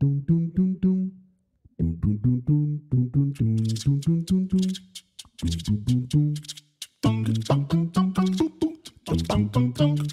dum dum dum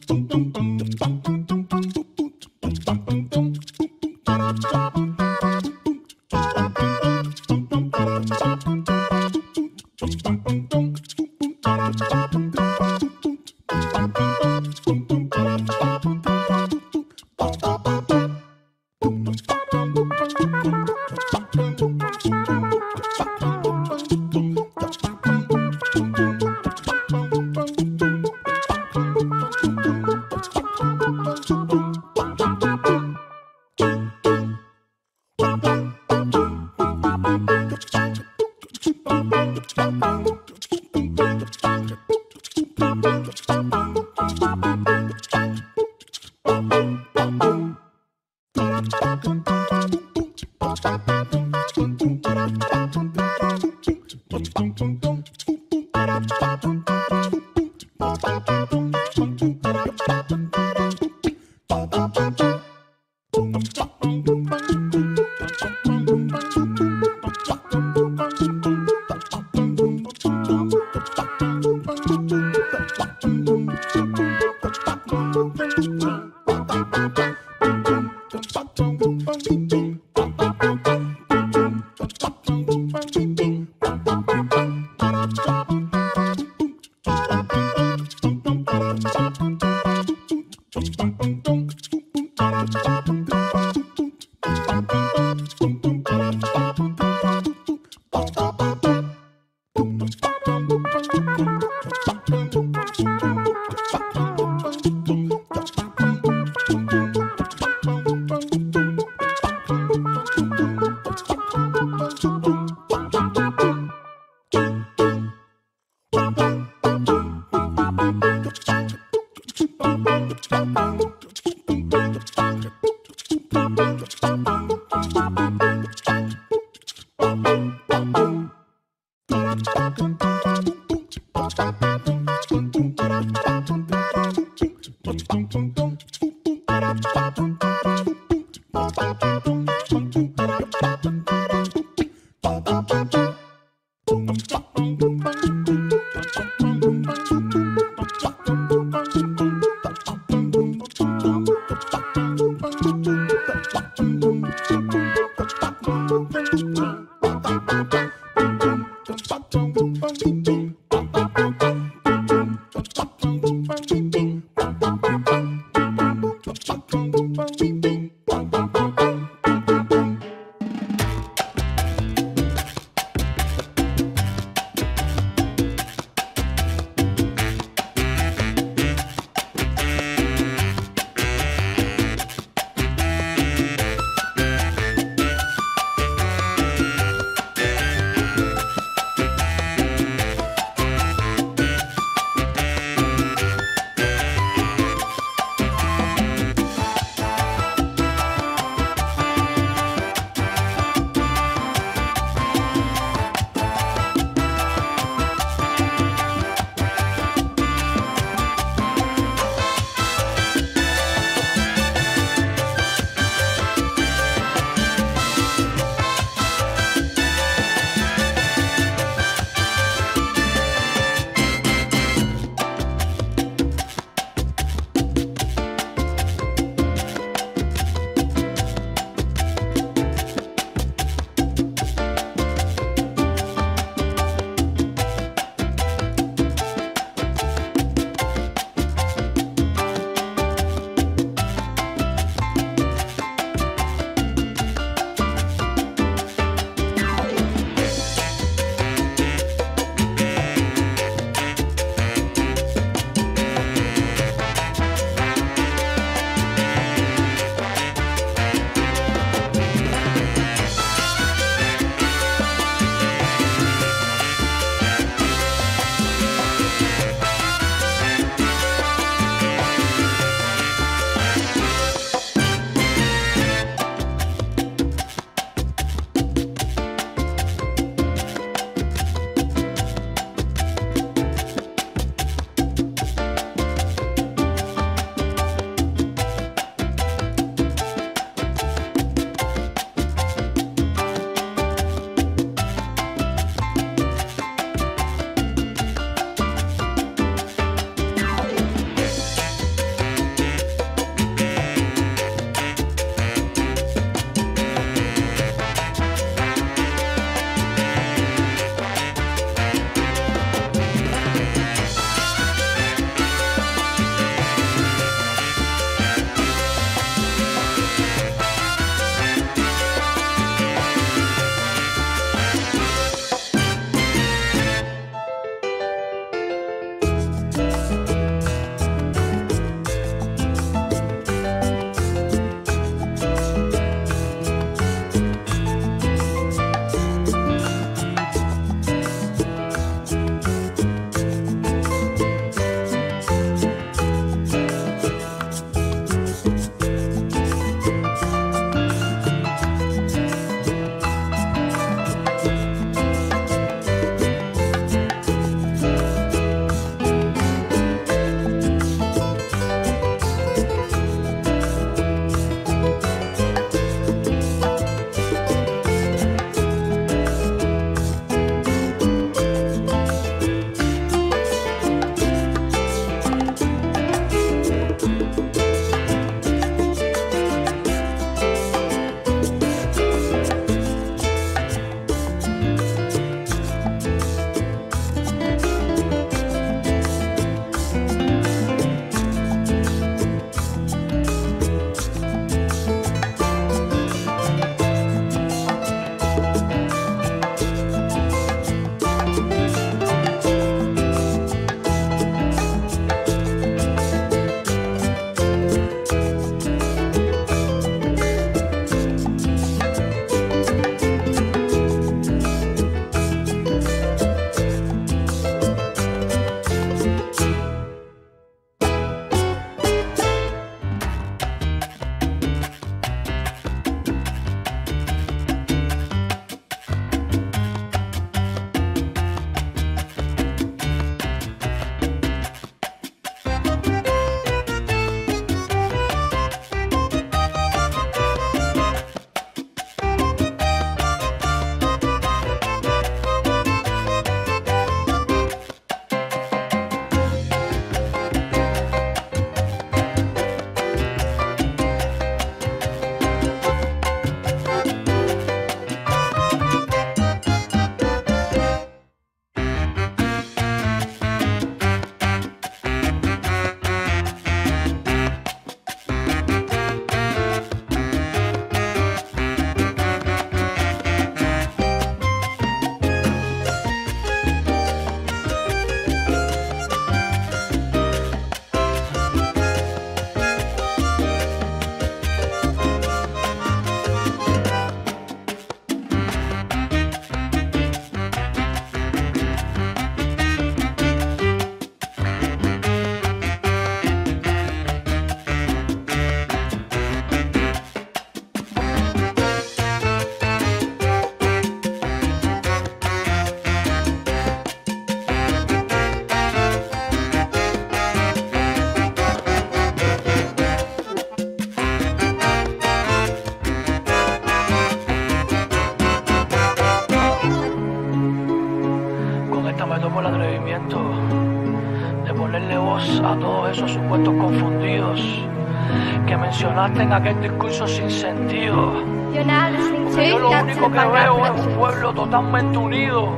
en aquel discurso sin sentido. Yo lo único que veo es un pueblo totalmente unido,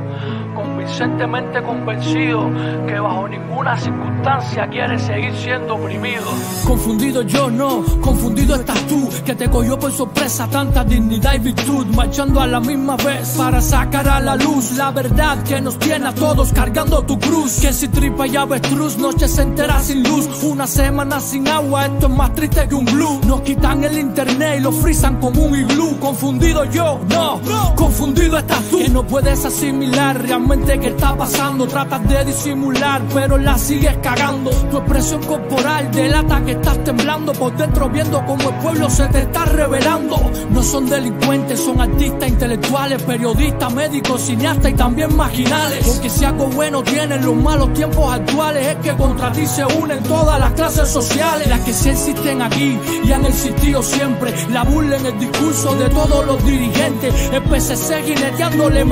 convincentemente convencido, que bajo ninguna circunstancia quiere seguir siendo oprimido. Confundido yo no, confundido estás tú, que te cogió por su esa tanta dignidad y virtud, marchando a la misma vez para sacar a la luz la verdad que nos tiene a todos cargando tu cruz. Que si tripa y avestruz, noches entera sin luz, una semana sin agua, esto es más triste que un blue. Nos quitan el internet y lo frisan como un iglú. Confundido yo, no, confundido estás tú. Que no puedes asimilar realmente qué está pasando, tratas de disimular, pero la sigues cagando. Tu expresión corporal delata que estás temblando, por dentro viendo como el pueblo se te está revelando. No son delincuentes, son artistas, intelectuales, periodistas, médicos, cineastas y también marginales. Porque si algo bueno tienen los malos tiempos actuales es que contra ti se unen todas las clases sociales. Las que sí existen aquí y han existido siempre. La burla en el discurso de todos los dirigentes. El PCC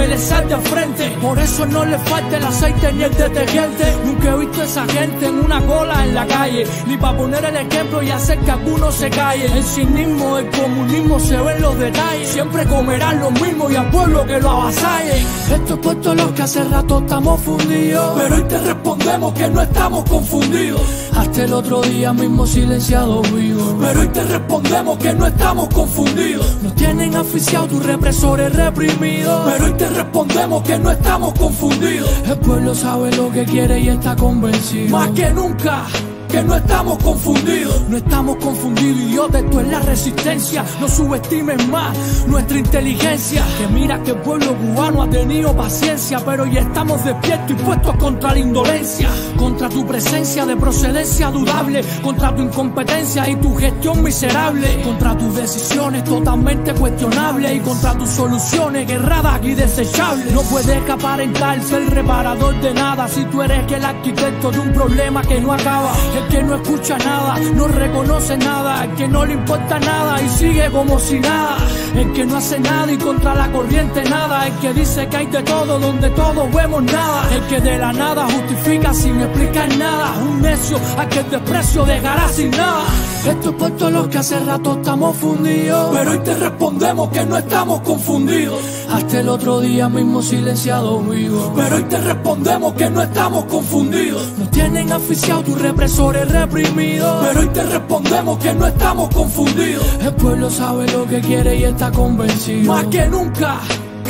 les salte de frente. Por eso no le falta el aceite ni el detergente. Nunca he visto esa gente en una cola en la calle. Ni para poner el ejemplo y hacer que alguno se calle. El cinismo, el comunismo se ven los detalles. Siempre comerán lo mismo y al pueblo que lo avasallen. Estos puestos los que hace rato estamos fundidos. Pero hoy te respondemos que no estamos confundidos. Hasta el otro día mismo silenciado vivo. Pero hoy te respondemos que no estamos confundidos. Nos tienen asfixiados tus represores reprimidos. Pero hoy te respondemos que no estamos confundidos. El pueblo sabe lo que quiere y está convencido. Más que nunca que no estamos confundidos. No estamos confundidos, idiota, esto es la resistencia. No subestimes más nuestra inteligencia. Que mira que el pueblo cubano ha tenido paciencia, pero ya estamos despiertos y puestos contra la indolencia. Contra tu presencia de procedencia dudable. Contra tu incompetencia y tu gestión miserable. Contra tus decisiones totalmente cuestionables. Y contra tus soluciones guerradas y desechables. No puedes aparentar ser reparador de nada si tú eres el arquitecto de un problema que no acaba el que no escucha nada, no reconoce nada, el que no le importa nada y sigue como si nada, el que no hace nada y contra la corriente nada, el que dice que hay de todo donde todos vemos nada, el que de la nada justifica sin explicar nada, un necio a que el desprecio dejará sin nada. Esto es por todos los que hace rato estamos fundidos, pero hoy te respondemos que no estamos confundidos. Hasta el otro día mismo silenciado vivo. Pero hoy te respondemos que no estamos confundidos. Nos tienen asfixiados tus represores reprimidos. Pero hoy te respondemos que no estamos confundidos. El pueblo sabe lo que quiere y está convencido. Más que nunca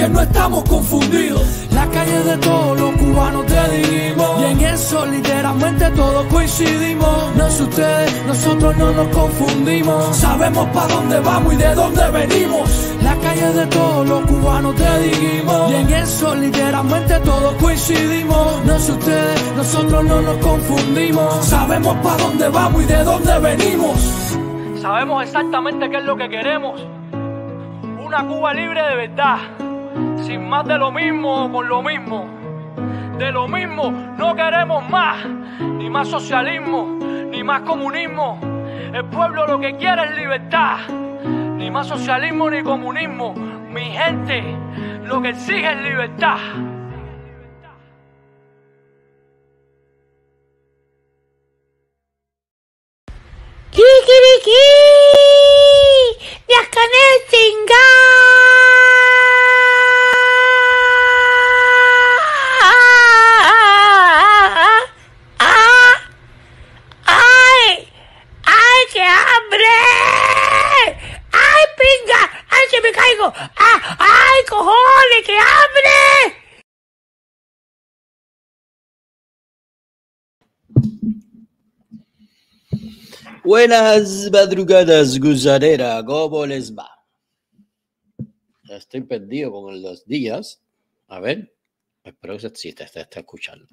no estamos confundidos. La calle de todos los cubanos te dijimos. Y en eso literalmente todos coincidimos. No es ustedes, nosotros no nos confundimos. Sabemos para dónde vamos y de dónde venimos. La calle de todos los cubanos te dijimos. Y en eso literalmente todos coincidimos. No es ustedes, nosotros no nos confundimos. Sabemos para dónde vamos y de dónde venimos. Sabemos exactamente qué es lo que queremos. Una Cuba libre de verdad sin más de lo mismo o con lo mismo. De lo mismo no queremos más, ni más socialismo, ni más comunismo. El pueblo lo que quiere es libertad, ni más socialismo ni comunismo. Mi gente lo que exige es libertad. ¡Kikiriki! canel singa. hambre! ¡Ay, pinga! ¡Ay, que me caigo! Ah, ¡Ay, cojones, qué hambre! Buenas madrugadas, gusanera, ¿cómo les va? Estoy perdido con los días. A ver, espero que si te está escuchando.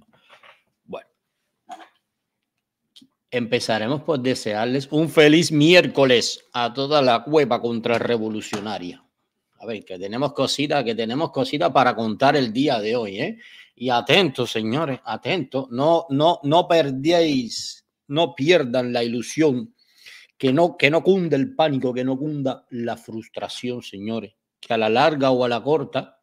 Empezaremos por desearles un feliz miércoles a toda la cueva contrarrevolucionaria. A ver, que tenemos cosita, que tenemos cosita para contar el día de hoy, ¿eh? Y atentos, señores, atentos, no, no, no perdéis, no pierdan la ilusión, que no, que no cunda el pánico, que no cunda la frustración, señores, que a la larga o a la corta,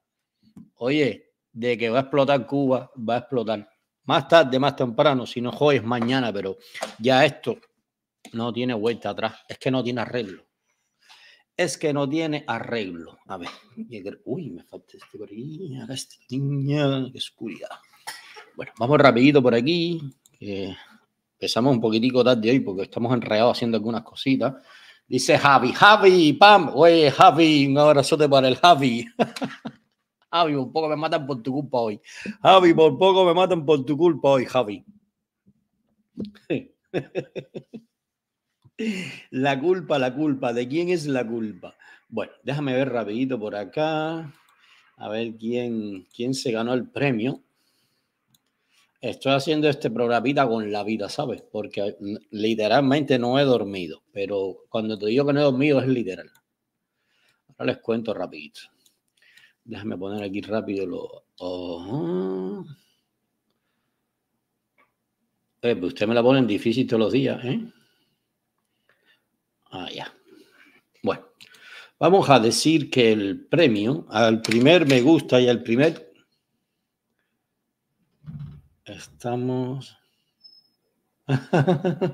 oye, de que va a explotar Cuba, va a explotar. Más tarde, más temprano, si no jodes mañana, pero ya esto no tiene vuelta atrás. Es que no tiene arreglo. Es que no tiene arreglo. A ver, uy, me falta este por esta niña, qué oscuridad. Bueno, vamos rapidito por aquí. empezamos un poquitico tarde hoy porque estamos enredados haciendo algunas cositas. Dice Javi, Javi, pam. Oye, Javi, un abrazote para el Javi. Javi, por poco me matan por tu culpa hoy. Javi, por poco me matan por tu culpa hoy, Javi. La culpa, la culpa. ¿De quién es la culpa? Bueno, déjame ver rapidito por acá. A ver quién, quién se ganó el premio. Estoy haciendo este programita con la vida, ¿sabes? Porque literalmente no he dormido. Pero cuando te digo que no he dormido es literal. Ahora les cuento rapidito. Déjame poner aquí rápido lo. Eh, pues usted me la pone en difícil todos los días, ¿eh? Ah, ya. Bueno, vamos a decir que el premio al primer me gusta y al primer. Estamos.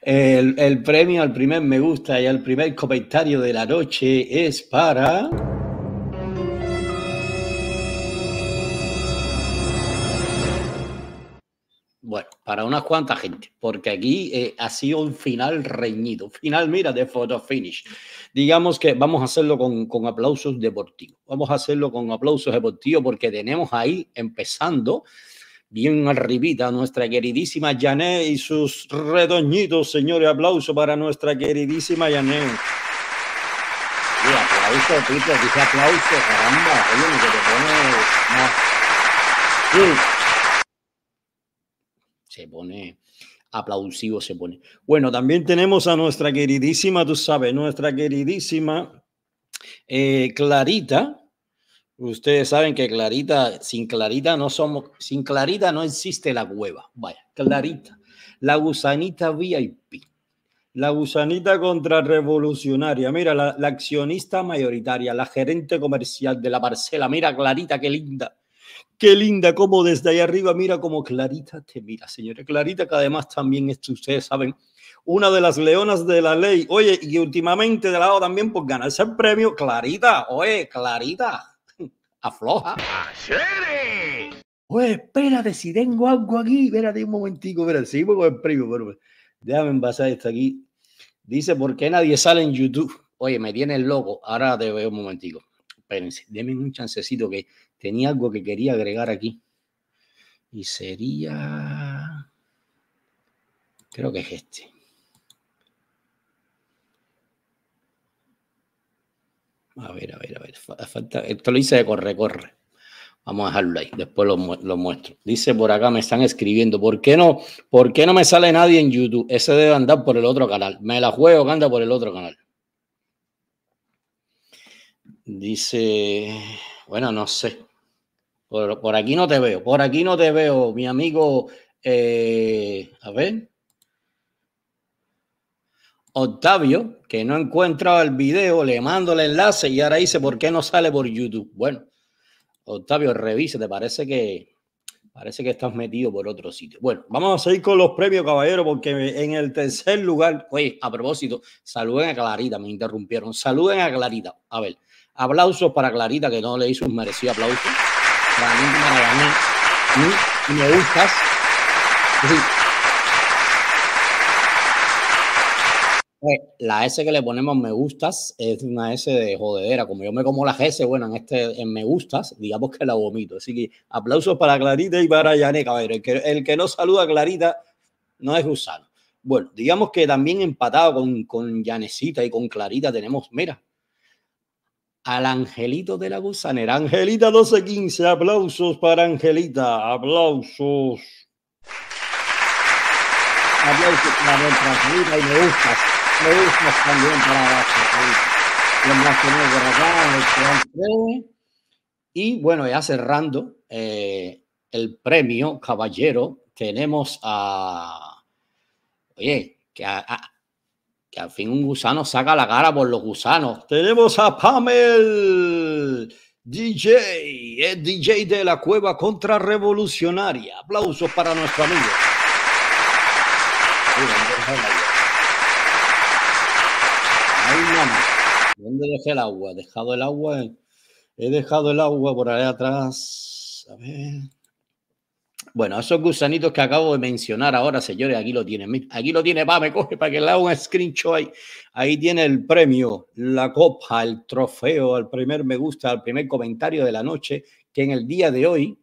el, el premio al primer me gusta y al primer comentario de la noche es para. para unas cuantas gente, porque aquí eh, ha sido un final reñido, final, mira, de photo finish. Digamos que vamos a hacerlo con, con aplausos deportivos, vamos a hacerlo con aplausos deportivos porque tenemos ahí empezando bien arribita nuestra queridísima Jané y sus redoñitos, señores, aplauso para nuestra queridísima Jané. dice caramba, que pone... Sí se pone aplausivo, se pone. Bueno, también tenemos a nuestra queridísima, tú sabes, nuestra queridísima eh, Clarita. Ustedes saben que Clarita, sin Clarita no somos, sin Clarita no existe la cueva. Vaya, Clarita, la gusanita VIP, la gusanita contrarrevolucionaria, mira, la accionista mayoritaria, la gerente comercial de la parcela, mira Clarita, qué linda. Qué linda, como desde ahí arriba mira cómo Clarita te mira, señora Clarita, que además también es, ustedes saben, una de las leonas de la ley. Oye, y últimamente de lado también por ganarse el premio, Clarita, oye, Clarita, afloja. Oye, espérate, si tengo algo aquí, espérate un momentico, espérate, si con pues, el premio, pero pues, déjame envasar esto aquí. Dice, ¿por qué nadie sale en YouTube? Oye, me tiene loco, ahora te veo un momentico espérense, denme un chancecito que tenía algo que quería agregar aquí. Y sería... Creo que es este. A ver, a ver, a ver. esto lo hice de corre, corre. Vamos a dejarlo ahí, después lo, lo, muestro. Dice por acá, me están escribiendo, ¿por qué, no, ¿por qué no me sale nadie en YouTube? Ese debe andar por el otro canal. Me la juego que anda por el otro canal. Dice, bueno, no sé. Por, aquí no te veo, por aquí no te veo, mi amigo. Eh, a ver. Octavio, que no encuentra el video, le mando el enlace y ahora dice, ¿por qué no sale por YouTube? Bueno, Octavio, revise, te parece que parece que estás metido por otro sitio. Bueno, vamos a seguir con los premios, caballero, porque en el tercer lugar, oye, a propósito, saluden a Clarita, me interrumpieron, saluden a Clarita. A ver, aplausos para Clarita, que no le hizo un merecido aplauso me gustas. Pues, la S que le ponemos me gustas es una S de jodedera. Como yo me como las S, bueno, en este me gustas, digamos que la vomito. Así que aplausos para Clarita y para Yané El que, el que no saluda a Clarita no es gusano. Bueno, digamos que también empatado con, con Yanecita y con Clarita tenemos, mira, al angelito de la gusanera. Angelita 1215, aplausos para Angelita, aplausos. Aplausos para nuestra Angelita y me gustas, me gustas también para la Angelita. Y bueno, ya cerrando eh, el premio, caballero, tenemos a... Oye, que a, a que al fin un gusano saca la cara por los gusanos. Tenemos a Pamel, DJ, el DJ de la cueva contrarrevolucionaria. Aplausos para nuestro amigo. ¿Dónde dejé el agua? He dejado el agua. He dejado el agua por allá atrás. A ver. Bueno, esos gusanitos que acabo de mencionar ahora, señores, aquí lo tienen. Aquí lo tiene, va, me coge para que le haga un screenshot ahí. Ahí tiene el premio, la copa, el trofeo, al primer me gusta, el primer comentario de la noche, que en el día de hoy,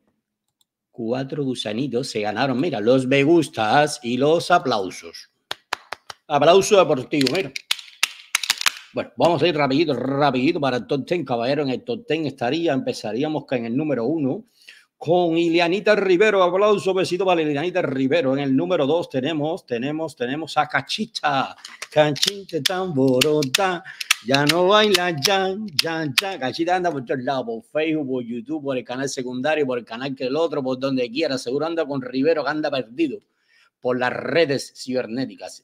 cuatro gusanitos se ganaron, mira, los me gustas y los aplausos. Aplauso deportivo, mira. Bueno, vamos a ir rapidito, rapidito para el top ten, caballero. En el top ten estaría, empezaríamos en el número uno con Ilianita Rivero. Aplauso, besito para Ilianita Rivero. En el número dos tenemos, tenemos, tenemos a Cachita. Cachita tamborota. Ya no baila, ya, ya, ya. Cachita anda por todos lados, por Facebook, por YouTube, por el canal secundario, por el canal que el otro, por donde quiera. Seguro anda con Rivero que anda perdido por las redes cibernéticas.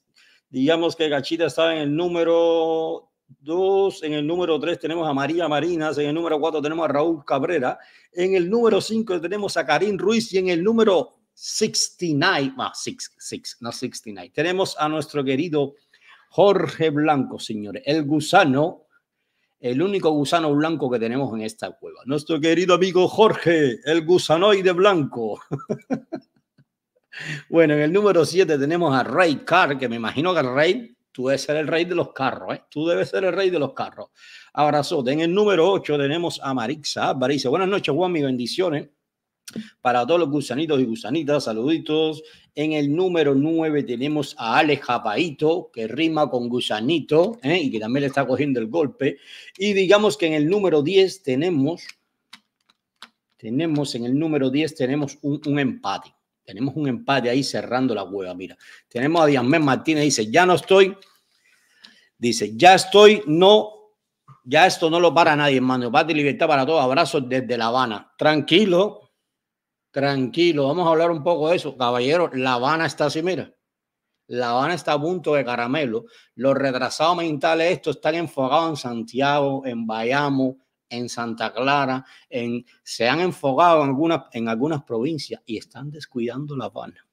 Digamos que Cachita está en el número en el número 3 tenemos a María Marinas, en el número 4 tenemos a Raúl Cabrera, en el número 5 tenemos a Karim Ruiz y en el número 69, 6, 6, no 69, tenemos a nuestro querido Jorge Blanco, señores, el gusano, el único gusano blanco que tenemos en esta cueva. Nuestro querido amigo Jorge, el gusanoide blanco. bueno, en el número 7 tenemos a Ray Carr, que me imagino que el Ray Tú debes ser el rey de los carros, ¿eh? Tú debes ser el rey de los carros. Abrazo. En el número 8 tenemos a Marixa. Marixa, buenas noches, Juan, mis bendiciones. Para todos los gusanitos y gusanitas, saluditos. En el número 9 tenemos a Alex Japaito, que rima con gusanito ¿eh? y que también le está cogiendo el golpe. Y digamos que en el número 10 tenemos, tenemos en el número 10 tenemos un empate. Tenemos un empate ahí cerrando la cueva. Mira, tenemos a Diamés Martínez, dice, ya no estoy, dice, ya estoy, no, ya esto no lo para nadie, hermano. Paz y libertad para todos. Abrazos desde La Habana. Tranquilo, tranquilo. Vamos a hablar un poco de eso, caballero. La Habana está así, mira. La Habana está a punto de caramelo. Los retrasados mentales estos están enfocados en Santiago, en Bayamo, en Santa Clara, en, se han enfocado en, algunas provincias y están descuidando La Habana.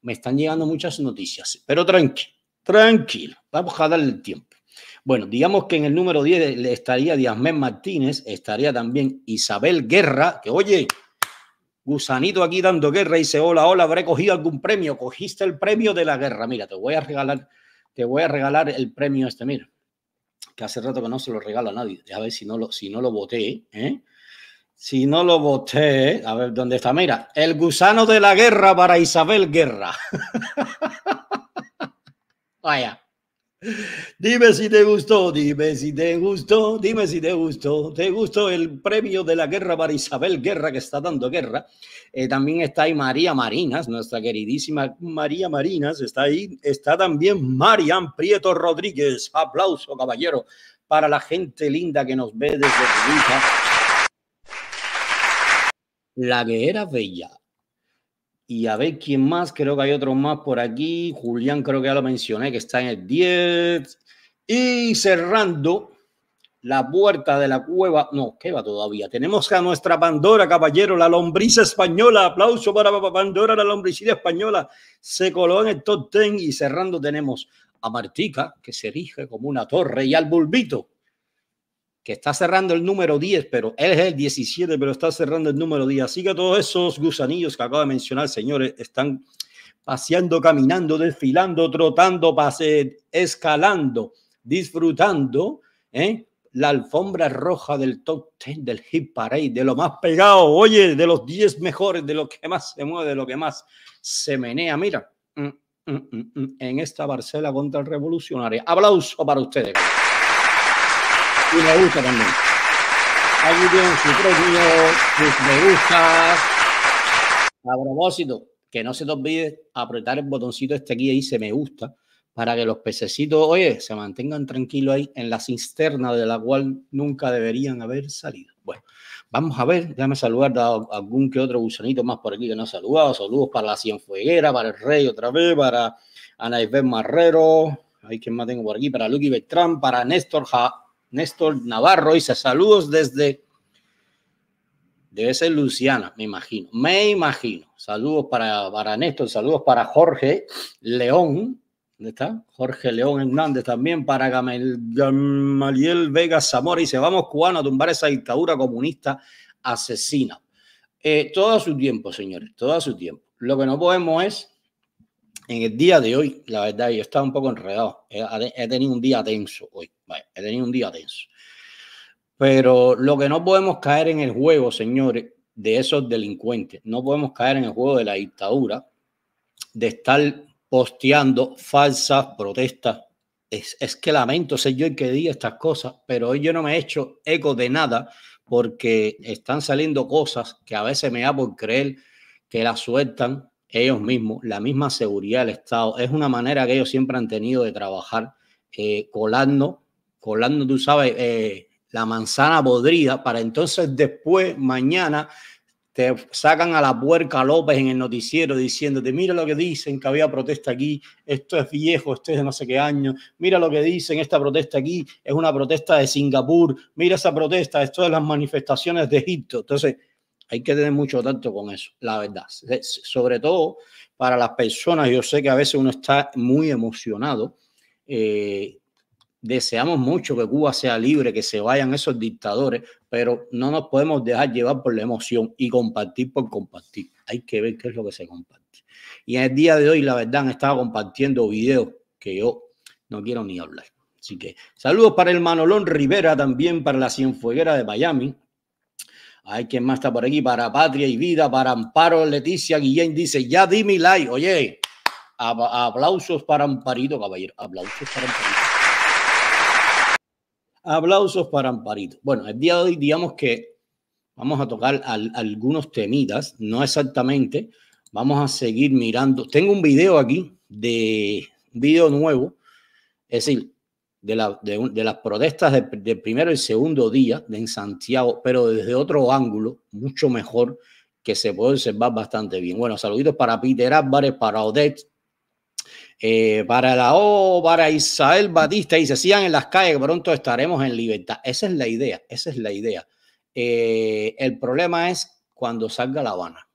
Me están llegando muchas noticias, pero tranquilo, tranquilo, vamos a darle el tiempo. Bueno, digamos que en el número 10 estaría Diasmén Martínez, estaría también Isabel Guerra, que oye, gusanito aquí dando guerra, dice, hola, hola, habré cogido algún premio, cogiste el premio de la guerra, mira, te voy a regalar, te voy a regalar el premio este, mira que hace rato que no se lo regalo a nadie. A ver si no lo, si no lo voté, ¿eh? Si no lo voté, a ver dónde está. Mira, el gusano de la guerra para Isabel Guerra. Vaya. Dime si te gustó, dime si te gustó, dime si te gustó. ¿Te gustó el premio de la guerra para Isabel Guerra que está dando guerra? Eh, también está ahí María Marinas, nuestra queridísima María Marinas, está ahí. Está también Marian Prieto Rodríguez. Aplauso, caballero, para la gente linda que nos ve desde Cuba. La guerra bella. Y a ver quién más, creo que hay otro más por aquí. Julián, creo que ya lo mencioné, que está en el 10. Y cerrando la puerta de la cueva. No, que va todavía. Tenemos a nuestra Pandora, caballero, la lombriz española. Aplauso para Pandora, la lombricida española. Se coló en el top 10 y cerrando tenemos a Martica, que se erige como una torre, y al Bulbito, que está cerrando el número 10, pero él es el 17, pero está cerrando el número 10. Así que todos esos gusanillos que acabo de mencionar, señores, están paseando, caminando, desfilando, trotando, pase, escalando, disfrutando ¿eh? la alfombra roja del top 10 del hit parade, de lo más pegado, oye, de los 10 mejores, de lo que más se mueve, de lo que más se menea. Mira, mm, mm, mm, en esta Barcela contra el revolucionario. Aplauso para ustedes y me gusta también. Aquí tienen su propio, sus me gustas. A propósito, que no se te olvide apretar el botoncito este aquí, dice me gusta, para que los pececitos, oye, se mantengan tranquilos ahí en la cisterna de la cual nunca deberían haber salido. Bueno, vamos a ver, déjame saludar a algún que otro gusanito más por aquí que no ha saludado. Saludos para la Cienfueguera, para el Rey otra vez, para Ana Isabel Marrero, hay quien más tengo por aquí, para Lucky Beltrán, para Néstor ja Néstor Navarro dice saludos desde, debe ser Luciana, me imagino, me imagino. Saludos para, Néstor, saludos para Jorge León, ¿dónde está? Jorge León Hernández también, para Gamel, Gamaliel Vega Zamora se vamos cubano a tumbar esa dictadura comunista asesina. Eh, todo su tiempo, señores, todo su tiempo. Lo que no podemos es en el día de hoy, la verdad, yo estaba un poco enredado. He, tenido un día tenso hoy. he tenido un día tenso. Pero lo que no podemos caer en el juego, señores, de esos delincuentes, no podemos caer en el juego de la dictadura, de estar posteando falsas protestas. Es, es que lamento ser yo el que diga estas cosas, pero hoy yo no me he hecho eco de nada porque están saliendo cosas que a veces me da por creer que las sueltan ellos mismos, la misma seguridad del Estado. Es una manera que ellos siempre han tenido de trabajar, eh, colando, colando, tú sabes, eh, la manzana podrida, para entonces después, mañana, te sacan a la puerca López en el noticiero diciéndote, mira lo que dicen, que había protesta aquí, esto es viejo, esto es de no sé qué año, mira lo que dicen, esta protesta aquí es una protesta de Singapur, mira esa protesta, esto es las manifestaciones de Egipto. Entonces, hay que tener mucho tanto con eso, la verdad. Sobre todo para las personas, yo sé que a veces uno está muy emocionado. Eh, deseamos mucho que Cuba sea libre, que se vayan esos dictadores, pero no nos podemos dejar llevar por la emoción y compartir por compartir. Hay que ver qué es lo que se comparte. Y en el día de hoy, la verdad, estaba compartiendo videos que yo no quiero ni hablar. Así que saludos para el Manolón Rivera, también para la Cienfueguera de Miami, hay quien más está por aquí, para Patria y Vida, para Amparo, Leticia Guillén dice, ya di mi like, oye, aplausos para Amparito, caballero, aplausos para Amparito. Aplausos para Amparito. Bueno, el día de hoy digamos que vamos a tocar algunos temidas. no exactamente, vamos a seguir mirando. Tengo un video aquí de video nuevo, es decir, de, las protestas del primero y segundo día en Santiago, pero desde otro ángulo, mucho mejor, que se puede observar bastante bien. Bueno, saluditos para Peter Álvarez, para Odette, eh, para la O, para Isabel Batista, y se sigan en las calles, pronto estaremos en libertad. Esa es la idea, esa es la idea. Eh, el problema es cuando salga La Habana.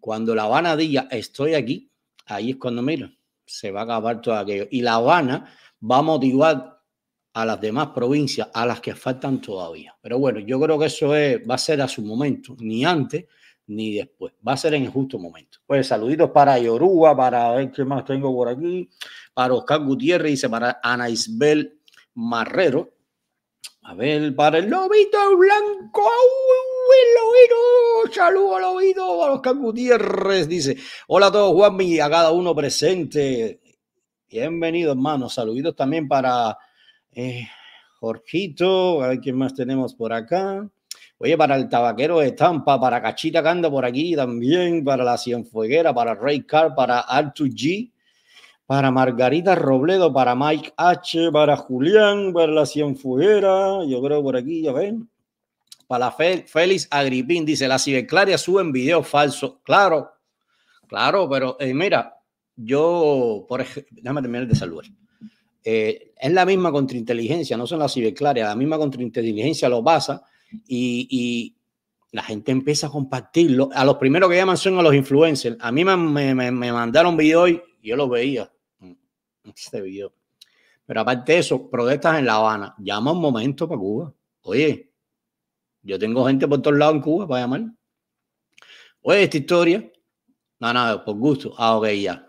Cuando La Habana diga, estoy aquí, ahí es cuando, mira, se va a acabar todo aquello. Y La Habana va a motivar a las demás provincias, a las que faltan todavía. Pero bueno, yo creo que eso va a ser a su momento, ni antes ni después. Va a ser en el justo momento. Pues saluditos para Yoruba, para ver qué más tengo por aquí, para Oscar Gutiérrez, y para Ana Isbel Marrero. A ver, para el lobito blanco, el lobito, saludo al lobito, a Oscar Gutiérrez, dice, hola a todos, Juanmi, a cada uno presente, Bienvenidos hermano. Saludos también para eh, Jorgito. A ver quién más tenemos por acá. Oye, para el tabaquero de Tampa, para Cachita Canda por aquí también, para la Cienfueguera, para Ray Carr, para 2 G, para Margarita Robledo, para Mike H, para Julián, para la Cienfueguera, yo creo por aquí, ya ven. Para Félix Agripín, dice, la ciberclaria en video falso Claro, claro, pero eh, mira, yo, por ejemplo, déjame terminar de saludar. Eh, es la misma contrainteligencia, no son las ciberclarias, la misma contrainteligencia lo pasa y, la gente empieza a compartirlo. A los primeros que llaman son a los influencers. A mí me, me, mandaron video y yo lo veía. Mm, este video. Pero aparte de eso, protestas en La Habana. Llama un momento para Cuba. Oye, yo tengo gente por todos lados en Cuba para llamar. Oye, esta historia. No, no, por gusto. Ah, ok, ya.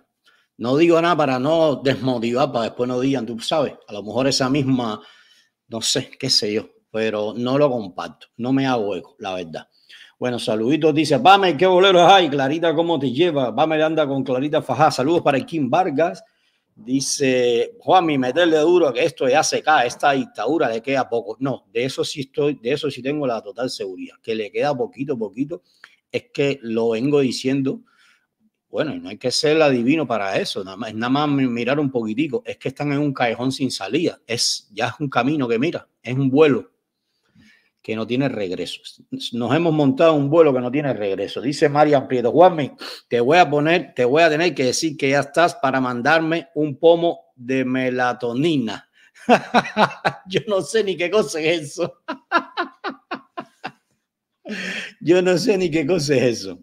No digo nada para no desmotivar, para después no digan, tú sabes, a lo mejor esa misma, no sé, qué sé yo, pero no lo comparto, no me hago eco, la verdad. Bueno, saluditos, dice Pame, qué boleros hay, Clarita, ¿cómo te lleva? Pame anda con Clarita Fajá, saludos para Kim Vargas. Dice mi meterle duro que esto ya se cae, esta dictadura le queda poco. No, de eso sí estoy, de eso sí tengo la total seguridad, que le queda poquito, poquito. Es que lo vengo diciendo bueno, y no hay que ser adivino para eso, nada más, nada más mirar un poquitico, es que están en un callejón sin salida, es ya es un camino que mira, es un vuelo que no tiene regreso. Nos hemos montado un vuelo que no tiene regreso. Dice Marian Prieto, Juanmi, te voy a poner, te voy a tener que decir que ya estás para mandarme un pomo de melatonina. Yo no sé ni qué cosa es eso. Yo no sé ni qué cosa es eso.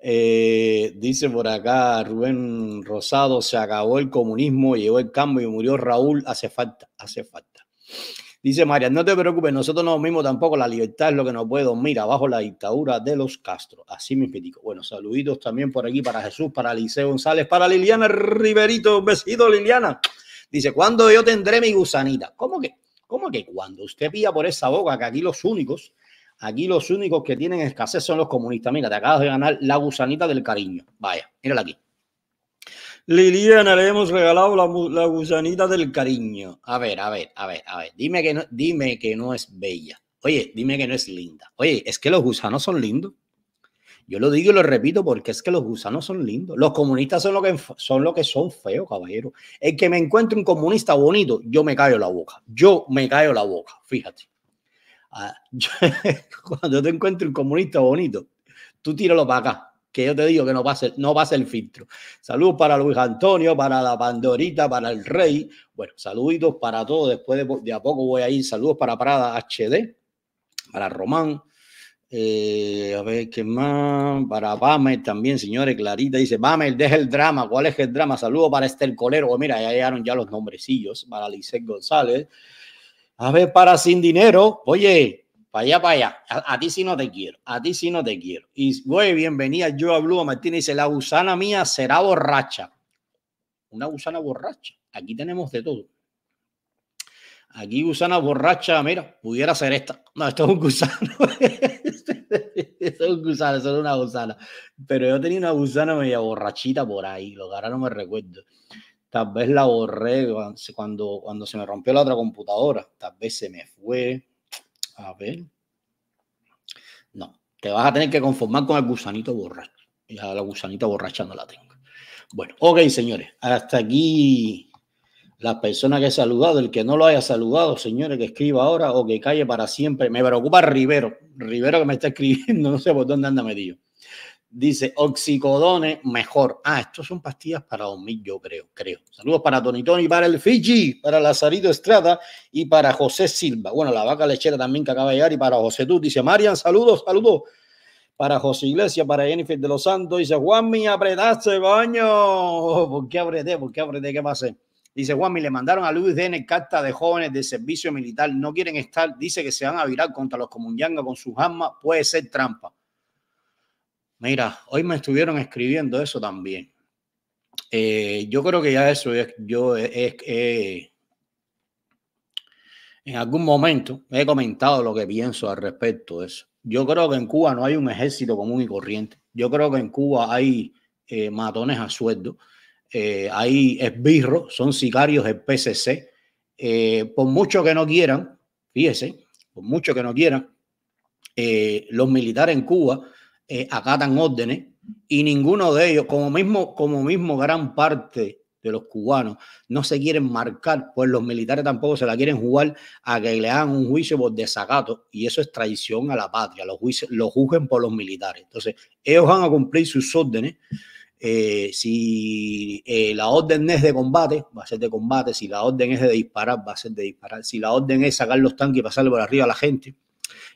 Eh, dice por acá Rubén Rosado, se acabó el comunismo, llegó el cambio y murió Raúl, hace falta, hace falta. Dice María, no te preocupes, nosotros no mismos tampoco, la libertad es lo que nos puede mira abajo la dictadura de los Castro. Así me explico Bueno, saluditos también por aquí para Jesús, para Liceo González, para Liliana Riverito, besito Liliana. Dice, ¿cuándo yo tendré mi gusanita? ¿Cómo que? ¿Cómo que cuando usted pilla por esa boca que aquí los únicos Aquí los únicos que tienen escasez son los comunistas. Mira, te acabas de ganar la gusanita del cariño. Vaya, mírala aquí. Liliana, le hemos regalado la, gusanita del cariño. A ver, a ver, a ver, a ver. Dime que, no, dime que no es bella. Oye, dime que no es linda. Oye, es que los gusanos son lindos. Yo lo digo y lo repito porque es que los gusanos son lindos. Los comunistas son lo que son, lo que son feos, caballero. El que me encuentre un comunista bonito, yo me callo la boca. Yo me callo la boca, fíjate. Ah, cuando te encuentro un comunista bonito, tú tíralo para acá, que yo te digo que no pase, no el filtro. Saludos para Luis Antonio, para la Pandorita, para el Rey. Bueno, saluditos para todos. Después de, a poco voy a ir. Saludos para Prada HD, para Román. Eh, a ver qué más. Para Vame también, señores. Clarita dice: Vame. deja el drama. ¿Cuál es el drama? Saludos para Esther Colero. Oh, mira, ya llegaron ya los nombrecillos. Para Lisset González a ver, para sin dinero. Oye, para allá, para allá. A, ti sí no te quiero. A ti sí no te quiero. Y, güey, bienvenida. Yo hablo a Martínez. Dice, la gusana mía será borracha. Una gusana borracha. Aquí tenemos de todo. Aquí gusana borracha, mira, pudiera ser esta. No, esto es un gusano. esto es un gusano, es una gusana. Pero yo tenía una gusana media borrachita por ahí, lo que ahora no me recuerdo. Tal vez la borré cuando, cuando se me rompió la otra computadora. Tal vez se me fue. A ver. No, te vas a tener que conformar con el gusanito borracho. Ya la gusanita borracha no la tengo. Bueno, ok, señores. Hasta aquí las personas que he saludado. El que no lo haya saludado, señores, que escriba ahora o que calle para siempre. Me preocupa Rivero. Rivero que me está escribiendo. No sé por dónde anda Medio. Dice, oxicodone mejor. Ah, estos son pastillas para dormir, yo creo, creo. Saludos para Tony Tony, para el Fiji, para Lazarito Estrada y para José Silva. Bueno, la vaca lechera también que acaba de llegar y para José Tú. Dice, Marian, saludos, saludos. Para José Iglesias, para Jennifer de los Santos. Dice, Juanmi, apretaste, baño. Oh, ¿Por qué apreté? ¿Por qué apreté? ¿Qué pasé? Dice Juanmi, le mandaron a Luis DN carta de jóvenes de servicio militar. No quieren estar. Dice que se van a virar contra los comunyangas con sus armas. Puede ser trampa. Mira, hoy me estuvieron escribiendo eso también. Eh, yo creo que ya eso, es, yo es, en algún momento he comentado lo que pienso al respecto de eso. Yo creo que en Cuba no hay un ejército común y corriente. Yo creo que en Cuba hay eh, matones a sueldo, eh, hay esbirros, son sicarios del PCC. por mucho que no quieran, fíjese, por mucho que no quieran, los militares en Cuba eh, acatan órdenes y ninguno de ellos, como mismo, como mismo gran parte de los cubanos, no se quieren marcar, pues los militares tampoco se la quieren jugar a que le hagan un juicio por desacato y eso es traición a la patria, los, juicios, lo juzguen por los militares. Entonces, ellos van a cumplir sus órdenes. Eh, si eh, la orden es de combate, va a ser de combate. Si la orden es de disparar, va a ser de disparar. Si la orden es sacar los tanques y pasarle por arriba a la gente,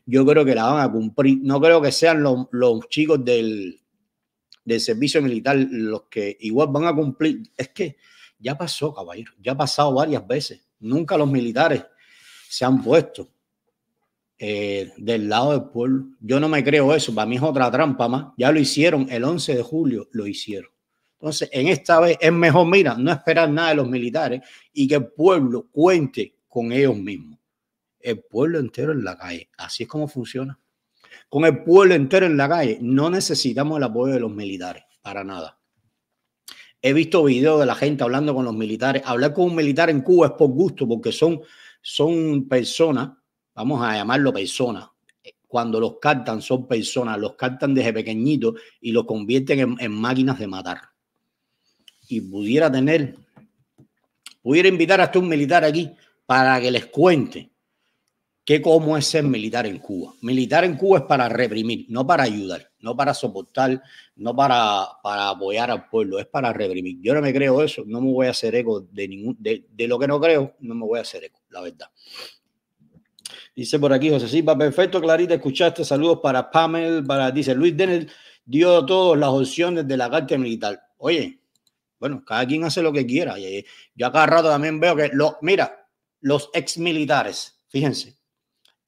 yo creo que la van a cumplir. No creo que sean los, chicos del, servicio militar los que igual van a cumplir. Es que ya pasó, caballero, ya ha pasado varias veces. Nunca los militares se han puesto eh, del lado del pueblo. Yo no me creo eso, para mí es otra trampa más. Ya lo hicieron el 11 de julio, lo hicieron. Entonces, en esta vez es mejor, mira, no esperar nada de los militares y que el pueblo cuente con ellos mismos el pueblo entero en la calle. Así es como funciona. Con el pueblo entero en la calle, no necesitamos el apoyo de los militares, para nada. He visto videos de la gente hablando con los militares. Hablar con un militar en Cuba es por gusto, porque son, son personas, vamos a llamarlo personas, cuando los captan son personas, los captan desde pequeñitos y los convierten en, en, máquinas de matar. Y pudiera tener, pudiera invitar hasta un militar aquí para que les cuente que cómo es ser militar en Cuba. Militar en Cuba es para reprimir, no para ayudar, no para soportar, no para, para apoyar al pueblo, es para reprimir. Yo no me creo eso, no me voy a hacer eco de ningún, de, lo que no creo, no me voy a hacer eco, la verdad. Dice por aquí José Silva, perfecto, Clarita, escuchaste, saludos para Pamel, para, dice Luis Denel, dio todas las opciones de la carta militar. Oye, bueno, cada quien hace lo que quiera. Yo acá cada rato también veo que, lo, mira, los ex militares, fíjense,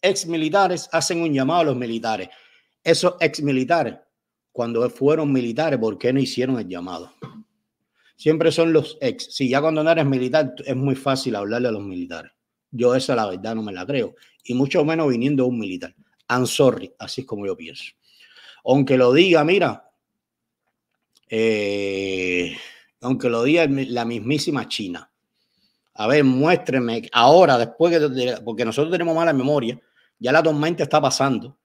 ex militares hacen un llamado a los militares. Esos ex militares, cuando fueron militares, ¿por qué no hicieron el llamado? Siempre son los ex. Si ya cuando no eres militar es muy fácil hablarle a los militares. Yo esa la verdad no me la creo. Y mucho menos viniendo un militar. I'm sorry, así es como yo pienso. Aunque lo diga, mira, eh, aunque lo diga la mismísima China. A ver, muéstreme ahora, después que, porque nosotros tenemos mala memoria, ya la tormenta está pasando.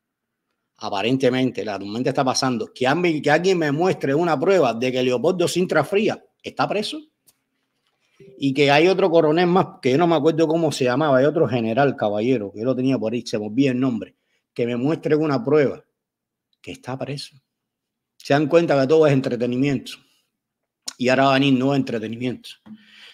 Aparentemente, la tormenta está pasando. Que, que alguien me muestre una prueba de que Leopoldo Sintra Fría está preso. Y que hay otro coronel más, que yo no me acuerdo cómo se llamaba, hay otro general caballero, que yo lo tenía por ahí, se me olvidó el nombre, que me muestre una prueba que está preso. Se dan cuenta que todo es entretenimiento. Y ahora va a venir nuevo entretenimiento.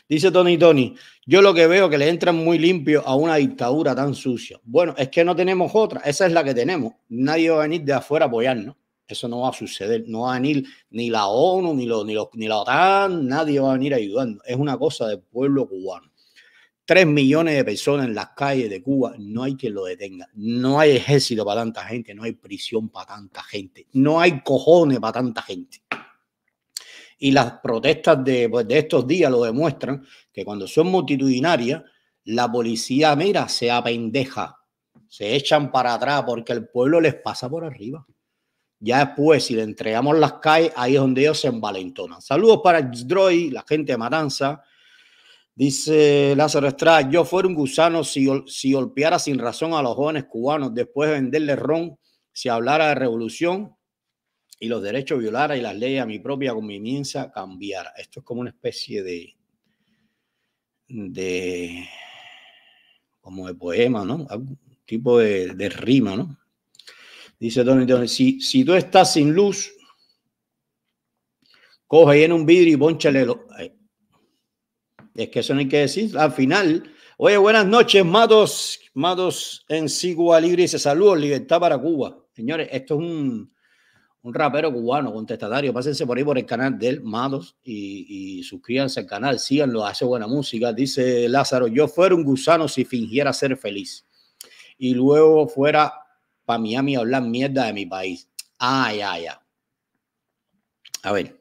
Dice Tony Tony, yo lo que veo que le entran muy limpio a una dictadura tan sucia. Bueno, es que no tenemos otra, esa es la que tenemos. Nadie va a venir de afuera a apoyarnos. Eso no va a suceder, no va a venir ni la ONU, ni, lo, ni, ni la OTAN, nadie va a venir ayudando. Es una cosa del pueblo cubano. Tres millones de personas en las calles de Cuba, no hay quien lo detenga. No hay ejército para tanta gente, no hay prisión para tanta gente, no hay cojones para tanta gente. Y las protestas pues, de, estos días lo demuestran, que cuando son multitudinarias, la policía, mira, se apendeja, se echan para atrás porque el pueblo les pasa por arriba. Ya después, si le entregamos las calles, ahí es donde ellos se envalentonan. Saludos para Droid, la gente de Matanza. Dice Lázaro Estrada, yo fuera un gusano si, si golpeara sin razón a los jóvenes cubanos después de venderle ron, si hablara de revolución, y los derechos violara y las leyes a mi propia conveniencia cambiar. Esto es como una especie de, de como de poema, ¿no? Algún tipo de, rima, ¿no? Dice Tony Tony, si, si tú estás sin luz, coge en un vidrio y ponchale. Lo... Es que eso no hay que decir. Al final, oye, buenas noches, Matos, Matos en Sigua Libre y se saludos, libertad para Cuba. Señores, esto es un, un rapero cubano, contestatario. Pásense por ahí por el canal del Mados, y, suscríbanse al canal, síganlo, hace buena música. Dice Lázaro, yo fuera un gusano si fingiera ser feliz. Y luego fuera para Miami a hablar mierda de mi país. Ay, ay, ay. A ver.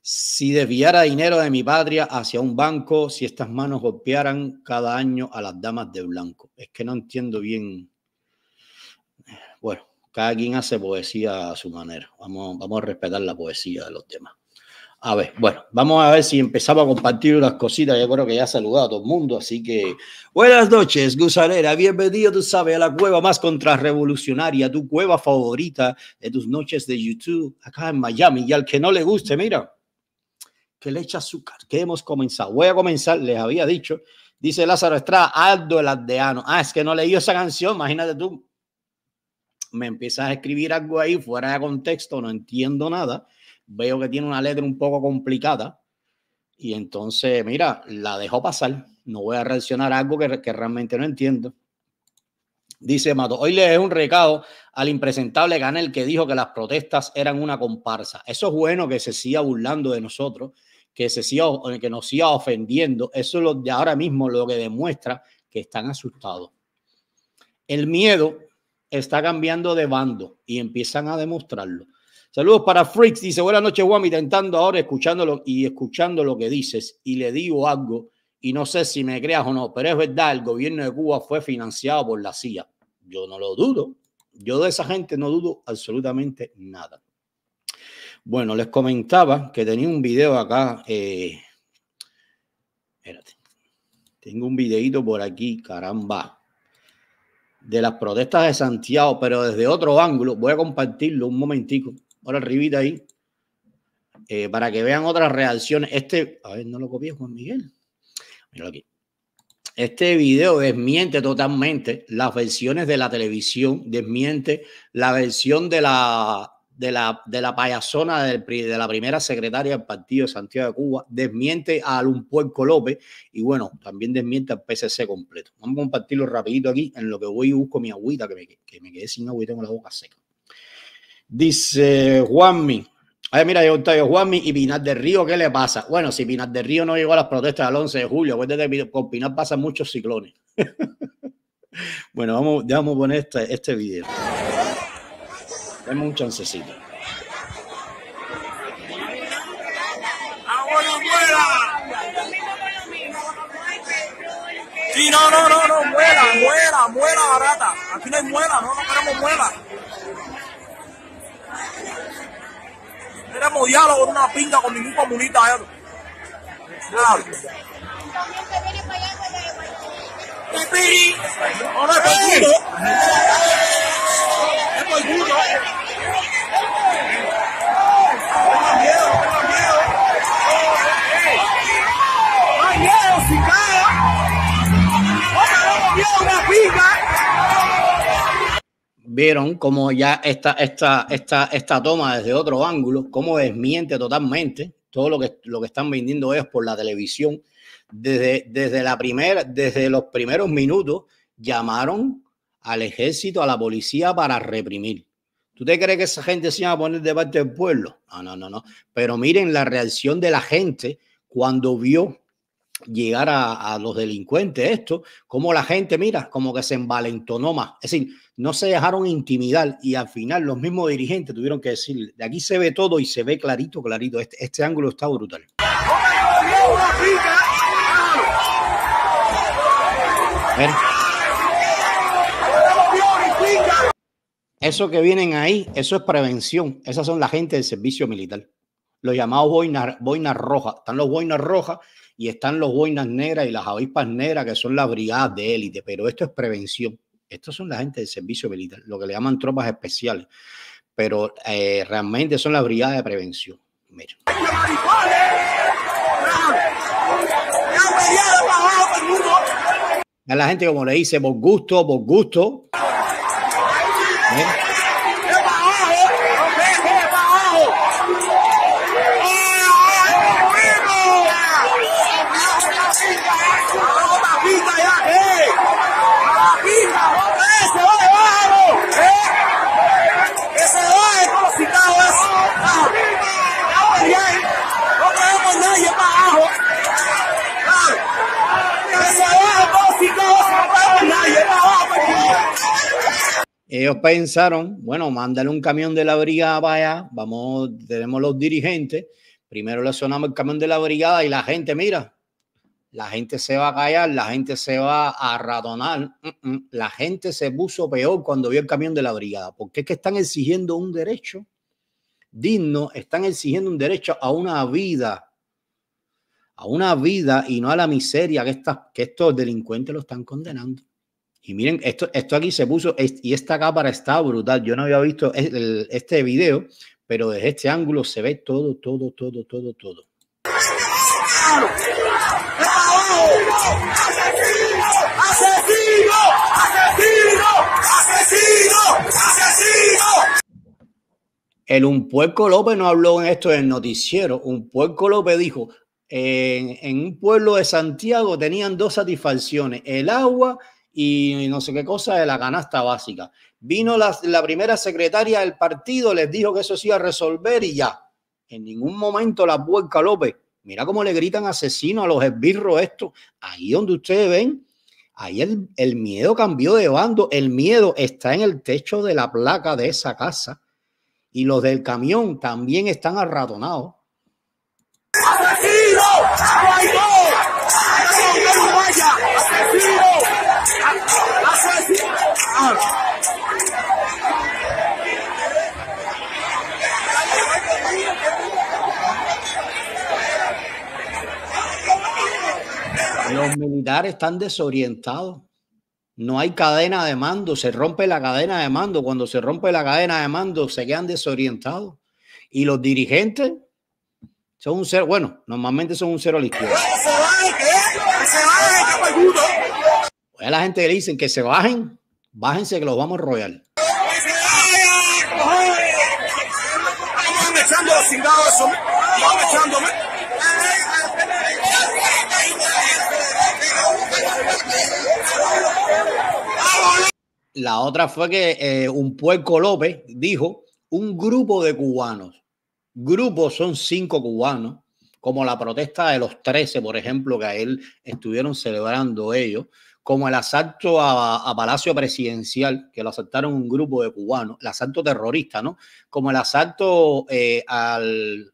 Si desviara dinero de mi patria hacia un banco, si estas manos golpearan cada año a las damas de blanco. Es que no entiendo bien. Bueno, cada quien hace poesía a su manera. Vamos, vamos a respetar la poesía de los temas. A ver, bueno, vamos a ver si empezamos a compartir unas cositas. Yo creo que ya ha saludado a todo el mundo, así que buenas noches, Gusanera. Bienvenido, tú sabes, a la cueva más contrarrevolucionaria, tu cueva favorita de tus noches de YouTube acá en Miami. Y al que no le guste, mira, que le echa azúcar, que hemos comenzado. Voy a comenzar, les había dicho, dice Lázaro Estrada, Aldo el Aldeano. Ah, es que no leí esa canción, imagínate tú me empiezas a escribir algo ahí fuera de contexto, no entiendo nada, veo que tiene una letra un poco complicada y entonces, mira, la dejo pasar, no voy a reaccionar a algo que, realmente no entiendo. Dice Mato, hoy le es un recado al impresentable Canel que dijo que las protestas eran una comparsa. Eso es bueno que se siga burlando de nosotros, que, se siga, que nos siga ofendiendo. Eso es lo de ahora mismo lo que demuestra que están asustados. El miedo está cambiando de bando y empiezan a demostrarlo. Saludos para Freaks, dice buenas noches, Guami, Intentando ahora escuchándolo y escuchando lo que dices y le digo algo y no sé si me creas o no, pero es verdad, el gobierno de Cuba fue financiado por la CIA. Yo no lo dudo, yo de esa gente no dudo absolutamente nada. Bueno, les comentaba que tenía un video acá. Eh, espérate. Tengo un videito por aquí, caramba de las protestas de Santiago, pero desde otro ángulo. Voy a compartirlo un momentico. Ahora arribita ahí. Eh, para que vean otras reacciones. Este, a ver, no lo copié, Juan Miguel. aquí. Este video desmiente totalmente las versiones de la televisión, desmiente la versión de la de la, payasona de la primera secretaria del partido de Santiago de Cuba, desmiente a Puerco López y bueno, también desmiente al PCC completo. Vamos a compartirlo rapidito aquí en lo que voy y busco mi agüita, que me, quedé sin agua y tengo la boca seca. Dice Juanmi. Ay, mira, yo Octavio Juanmi y Pinar de Río, ¿qué le pasa? Bueno, si Pinar del Río no llegó a las protestas del 11 de julio, acuérdate pues que con Pinar pasan muchos ciclones. bueno, vamos, vamos a poner este, este video. Ah, un chancecito. Sí, no, no, no, no, muera, muera, muera barata. Aquí no hay muera, no, no queremos muera Queremos diálogo con una pinta con ningún comunista. Claro. ¿eh? Ahora, está Vieron como ya esta, esta, esta, esta toma desde otro ángulo, como desmiente totalmente todo lo que, lo que están vendiendo ellos por la televisión. Desde, desde, la primera, desde los primeros minutos llamaron al ejército, a la policía para reprimir. ¿Tú te crees que esa gente se iba a poner de parte del pueblo? No, no, no, no. Pero miren la reacción de la gente cuando vio llegar a, los delincuentes esto, como la gente, mira, como que se envalentonó más. Es decir, no se dejaron intimidar y al final los mismos dirigentes tuvieron que decir, de aquí se ve todo y se ve clarito, clarito. Este, este ángulo está brutal. Eso que vienen ahí, eso es prevención. Esas son la gente del servicio militar. Los llamados boinas, rojas. Están los boinas rojas y están los boinas negras y las avispas negras, que son la brigada de élite. Pero esto es prevención. Estos son la gente del servicio militar, lo que le llaman tropas especiales. Pero eh, realmente son la brigada de prevención. Mira. la gente, como le dice, por gusto, por gusto. Yeah. ellos pensaron, bueno, mándale un camión de la brigada para allá, vamos, tenemos los dirigentes, primero le sonamos el camión de la brigada y la gente, mira, la gente se va a callar, la gente se va a ratonar, mm, mm, la gente se puso peor cuando vio el camión de la brigada, porque es que están exigiendo un derecho digno, están exigiendo un derecho a una vida, a una vida y no a la miseria que, que estos delincuentes lo están condenando. Y miren, esto, esto aquí se puso, y esta cámara está brutal. Yo no había visto este video, pero desde este ángulo se ve todo, todo, todo, todo, todo. ¡Asesino! ¡Asesino! ¡Asesino! El un puerco López no habló en esto del noticiero. Un puerco López dijo: en un pueblo de Santiago tenían dos satisfacciones: el agua y no sé qué cosa de la canasta básica. Vino la, primera secretaria del partido, les dijo que eso se iba a resolver y ya. En ningún momento la puerca López. Mira cómo le gritan asesino a los esbirros esto. Ahí donde ustedes ven, ahí el, el miedo cambió de bando. El miedo está en el techo de la placa de esa casa. Y los del camión también están arratonados. están desorientados. No hay cadena de mando, se rompe la cadena de mando. Cuando se rompe la cadena de mando, se quedan desorientados. Y los dirigentes son un cero, bueno, normalmente son un cero a la izquierda. la gente le dicen que se bajen, bájense que los vamos a royal. La otra fue que eh, un puerco López dijo un grupo de cubanos. Grupos son cinco cubanos, como la protesta de los 13, por ejemplo, que a él estuvieron celebrando ellos, como el asalto a, Palacio Presidencial, que lo asaltaron un grupo de cubanos, el asalto terrorista, ¿no? Como el asalto eh, al,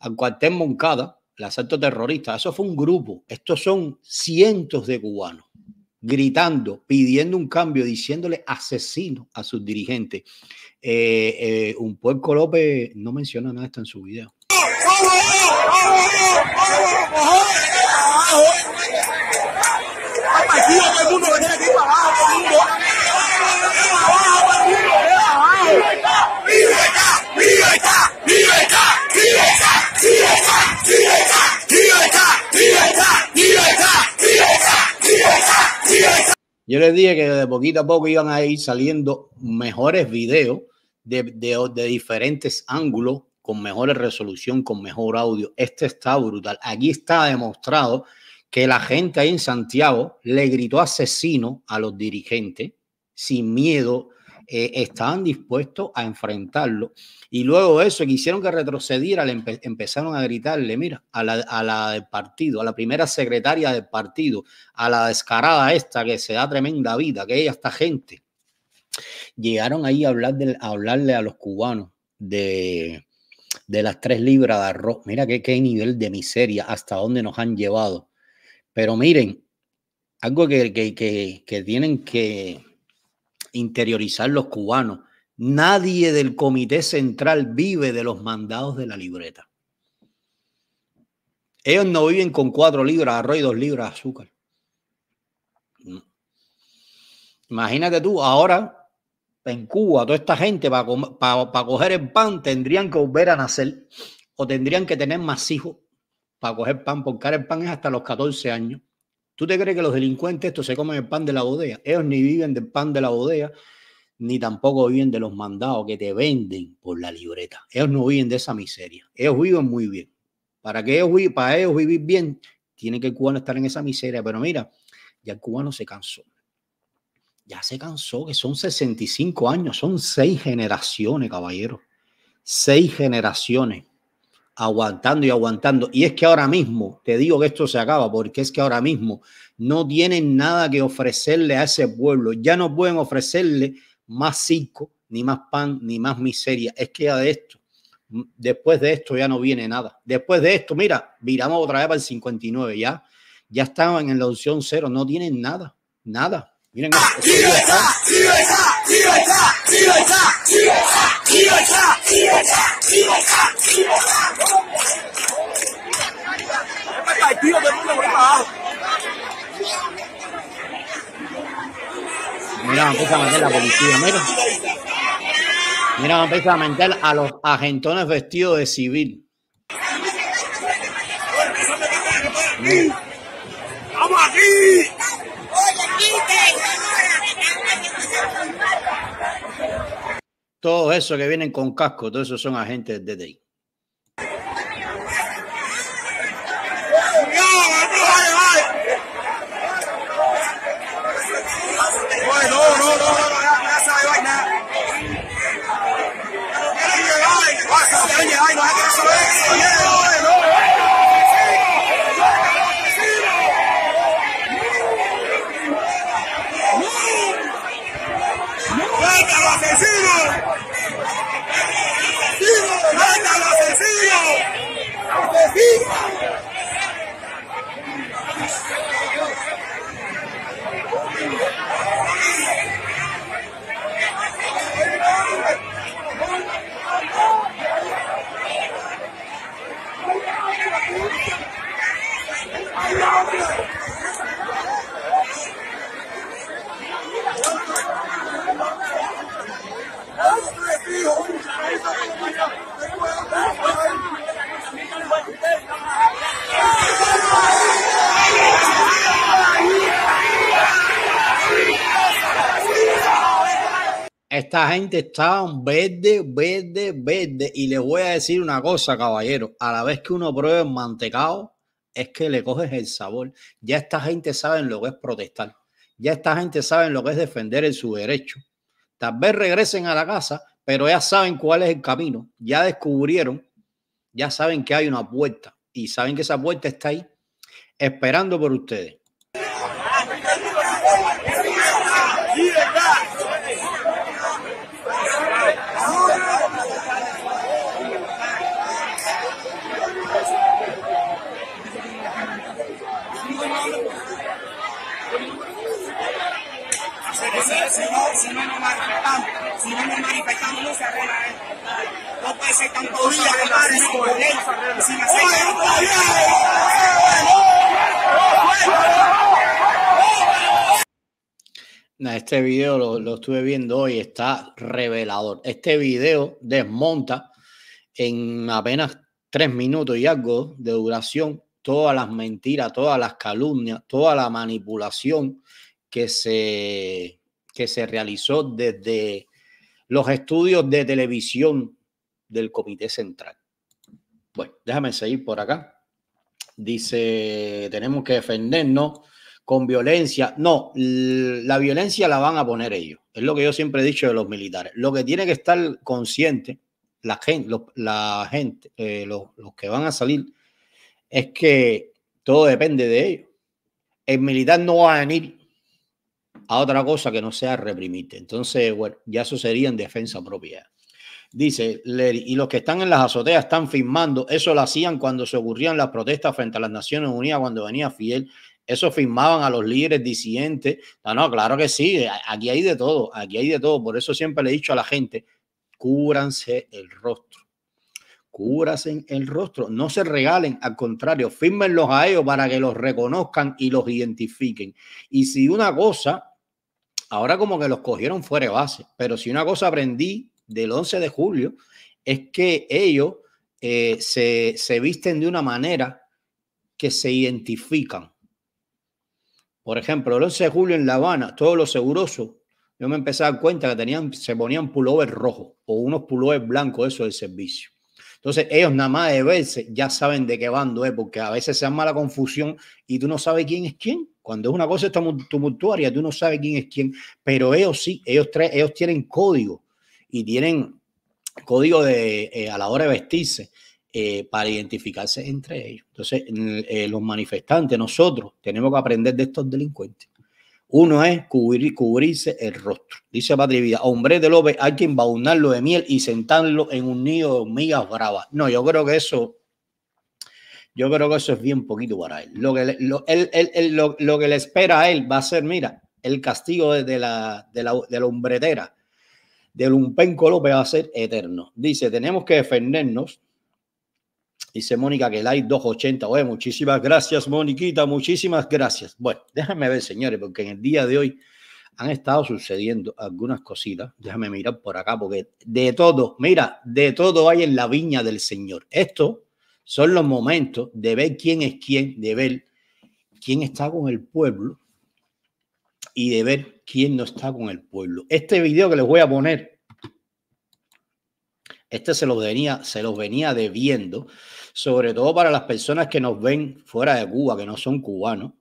al cuartel Moncada, el asalto terrorista, eso fue un grupo, estos son cientos de cubanos gritando, pidiendo un cambio, diciéndole asesino a sus dirigentes. un puerco López no menciona nada esto en su video. Yo les dije que de poquito a poco iban a ir saliendo mejores videos de, diferentes ángulos, con mejores resolución, con mejor audio. Este está brutal. Aquí está demostrado que la gente ahí en Santiago le gritó asesino a los dirigentes sin miedo, eh, estaban dispuestos a enfrentarlo. Y luego eso, quisieron que retrocediera, le empezaron a gritarle, mira, a la, a del partido, a la primera secretaria del partido, a la descarada esta que se da tremenda vida, que ella está gente. Llegaron ahí a, hablar hablarle a los cubanos de, las tres libras de arroz. Mira qué, qué nivel de miseria, hasta dónde nos han llevado. Pero miren, algo que, que tienen que, interiorizar los cubanos. Nadie del Comité Central vive de los mandados de la libreta. Ellos no viven con cuatro libras de arroz y dos libras de azúcar. Imagínate tú, ahora en Cuba, toda esta gente para, para coger el pan tendrían que volver a nacer o tendrían que tener más hijos para coger pan, porque el pan es hasta los 14 años. ¿Tú te crees que los delincuentes estos se comen el pan de la bodega? Ellos ni viven del pan de la bodega, ni tampoco viven de los mandados que te venden por la libreta. Ellos no viven de esa miseria. Ellos viven muy bien. Para que ellos, para ellos vivir bien, tiene que el cubano estar en esa miseria. Pero mira, ya el cubano se cansó. Ya se cansó, que son 65 años, son seis generaciones, caballero. Seis generaciones aguantando y aguantando. Y es que ahora mismo, te digo que esto se acaba, porque es que ahora mismo no tienen nada que ofrecerle a ese pueblo. Ya no pueden ofrecerle más cinco, ni más pan, ni más miseria. Es que ya de esto, mm, después de esto ya no viene nada. Después de esto, mira, miramos otra vez para el 59, ya, ya estaban en la opción cero, no tienen nada, nada. Mira mira, Mira, empieza a meter la policía, mira. Mira, empieza a meter a los agentones vestidos de civil. Todos esos que vienen con casco, todos esos son agentes de DTI. esta gente está verde, verde, verde. Y les voy a decir una cosa, caballero. A la vez que uno prueba el mantecado, es que le coges el sabor. Ya esta gente sabe lo que es protestar. Ya esta gente sabe lo que es defender en su derecho. Tal vez regresen a la casa, pero ya saben cuál es el camino. Ya descubrieron, ya saben que hay una puerta y saben que esa puerta está ahí esperando por ustedes. no, si no nos manifestamos, si no nos manifestamos, no se arregla esto. No puede ser tan podrida, compadre, sin pues. poder, sin hacer pues. Este video lo, lo estuve viendo hoy, está revelador. Este video desmonta en apenas tres minutos y algo de duración todas las mentiras, todas las calumnias, toda la manipulación que se que se realizó desde los estudios de televisión del Comité Central. Bueno, déjame seguir por acá. Dice, tenemos que defendernos con violencia. No, la violencia la van a poner ellos. Es lo que yo siempre he dicho de los militares. Lo que tiene que estar consciente la gente, eh, los, que van a salir, es que todo depende de ellos. El militar no va a venir a otra cosa que no sea reprimirte. Entonces, bueno, ya eso sería en defensa propia. Dice y los que están en las azoteas están firmando. Eso lo hacían cuando se ocurrían las protestas frente a las Naciones Unidas, cuando venía fiel Eso firmaban a los líderes disidentes. No, no, claro que sí. Eh, aquí hay de todo. Aquí hay de todo. Por eso siempre le he dicho a la gente: cúbranse el rostro. Cúbranse el rostro. No se regalen. Al contrario, firmenlos a ellos para que los reconozcan y los identifiquen. Y si una cosa ahora como que los cogieron fuera de base, pero si una cosa aprendí del 11 de julio es que ellos eh, se, visten de una manera que se identifican. Por ejemplo, el 11 de julio en La Habana, todos los segurosos, yo me empecé a dar cuenta que tenían, se ponían pullover rojo o unos pullovers blancos, eso del servicio. Entonces, ellos nada más de verse ya saben de qué bando es, porque a veces se arma mala confusión y tú no sabes quién es quién. Cuando es una cosa tumultuaria, tú no sabes quién es quién, pero ellos sí, ellos, tres, ellos tienen código y tienen código de, eh, a la hora de vestirse. Eh, para identificarse entre ellos. Entonces, eh, los manifestantes, nosotros, tenemos que aprender de estos delincuentes. Uno es cubrir, cubrirse el rostro. Dice Padre Vida, hombre de López, hay que embaunarlo de miel y sentarlo en un nido de hormigas bravas. No, yo creo que eso, yo creo que eso es bien poquito para él. Lo que le, lo, él, lo, que le espera a él va a ser, mira, el castigo de la, de la, de la hombretera del Umpenco López va a ser eterno. Dice, tenemos que defendernos Dice Mónica que el hay 280. Oye, muchísimas gracias, Moniquita, muchísimas gracias. Bueno, déjame ver, señores, porque en el día de hoy han estado sucediendo algunas cositas. Déjame mirar por acá, porque de todo, mira, de todo hay en la viña del Señor. Estos son los momentos de ver quién es quién, de ver quién está con el pueblo y de ver quién no está con el pueblo. Este video que les voy a poner, este se los venía, se los venía debiendo sobre todo para las personas que nos ven fuera de Cuba, que no son cubanos,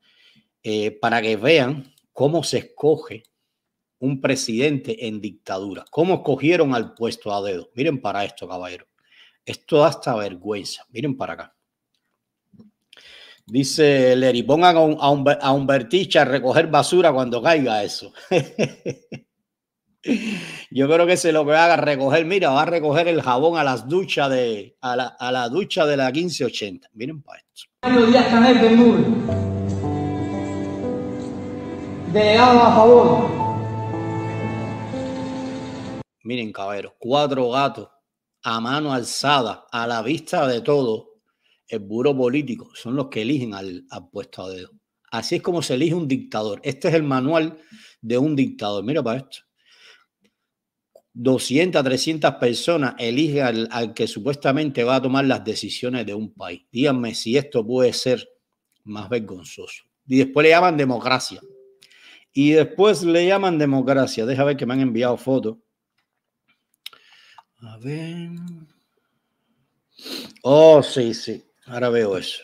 eh, para que vean cómo se escoge un presidente en dictadura, cómo escogieron al puesto a dedo. Miren para esto, caballero. Esto da hasta vergüenza. Miren para acá. Dice le pongan a, un, a, a a recoger basura cuando caiga eso. Yo creo que se lo que a recoger, mira, va a recoger el jabón a las duchas de, a la, ducha de la 1580. Miren para esto. a favor. Miren, caballeros, cuatro gatos a mano alzada, a la vista de todo, el buro político, son los que eligen al, al puesto a dedo. Así es como se elige un dictador. Este es el manual de un dictador. Mira para esto. 200, 300 personas eligen al, que supuestamente va a tomar las decisiones de un país. Díganme si esto puede ser más vergonzoso. Y después le llaman democracia. Y después le llaman democracia. Deja ver que me han enviado fotos. A ver. Oh, sí, sí. Ahora veo eso.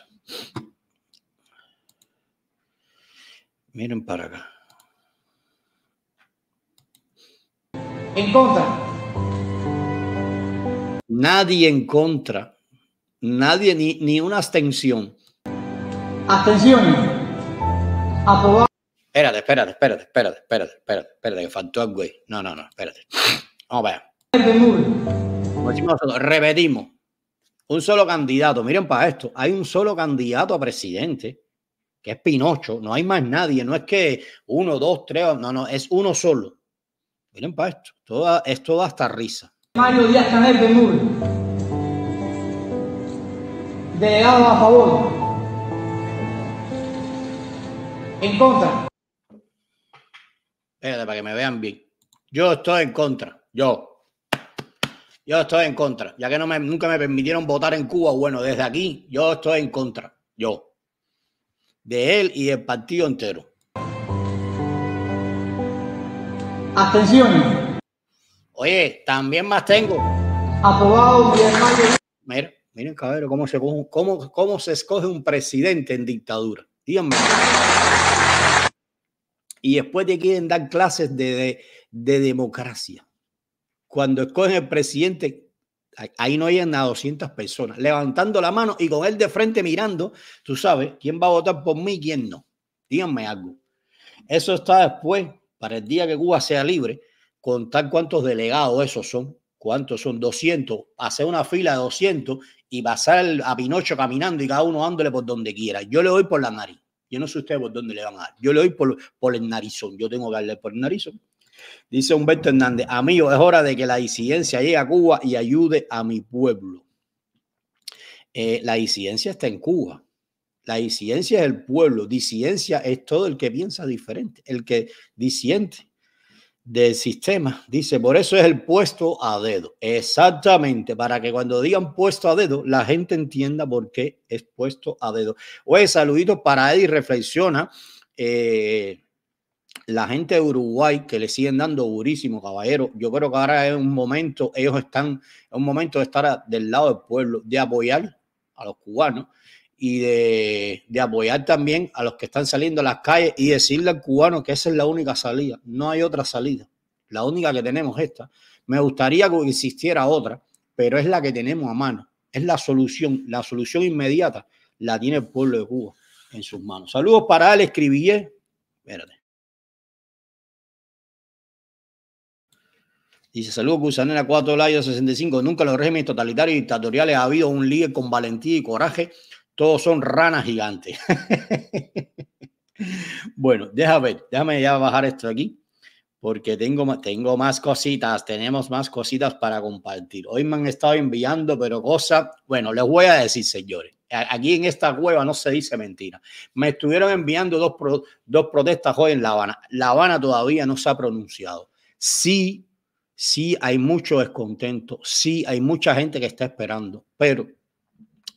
Miren para acá. En contra. Nadie en contra. Nadie, ni, ni una abstención. Abstención. Aprobado. Espérate, espérate, espérate, espérate, espérate, espérate, espérate, que faltó algo güey. No, no, no, espérate. Vamos a ver. repetimos. Un solo candidato. Miren para esto. Hay un solo candidato a presidente, que es Pinocho. No hay más nadie. No es que uno, dos, tres. No, no, es uno solo. Miren para esto, es todo hasta risa. Mario Díaz Canel Mur. delegado a favor, en contra. Espérate para que me vean bien. Yo estoy en contra, yo. Yo estoy en contra, ya que nunca me permitieron votar en Cuba. Bueno, desde aquí yo estoy en contra, yo. De él y del partido entero. Atención. Oye, también más tengo. Aprobado Mira, miren, cabrón, cómo se, cómo, cómo se escoge un presidente en dictadura. Díganme. Y después te quieren dar clases de, de, democracia. Cuando escogen el presidente, ahí no llegan a 200 personas, levantando la mano y con él de frente mirando, tú sabes quién va a votar por mí y quién no. Díganme algo. Eso está después para el día que Cuba sea libre, contar cuántos delegados esos son, cuántos son, 200, hacer una fila de 200 y pasar a Pinocho caminando y cada uno dándole por donde quiera. Yo le doy por la nariz. Yo no sé ustedes por dónde le van a dar. Yo le doy por, el narizón. Yo tengo que darle por el narizón. Dice Humberto Hernández, amigo, es hora de que la disidencia llegue a Cuba y ayude a mi pueblo. Eh, la disidencia está en Cuba. La disidencia es el pueblo, disidencia es todo el que piensa diferente, el que disiente del sistema. Dice, por eso es el puesto a dedo. Exactamente, para que cuando digan puesto a dedo, la gente entienda por qué es puesto a dedo. Oye, saluditos para Eddie, reflexiona. Eh, la gente de Uruguay que le siguen dando durísimo, caballero. Yo creo que ahora es un momento, ellos están, es un momento de estar del lado del pueblo, de apoyar a los cubanos y de, apoyar también a los que están saliendo a las calles y decirle al cubano que esa es la única salida, no hay otra salida, la única que tenemos esta. Me gustaría que existiera otra, pero es la que tenemos a mano, es la solución, la solución inmediata la tiene el pueblo de Cuba en sus manos. Saludos para el escribillé Espérate. Dice, saludos, Cusanera 4 Layo 65. Nunca en los regímenes totalitarios y dictatoriales ha habido un líder con valentía y coraje todos son ranas gigantes. bueno, déjame ver, déjame ya bajar esto aquí, porque tengo, tengo más cositas, tenemos más cositas para compartir. Hoy me han estado enviando, pero cosas, bueno, les voy a decir, señores, aquí en esta cueva no se dice mentira. Me estuvieron enviando dos, dos protestas hoy en La Habana. La Habana todavía no se ha pronunciado. Sí, sí hay mucho descontento, sí hay mucha gente que está esperando, pero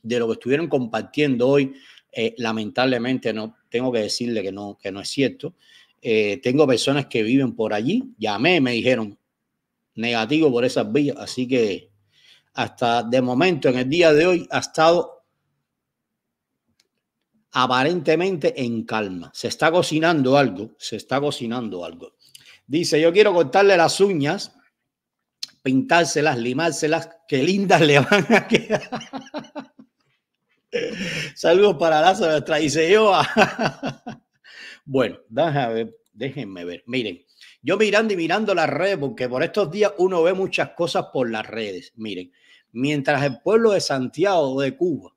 de lo que estuvieron compartiendo hoy, eh, lamentablemente no tengo que decirle que no, que no es cierto. Eh, tengo personas que viven por allí, llamé, me dijeron negativo por esas vías, así que hasta de momento en el día de hoy ha estado aparentemente en calma. Se está cocinando algo, se está cocinando algo. Dice, yo quiero cortarle las uñas, pintárselas, limárselas, qué lindas le van a quedar. Saludos para Lázaro yo. bueno, déjenme ver. Miren, yo mirando y mirando las redes, porque por estos días uno ve muchas cosas por las redes. Miren, mientras el pueblo de Santiago de Cuba,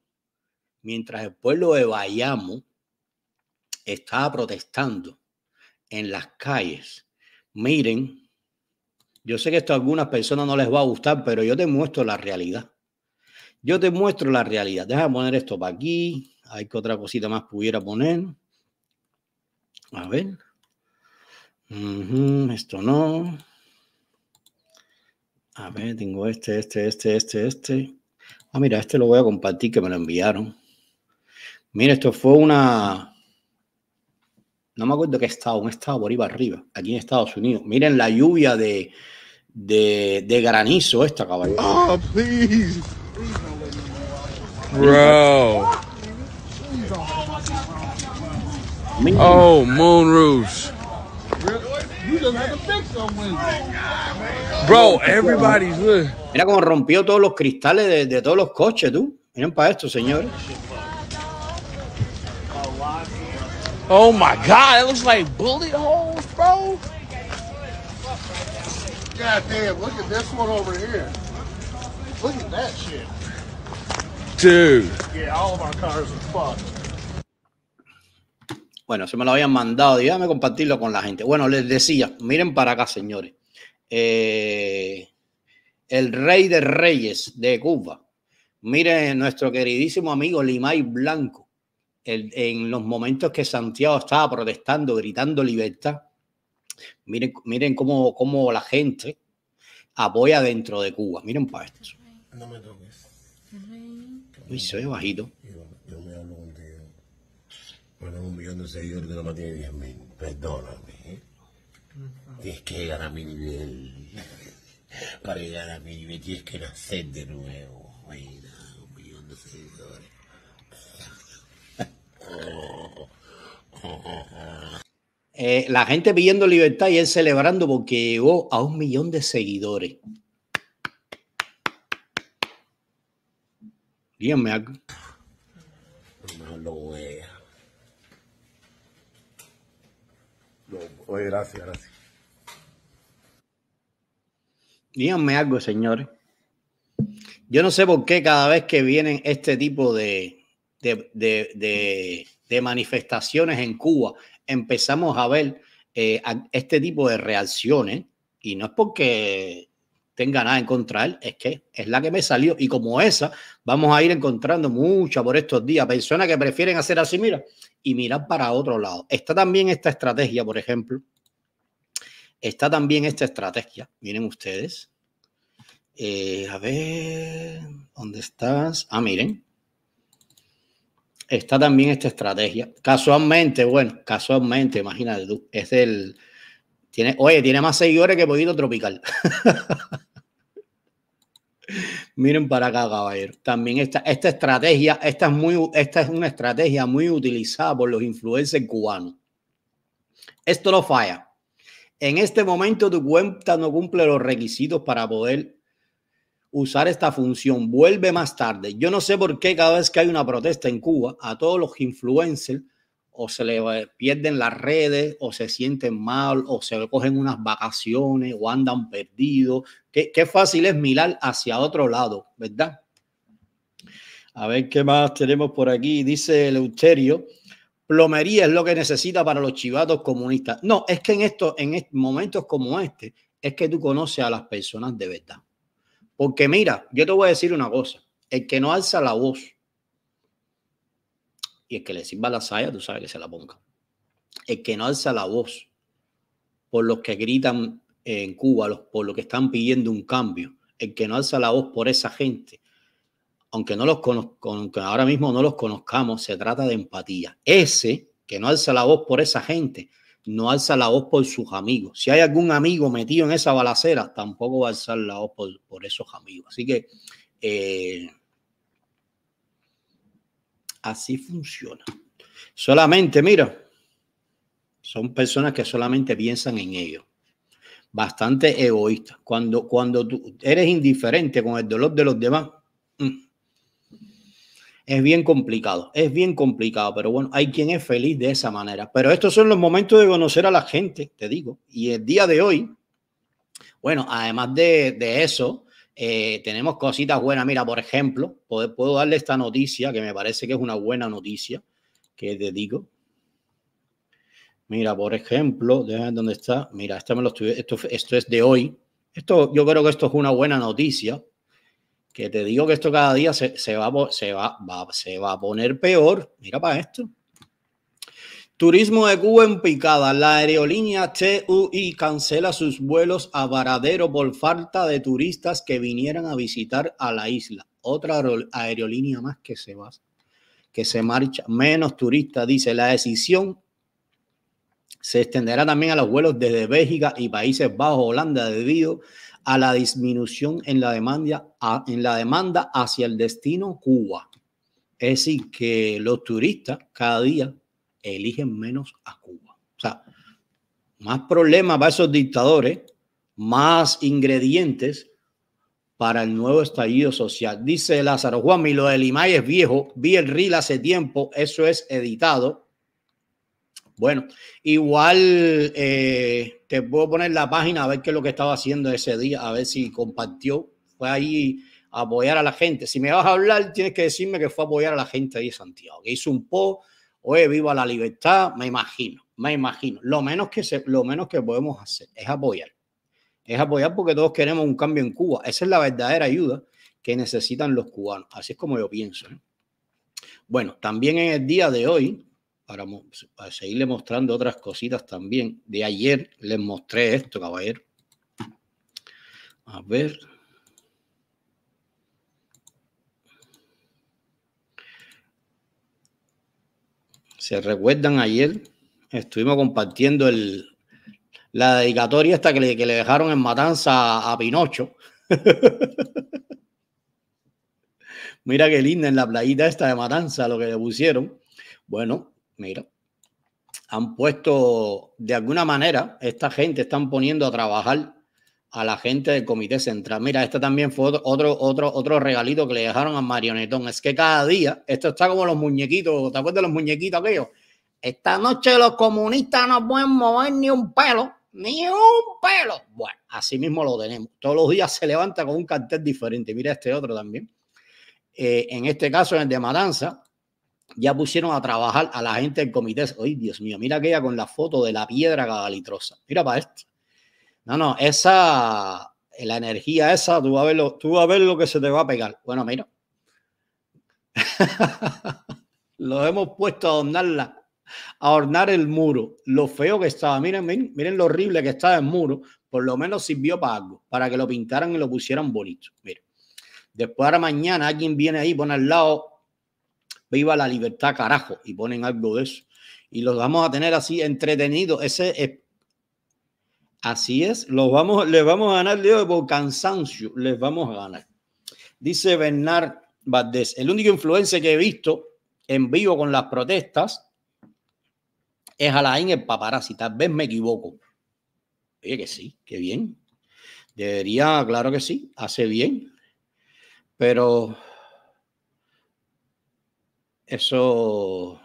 mientras el pueblo de Bayamo estaba protestando en las calles, miren, yo sé que esto a algunas personas no les va a gustar, pero yo te muestro la realidad. Yo te muestro la realidad. Deja poner esto para aquí. Hay que otra cosita más pudiera poner. A ver. esto no. A ver, tengo este, este, este, este, este. Ah, mira, este lo voy a compartir que me lo enviaron. Mira, esto fue una. No me acuerdo qué estado, un estado por ahí arriba, aquí en Estados Unidos. Miren la lluvia de, de, granizo esta, caballero. Oh, ah, please. Bro. Oh, moon roofs. Bro, everybody's good. Mira cómo rompió todos los cristales de, de todos los coches, tú. Miren para esto, señores. Oh my god, it looks like bullet holes, bro. God damn, look at this one over here. Look at that shit. Bueno, se me lo habían mandado, dígame compartirlo con la gente. Bueno, les decía, miren para acá, señores. Eh, el rey de reyes de Cuba. Miren, nuestro queridísimo amigo Limay Blanco, en los momentos que Santiago estaba protestando, gritando libertad, miren, miren cómo, cómo la gente apoya dentro de Cuba. Miren para esto. No me se soy bajito. Yo, me hablo contigo. Bueno, un millón de seguidores que no más tiene 10 mil. Perdóname. ¿eh? Tienes que llegar a mi nivel. Para llegar a mi nivel tienes que nacer de nuevo. Mira, un millón de seguidores. Eh, la gente pidiendo libertad y él celebrando porque llegó a un millón de seguidores. Díganme algo. No lo oye, gracias, gracias. Díganme algo, señores. Yo no sé por qué cada vez que vienen este tipo de, manifestaciones en Cuba, empezamos a ver eh, este tipo de reacciones. Y no es porque tenga nada en contra de él, es que es la que me salió. Y como esa, vamos a ir encontrando muchas por estos días. Personas que prefieren hacer así, mira, y mirar para otro lado. Está también esta estrategia, por ejemplo. Está también esta estrategia. Miren ustedes. Eh, a ver, ¿dónde estás? Ah, miren. Está también esta estrategia. Casualmente, bueno, casualmente, imagínate tú, es del oye, tiene más seguidores que Polito Tropical. Miren para acá, caballero. También esta, esta estrategia, esta es, muy, esta es una estrategia muy utilizada por los influencers cubanos. Esto no falla. En este momento tu cuenta no cumple los requisitos para poder usar esta función. Vuelve más tarde. Yo no sé por qué cada vez que hay una protesta en Cuba, a todos los influencers o se le pierden las redes, o se sienten mal, o se cogen unas vacaciones, o andan perdidos. Qué, fácil es mirar hacia otro lado, ¿verdad? A ver qué más tenemos por aquí. Dice Leuterio, plomería es lo que necesita para los chivatos comunistas. No, es que en, estos en momentos como este, es que tú conoces a las personas de verdad. Porque mira, yo te voy a decir una cosa, el que no alza la voz, y el que le sirva la saya, tú sabes que se la ponga. El que no alza la voz por los que gritan en Cuba, los, por los que están pidiendo un cambio, el que no alza la voz por esa gente, aunque, no los conozco, aunque ahora mismo no los conozcamos, se trata de empatía. Ese que no alza la voz por esa gente, no alza la voz por sus amigos. Si hay algún amigo metido en esa balacera, tampoco va a alzar la voz por, esos amigos. Así que eh, Así funciona. Solamente, mira, son personas que solamente piensan en ellos. Bastante egoístas. Cuando, cuando tú eres indiferente con el dolor de los demás, mm, es bien complicado, es bien complicado, pero bueno, hay quien es feliz de esa manera. Pero estos son los momentos de conocer a la gente, te digo. Y el día de hoy, bueno, además de, de eso, eh, tenemos cositas buenas. Mira, por ejemplo, puedo, darle esta noticia que me parece que es una buena noticia que te digo. Mira, por ejemplo, déjame dónde está. Mira, esto, me lo esto, es de hoy. Esto, yo creo que esto es una buena noticia. Que te digo que esto cada día se, va, se, va, se va a poner peor. Mira para esto. Turismo de Cuba en picada. La aerolínea TUI cancela sus vuelos a Varadero por falta de turistas que vinieran a visitar a la isla. Otra aerolínea más que se va, que se marcha. Menos turistas, dice. La decisión se extenderá también a los vuelos desde Bélgica y Países Bajos, Holanda, debido a la disminución en la demanda, en la demanda hacia el destino Cuba. Es decir, que los turistas cada día eligen menos a Cuba. O sea, más problemas para esos dictadores, más ingredientes para el nuevo estallido social. Dice Lázaro Juan, lo del IMAI es viejo, vi el reel hace tiempo, eso es editado. Bueno, igual eh, te puedo poner la página a ver qué es lo que estaba haciendo ese día, a ver si compartió, fue ahí a apoyar a la gente. Si me vas a hablar, tienes que decirme que fue a apoyar a la gente ahí de Santiago, que hizo un po. Oye, viva la libertad, me imagino, me imagino. Lo menos que, se, lo menos que podemos hacer es apoyar. Es apoyar porque todos queremos un cambio en Cuba. Esa es la verdadera ayuda que necesitan los cubanos. Así es como yo pienso. ¿eh? Bueno, también en el día de hoy, para, para seguirle mostrando otras cositas también, de ayer les mostré esto, caballero. A ver. Se recuerdan ayer, estuvimos compartiendo el, la dedicatoria esta que le, dejaron en matanza a, Pinocho. mira qué linda en la playita esta de matanza lo que le pusieron. Bueno, mira, han puesto de alguna manera, esta gente están poniendo a trabajar a la gente del Comité Central. Mira, este también fue otro, otro, otro, regalito que le dejaron a Marionetón. Es que cada día, esto está como los muñequitos, ¿te acuerdas de los muñequitos aquellos? Esta noche los comunistas no pueden mover ni un pelo, ni un pelo. Bueno, así mismo lo tenemos. Todos los días se levanta con un cartel diferente. Mira este otro también. Eh, en este caso, el de Matanza, ya pusieron a trabajar a la gente del comité. ay Dios mío, mira aquella con la foto de la piedra galitrosa, Mira para esto. No, no, esa, la energía esa, tú vas a ver lo, tú a ver lo que se te va a pegar. Bueno, mira. lo hemos puesto a adornarla a adornar el muro, lo feo que estaba. Miren, miren, miren, lo horrible que estaba el muro. Por lo menos sirvió para algo, para que lo pintaran y lo pusieran bonito. Mira, Después ahora mañana alguien viene ahí y pone al lado, viva la libertad, carajo, y ponen algo de eso. Y los vamos a tener así entretenidos. Ese, Así es, los vamos, les vamos a ganar, Leo, por cansancio, les vamos a ganar. Dice Bernard Valdés, el único influencer que he visto en vivo con las protestas es Alain el paparazzi, tal vez me equivoco. Oye, que sí, que bien. Debería, claro que sí, hace bien. Pero eso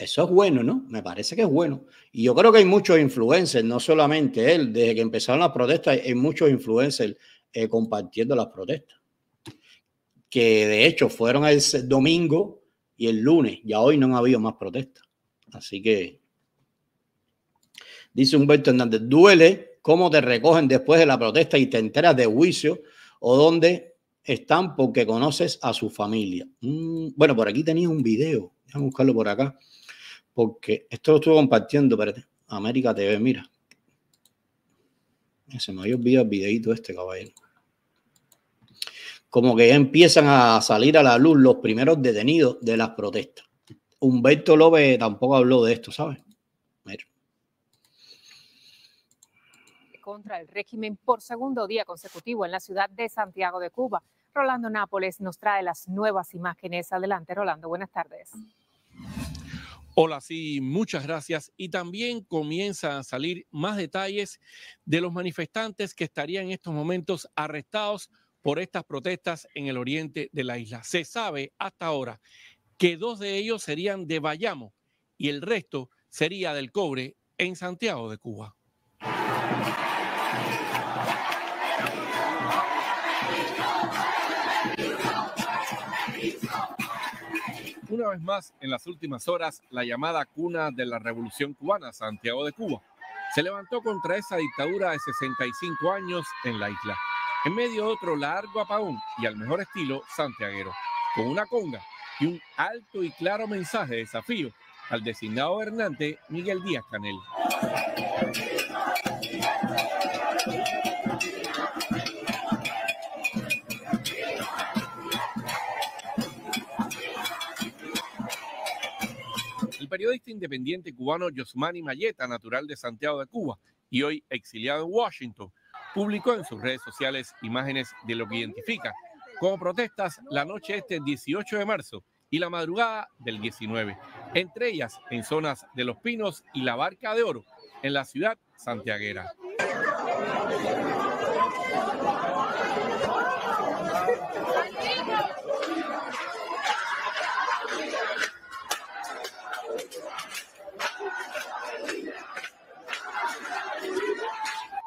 eso es bueno, ¿no? Me parece que es bueno. Y yo creo que hay muchos influencers, no solamente él. Desde que empezaron las protestas, hay muchos influencers eh, compartiendo las protestas. Que de hecho fueron el domingo y el lunes. y hoy no han habido más protestas. Así que, dice Humberto Hernández, duele cómo te recogen después de la protesta y te enteras de juicio o dónde están porque conoces a su familia. Mm, bueno, por aquí tenía un video. a buscarlo por acá porque esto lo estuve compartiendo, espérate, América TV, mira. Se me había olvidado el videito este, caballero. Como que ya empiezan a salir a la luz los primeros detenidos de las protestas. Humberto López tampoco habló de esto, ¿sabes? Contra el régimen por segundo día consecutivo en la ciudad de Santiago de Cuba. Rolando Nápoles nos trae las nuevas imágenes. Adelante, Rolando, buenas tardes. Hola, sí, muchas gracias. Y también comienzan a salir más detalles de los manifestantes que estarían en estos momentos arrestados por estas protestas en el oriente de la isla. Se sabe hasta ahora que dos de ellos serían de Bayamo y el resto sería del cobre en Santiago de Cuba. vez más en las últimas horas la llamada cuna de la Revolución Cubana, Santiago de Cuba. Se levantó contra esa dictadura de 65 años en la isla. En medio de otro largo apagón y al mejor estilo santiaguero, con una conga y un alto y claro mensaje de desafío al designado gobernante Miguel Díaz Canel. periodista independiente cubano Yosmani Mayeta, natural de Santiago de Cuba y hoy exiliado en Washington, publicó en sus redes sociales imágenes de lo que identifica como protestas la noche este 18 de marzo y la madrugada del 19, entre ellas en zonas de Los Pinos y la Barca de Oro, en la ciudad santiaguera.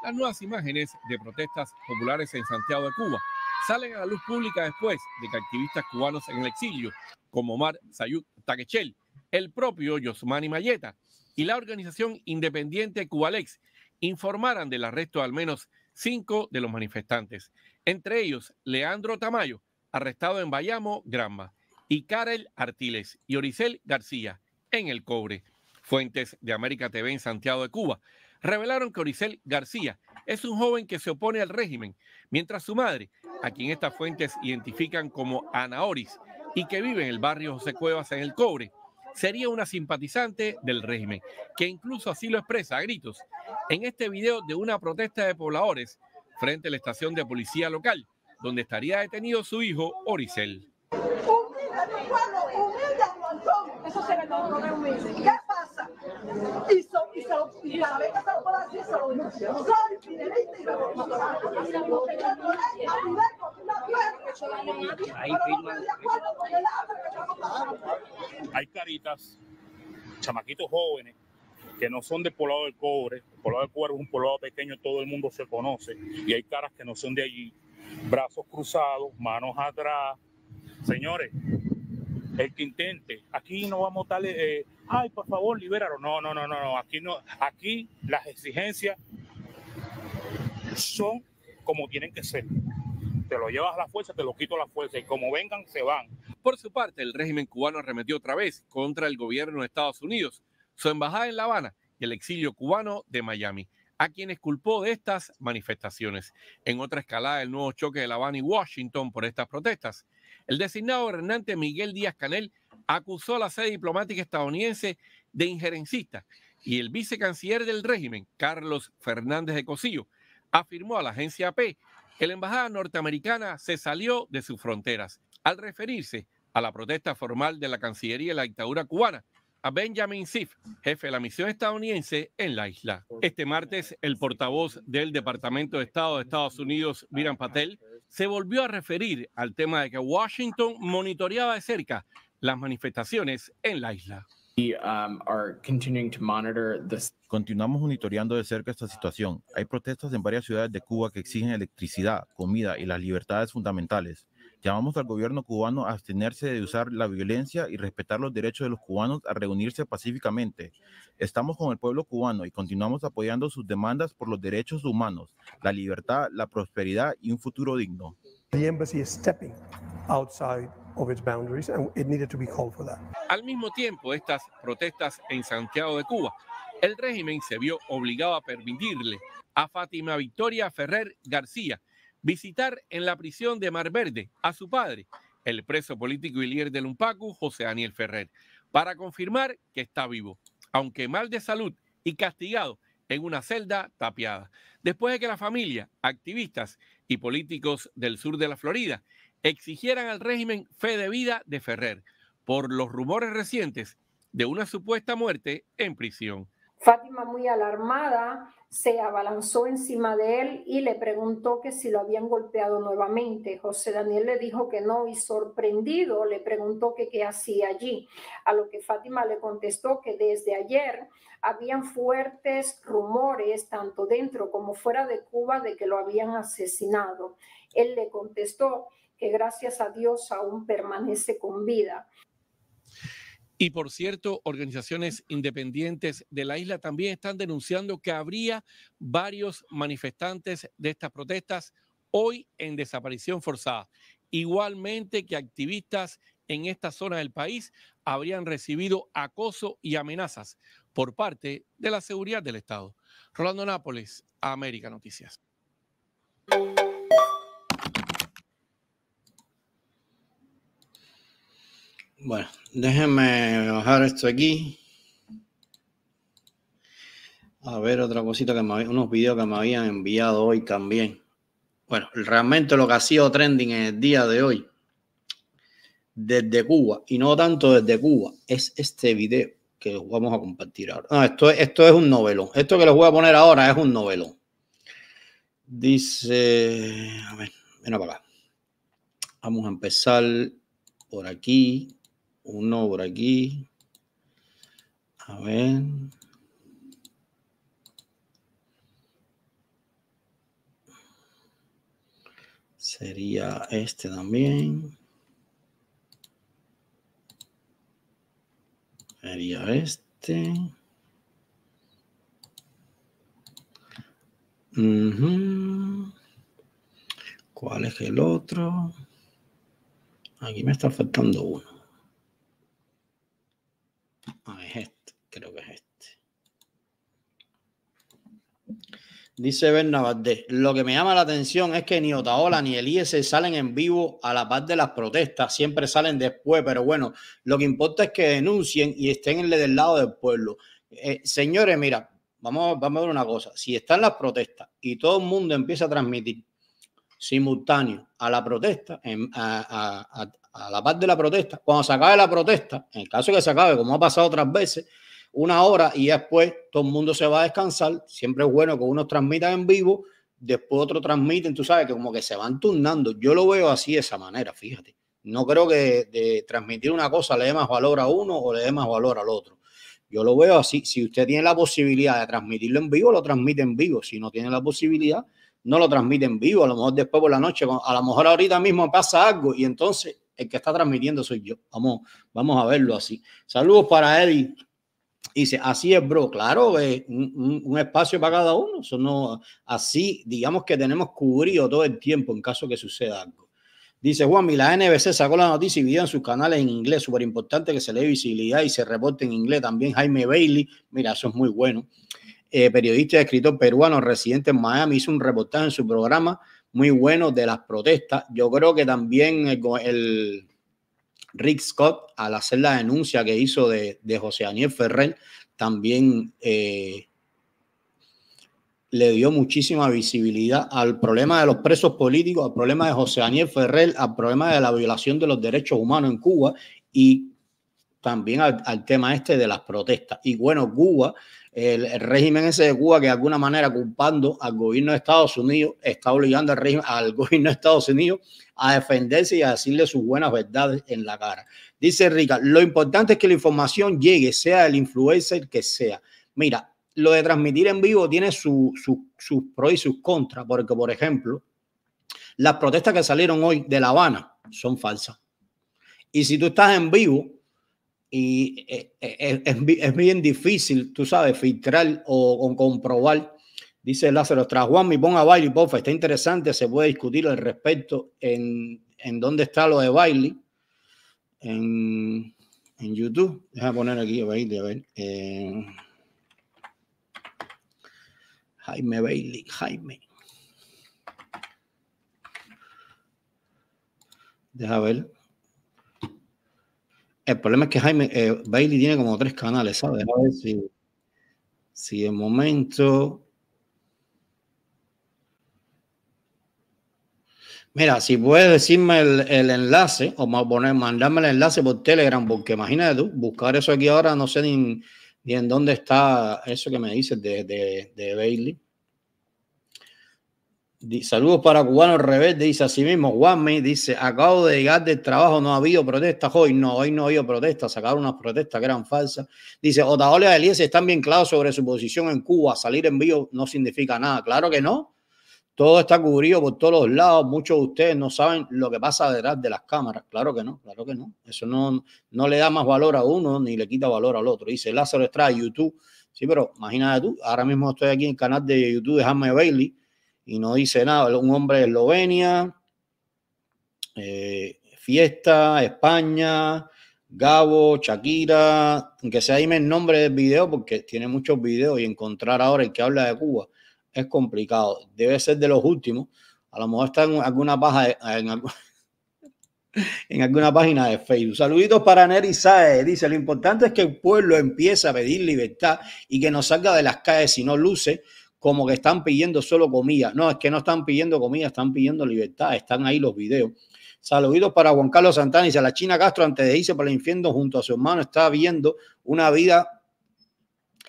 Las nuevas imágenes de protestas populares en Santiago de Cuba salen a la luz pública después de que activistas cubanos en el exilio, como Omar Sayud Taquechel, el propio Yosmani Mayeta y la organización independiente Cubalex informaran del arresto de al menos cinco de los manifestantes, entre ellos Leandro Tamayo, arrestado en Bayamo, Granma, y Karel Artiles y Oricel García, en El Cobre. Fuentes de América TV en Santiago de Cuba revelaron que Oricel García es un joven que se opone al régimen, mientras su madre, a quien estas fuentes identifican como Ana Oris y que vive en el barrio José Cuevas en El Cobre, sería una simpatizante del régimen, que incluso así lo expresa a gritos en este video de una protesta de pobladores frente a la estación de policía local, donde estaría detenido su hijo Oricel. Hay caritas, chamaquitos jóvenes que no son de poblado de cobre, el poblado del cobre es un poblado pequeño, todo el mundo se conoce, y hay caras que no son de allí, brazos cruzados, manos atrás, señores, el que intente, aquí no vamos a darle, ay, por favor, libéralo. No, no, no, no, Aquí no, aquí las exigencias son como tienen que ser. Te lo llevas a la fuerza, te lo quito a la fuerza y como vengan, se van. Por su parte, el régimen cubano arremetió otra vez contra el gobierno de Estados Unidos, su embajada en La Habana y el exilio cubano de Miami, a quienes culpó de estas manifestaciones. En otra escalada, del nuevo choque de La Habana y Washington por estas protestas. El designado gobernante Miguel Díaz Canel acusó a la sede diplomática estadounidense de injerencista y el vicecanciller del régimen, Carlos Fernández de Cosillo, afirmó a la agencia AP que la embajada norteamericana se salió de sus fronteras al referirse a la protesta formal de la Cancillería de la dictadura cubana a Benjamin Sif, jefe de la misión estadounidense en la isla. Este martes, el portavoz del Departamento de Estado de Estados Unidos, Miran Patel, se volvió a referir al tema de que Washington monitoreaba de cerca las manifestaciones en la isla. Um, continuamos monitoreando de cerca esta situación. Hay protestas en varias ciudades de Cuba que exigen electricidad, comida y las libertades fundamentales. Llamamos al gobierno cubano a abstenerse de usar la violencia y respetar los derechos de los cubanos a reunirse pacíficamente. Estamos con el pueblo cubano y continuamos apoyando sus demandas por los derechos humanos, la libertad, la prosperidad y un futuro digno. embassy stepping outside of its boundaries, and it needed to be called Al mismo tiempo, estas protestas en Santiago de Cuba, el régimen se vio obligado a permitirle a Fátima Victoria Ferrer García visitar en la prisión de Mar Verde a su padre, el preso político y líder del UMPACU, José Daniel Ferrer, para confirmar que está vivo, aunque mal de salud y castigado en una celda tapiada. Después de que la familia, activistas y políticos del sur de la Florida exigieran al régimen fe de vida de Ferrer por los rumores recientes de una supuesta muerte en prisión. Fátima, muy alarmada, se abalanzó encima de él y le preguntó que si lo habían golpeado nuevamente. José Daniel le dijo que no y sorprendido le preguntó que qué hacía allí, a lo que Fátima le contestó que desde ayer habían fuertes rumores tanto dentro como fuera de Cuba de que lo habían asesinado. Él le contestó gracias a Dios aún permanece con vida. Y por cierto, organizaciones independientes de la isla también están denunciando que habría varios manifestantes de estas protestas hoy en desaparición forzada. Igualmente que activistas en esta zona del país habrían recibido acoso y amenazas por parte de la seguridad del Estado. Rolando Nápoles, América Noticias. Bueno, déjenme bajar esto aquí. A ver, otra cosita que me unos videos que me habían enviado hoy también. Bueno, realmente lo que ha sido trending en el día de hoy, desde Cuba, y no tanto desde Cuba, es este video que vamos a compartir ahora. No, esto, esto es un novelo. Esto que les voy a poner ahora es un novelo. Dice, a ver, para acá. Vamos a empezar por aquí uno por aquí. A ver. Sería este también. Sería este. ¿Cuál es el otro? Aquí me está faltando uno. Ah, es este, creo que es este. Dice Bernabé, lo que me llama la atención es que ni Otaola ni IS salen en vivo a la par de las protestas, siempre salen después, pero bueno, lo que importa es que denuncien y estén en del lado del pueblo. Eh, señores, mira, vamos, vamos a ver una cosa, si están las protestas y todo el mundo empieza a transmitir simultáneo a la protesta, a, a la par de la protesta. Cuando se acabe la protesta, en el caso que se acabe, como ha pasado otras veces, una hora y después todo el mundo se va a descansar. Siempre es bueno que unos transmitan en vivo, después otro transmiten, tú sabes, que como que se van turnando. Yo lo veo así de esa manera, fíjate. No creo que de, transmitir una cosa le dé más valor a uno o le dé más valor al otro. Yo lo veo así. Si usted tiene la posibilidad de transmitirlo en vivo, lo transmite en vivo. Si no tiene la posibilidad, no lo transmite en vivo. A lo mejor después por la noche, a lo mejor ahorita mismo pasa algo y entonces el que está transmitiendo soy yo. Vamos, vamos a verlo así. Saludos para Eddie. Dice, así es, bro. Claro, un, espacio para cada uno. Eso no, así, digamos que tenemos cubrido todo el tiempo en caso que suceda algo. Dice Juan, la NBC sacó la noticia y video en sus canales en inglés. Súper importante que se le dé visibilidad y se reporte en inglés. También Jaime Bailey. Mira, eso es muy bueno. Eh, periodista y escritor peruano residente en Miami hizo un reportaje en su programa muy buenos de las protestas. Yo creo que también el, Rick Scott, al hacer la denuncia que hizo de, José Daniel Ferrer, también eh, le dio muchísima visibilidad al problema de los presos políticos, al problema de José Daniel Ferrer, al problema de la violación de los derechos humanos en Cuba y también al, al tema este de las protestas. Y bueno, Cuba el, régimen ese de Cuba que de alguna manera culpando al gobierno de Estados Unidos está obligando al, régimen, al gobierno de Estados Unidos a defenderse y a decirle sus buenas verdades en la cara. Dice Rica, lo importante es que la información llegue, sea el influencer que sea. Mira, lo de transmitir en vivo tiene sus pros y sus contras, porque por ejemplo, las protestas que salieron hoy de La Habana son falsas. Y si tú estás en vivo, y eh, eh, es, bien difícil, tú sabes, filtrar o, comprobar. Dice Lázaro, tras Juan, mi ponga baile, Bailey, está interesante, se puede discutir al respecto en, en dónde está lo de Bailey en, YouTube. Déjame poner aquí a Bailey, a ver. Jaime Bailey, Jaime. Deja ver. El problema es que Jaime, eh, Bailey tiene como tres canales, ¿sabes? A ver si, si en momento. Mira, si puedes decirme el, enlace o poner, mandarme el enlace por Telegram, porque imagínate tú, buscar eso aquí ahora, no sé ni, ni en dónde está eso que me dices de, de, de Bailey. Saludos para Cubano revés dice así mismo, Juanmi, dice, acabo de llegar del trabajo, no ha habido protestas hoy, no, hoy no ha habido protestas, sacaron unas protestas que eran falsas. Dice, Otaola y están bien claros sobre su posición en Cuba, salir en vivo no significa nada, claro que no, todo está cubrido por todos los lados, muchos de ustedes no saben lo que pasa detrás de las cámaras, claro que no, claro que no, eso no, no le da más valor a uno ni le quita valor al otro. Dice Lázaro Estrada, YouTube, sí, pero imagínate tú, ahora mismo estoy aquí en el canal de YouTube de Jaime Bailey y no dice nada. Un hombre de Eslovenia, eh, Fiesta, España, Gabo, Shakira, que sea dime el nombre del video porque tiene muchos videos y encontrar ahora el que habla de Cuba es complicado. Debe ser de los últimos. A lo mejor está en alguna, en, alguna página de Facebook. Saluditos para Neri Saez. Dice, lo importante es que el pueblo empiece a pedir libertad y que no salga de las calles si no luce como que están pidiendo solo comida. No, es que no están pidiendo comida, están pidiendo libertad. Están ahí los videos. Saludos para Juan Carlos Santana. Dice, la China Castro antes de irse para el infierno junto a su hermano está viendo una vida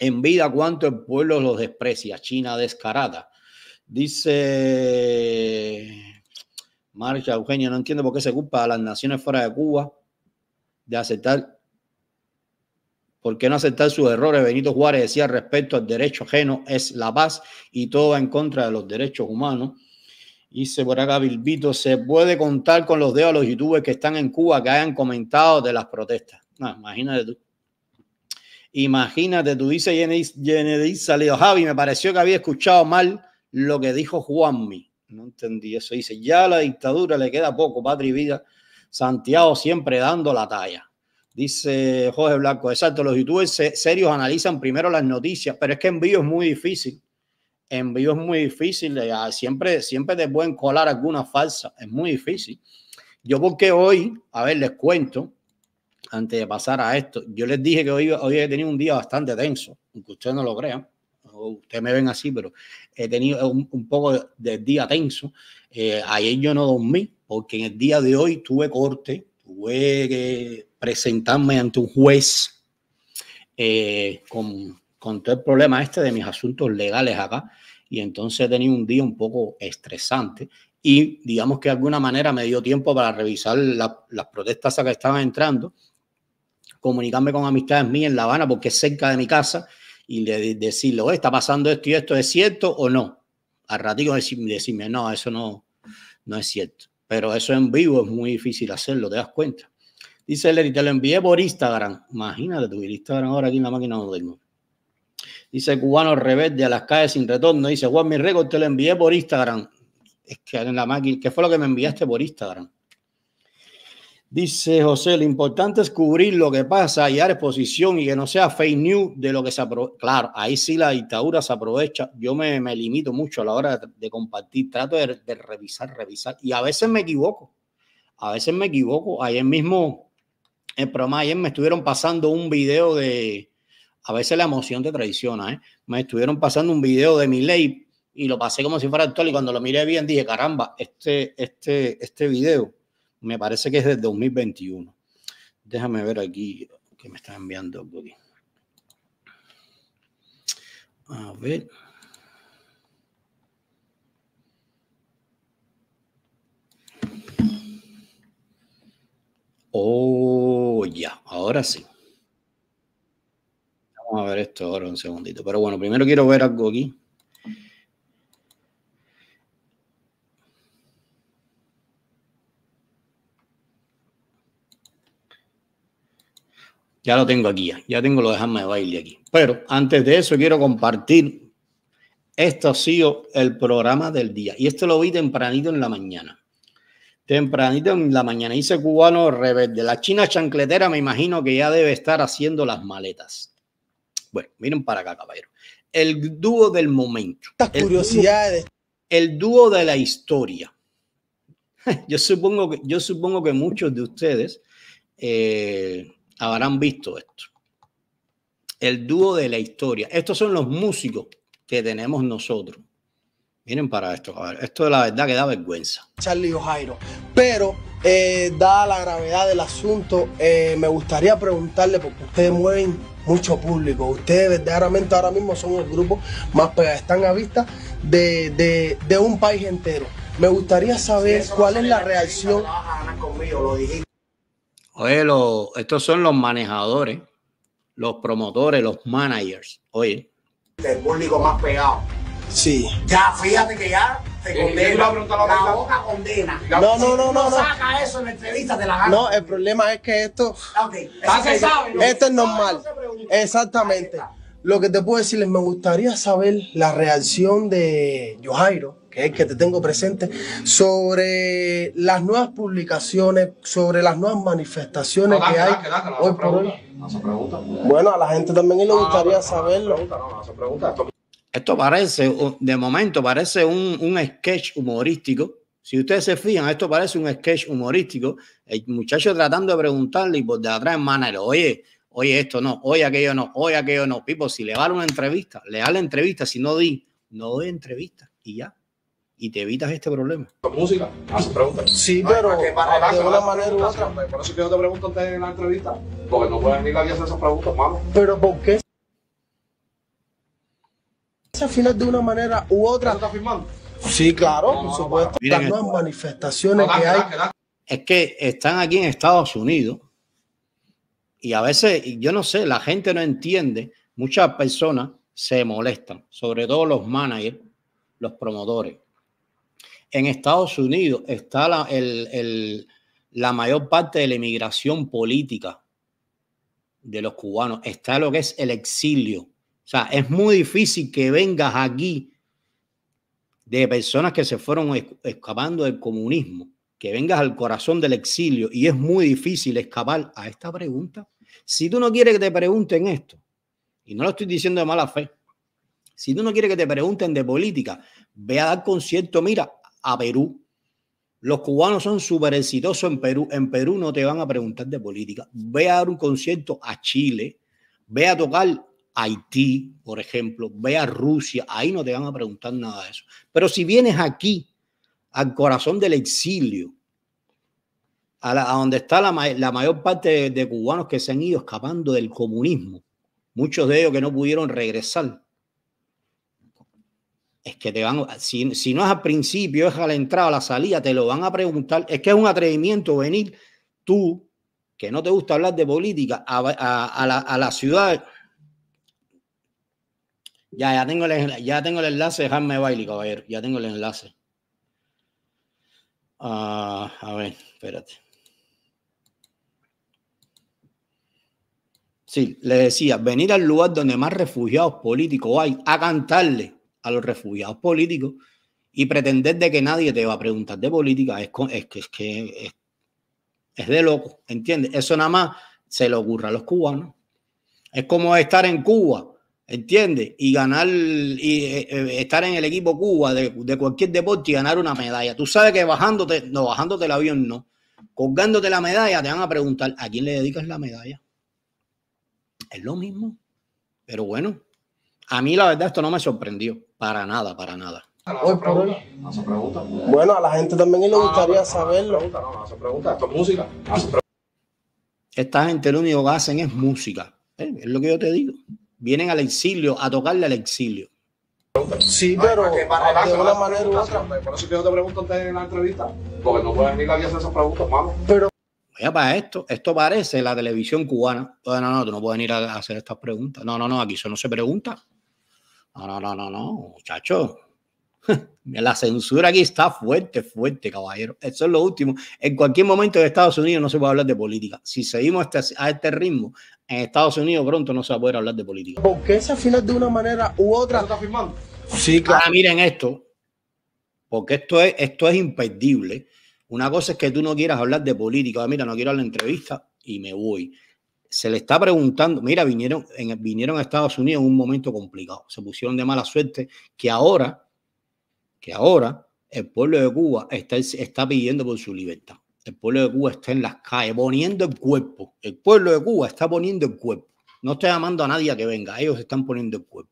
en vida Cuánto el pueblo los desprecia. China descarada. Dice Marcha Eugenio, no entiendo por qué se ocupa a las naciones fuera de Cuba de aceptar ¿Por qué no aceptar sus errores? Benito Juárez decía respecto al derecho ajeno es la paz y todo va en contra de los derechos humanos. Dice por acá Bilbito, se puede contar con los dedos a los youtubers que están en Cuba que hayan comentado de las protestas. No, ah, imagínate tú. Imagínate, tú dice Yenediz Salido. Javi, me pareció que había escuchado mal lo que dijo Juanmi. No entendí eso. Dice, ya a la dictadura le queda poco, patria y vida. Santiago siempre dando la talla. Dice Jorge Blanco, exacto, los youtubers serios analizan primero las noticias, pero es que envío es muy difícil. Envío es muy difícil, eh, ah, siempre, siempre te pueden colar alguna falsa, es muy difícil. Yo porque hoy, a ver, les cuento, antes de pasar a esto, yo les dije que hoy, hoy he tenido un día bastante tenso, aunque ustedes no lo crean, ustedes me ven así, pero he tenido un, poco de, día tenso. Eh, ayer yo no dormí, porque en el día de hoy tuve corte, tuve que presentarme ante un juez eh, con, con, todo el problema este de mis asuntos legales acá. Y entonces he tenido un día un poco estresante y digamos que de alguna manera me dio tiempo para revisar las protestas a que estaban entrando, comunicarme con amistades mías en La Habana porque es cerca de mi casa y decirle, Oye, está pasando esto y esto, ¿es cierto o no? Al ratito decirme, no, eso no, no es cierto. Pero eso en vivo es muy difícil hacerlo, te das cuenta. Dice Lery, te lo envié por Instagram. Imagínate tu Instagram ahora aquí en la máquina no tengo. Dice cubano rebelde a las calles sin retorno. Dice Juan mi récord, te lo envié por Instagram. Es que en la máquina, ¿qué fue lo que me enviaste por Instagram? Dice José, lo importante es cubrir lo que pasa y dar exposición y que no sea fake news de lo que se aprovecha. Claro, ahí sí la dictadura se aprovecha. Yo me, limito mucho a la hora de, compartir, trato de, de, revisar, revisar. Y a veces me equivoco. A veces me equivoco. Ayer mismo el programa ayer me estuvieron pasando un video de, a veces la emoción te traiciona, ¿eh? me estuvieron pasando un video de mi ley y lo pasé como si fuera actual y cuando lo miré bien dije, caramba, este, este, este video me parece que es del 2021. Déjame ver aquí que me está enviando. A ver. Oh, ya, ahora sí. Vamos a ver esto ahora un segundito. Pero bueno, primero quiero ver algo aquí. Ya lo tengo aquí, ya, tengo lo de de baile aquí. Pero antes de eso quiero compartir. Esto ha sido el programa del día. Y esto lo vi tempranito en la mañana. Tempranito en la mañana, dice cubano rebelde. La China chancletera me imagino que ya debe estar haciendo las maletas. Bueno, miren para acá, caballero. El dúo del momento. Estas curiosidades. el dúo de la historia. Yo supongo que, yo supongo que muchos de ustedes eh, habrán visto esto. El dúo de la historia. Estos son los músicos que tenemos nosotros Miren para esto, a esto de la verdad que da vergüenza. Charlie O'Hara Jairo, pero eh, dada la gravedad del asunto, eh, me gustaría preguntarle, porque ustedes mueven mucho público, ustedes verdaderamente ahora mismo son el grupo más pegado, están a vista de, un país entero. Me gustaría saber cuál es la reacción. Oye, estos son los manejadores, los promotores, los managers. Oye. El público más pegado. Sí. Ya, fíjate que ya te eh, condena. La boca No, no, no, no. no saca eso en la entrevista, No, el problema es que esto. Esto es normal. Exactamente. Lo que te puedo decir es, me gustaría saber la reacción de Yohairo, que es el que te tengo presente, sobre las nuevas publicaciones, sobre las nuevas manifestaciones que hay hoy Bueno, a la gente también le gustaría saberlo. Esto parece, de momento, parece un, un, sketch humorístico. Si ustedes se fijan, esto parece un sketch humorístico. El muchacho tratando de preguntarle y por de atrás, manero, oye, oye esto no, oye aquello no, oye aquello no. Pipo, si le va una entrevista, le da la entrevista. Si no di, no doy entrevista y ya. Y te evitas este problema. Música, haz ah, preguntas. Sí, pero para de una manera u otra. Por eso que yo te pregunto antes la entrevista, porque no puedes la nadie hacer esas preguntas, mano. Pero ¿por qué? al final de una manera u otra. Sí, claro, por supuesto. Las manifestaciones que hay. Es que están aquí en Estados Unidos y a veces, yo no sé, la gente no entiende, muchas personas se molestan, sobre todo los managers, los promotores. En Estados Unidos está la, la mayor parte de la emigración política de los cubanos, está lo que es el exilio o sea, es muy difícil que vengas aquí de personas que se fueron escapando del comunismo, que vengas al corazón del exilio y es muy difícil escapar a esta pregunta. Si tú no quieres que te pregunten esto, y no lo estoy diciendo de mala fe, si tú no quieres que te pregunten de política, ve a dar concierto, mira, a Perú. Los cubanos son súper exitosos en Perú. En Perú no te van a preguntar de política. Ve a dar un concierto a Chile. Ve a tocar Haití, por ejemplo, ve a Rusia, ahí no te van a preguntar nada de eso. Pero si vienes aquí, al corazón del exilio, a, donde está la, mayor parte de, cubanos que se han ido escapando del comunismo, muchos de ellos que no pudieron regresar. Es que te van, si, no es al principio, es a la entrada, a la salida, te lo van a preguntar. Es que es un atrevimiento venir tú, que no te gusta hablar de política, a, la, a la ciudad ya, ya tengo el, ya tengo el enlace, dejadme baile, caballero. Ya tengo el enlace. Ah, a ver, espérate. Sí, les decía, venir al lugar donde más refugiados políticos hay a cantarle a los refugiados políticos y pretender de que nadie te va a preguntar de política es, es, que es, es de loco, ¿entiendes? Eso nada más se le ocurre a los cubanos. Es como estar en Cuba ¿Entiendes? Y ganar, y eh, eh, estar en el equipo Cuba de, cualquier deporte y ganar una medalla. Tú sabes que bajándote, no, bajándote el avión no. Colgándote la medalla, te van a preguntar a quién le dedicas la medalla. Es lo mismo. Pero bueno, a mí la verdad esto no me sorprendió. Para nada, para nada. Bueno, a la gente también le gustaría saberlo. música. Esta gente lo único que hacen es música. Eh, es lo que yo te digo vienen al exilio, a tocarle al exilio. Sí, pero de una manera u otra. Por eso que yo te pregunto antes en la entrevista, porque no puedes venir a hacer esas preguntas, mano. Pero. vaya para esto, esto parece la televisión cubana. No, no, no, tú no puedes venir a hacer estas preguntas. No, no, no, aquí eso no se pregunta. No, no, no, no, no, muchachos. La censura aquí está fuerte, fuerte, caballero. Eso es lo último. En cualquier momento en Estados Unidos no se puede hablar de política. Si seguimos este, a este ritmo, en Estados Unidos pronto no se va a poder hablar de política. Porque qué de una manera u otra. Sí, claro. Ah, miren esto, porque esto es, esto es imperdible. Una cosa es que tú no quieras hablar de política. Ah, mira, no quiero la entrevista y me voy se le está preguntando, mira, vinieron, vinieron a Estados Unidos en un momento complicado, se pusieron de mala suerte, que ahora que ahora el pueblo de Cuba está, está pidiendo por su libertad. El pueblo de Cuba está en las calles poniendo el cuerpo. El pueblo de Cuba está poniendo el cuerpo. No estoy llamando a nadie a que venga, ellos están poniendo el cuerpo.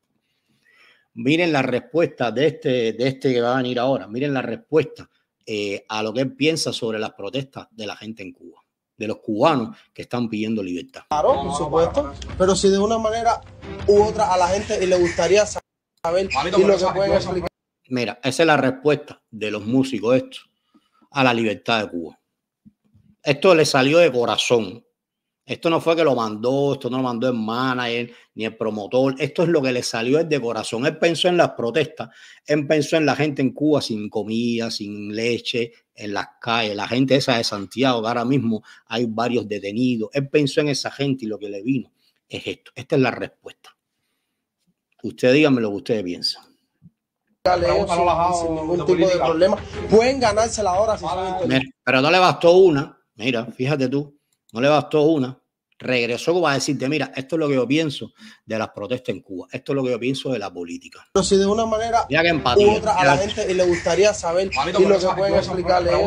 Miren la respuesta de este, de este que va a venir ahora. Miren la respuesta eh, a lo que él piensa sobre las protestas de la gente en Cuba, de los cubanos que están pidiendo libertad. Claro, por supuesto, pero si de una manera u otra a la gente le gustaría saber y lo que pueden explicar. Mira, esa es la respuesta de los músicos esto, a la libertad de Cuba. Esto le salió de corazón. Esto no fue que lo mandó, esto no lo mandó el manager ni el promotor. Esto es lo que le salió de corazón. Él pensó en las protestas, él pensó en la gente en Cuba sin comida, sin leche, en las calles, la gente esa de Santiago, que ahora mismo hay varios detenidos. Él pensó en esa gente y lo que le vino es esto. Esta es la respuesta. Usted dígame lo que ustedes piensan tipo de problema. Pueden ganársela ahora si Pero no le bastó una, mira, fíjate tú, no le bastó una. Regresó como a decirte, mira, esto es lo que yo pienso de las protestas en Cuba, esto es lo que yo pienso de la política. Pero si de una manera ya otra a la gente y le gustaría saber si lo que pueden explicarle eso,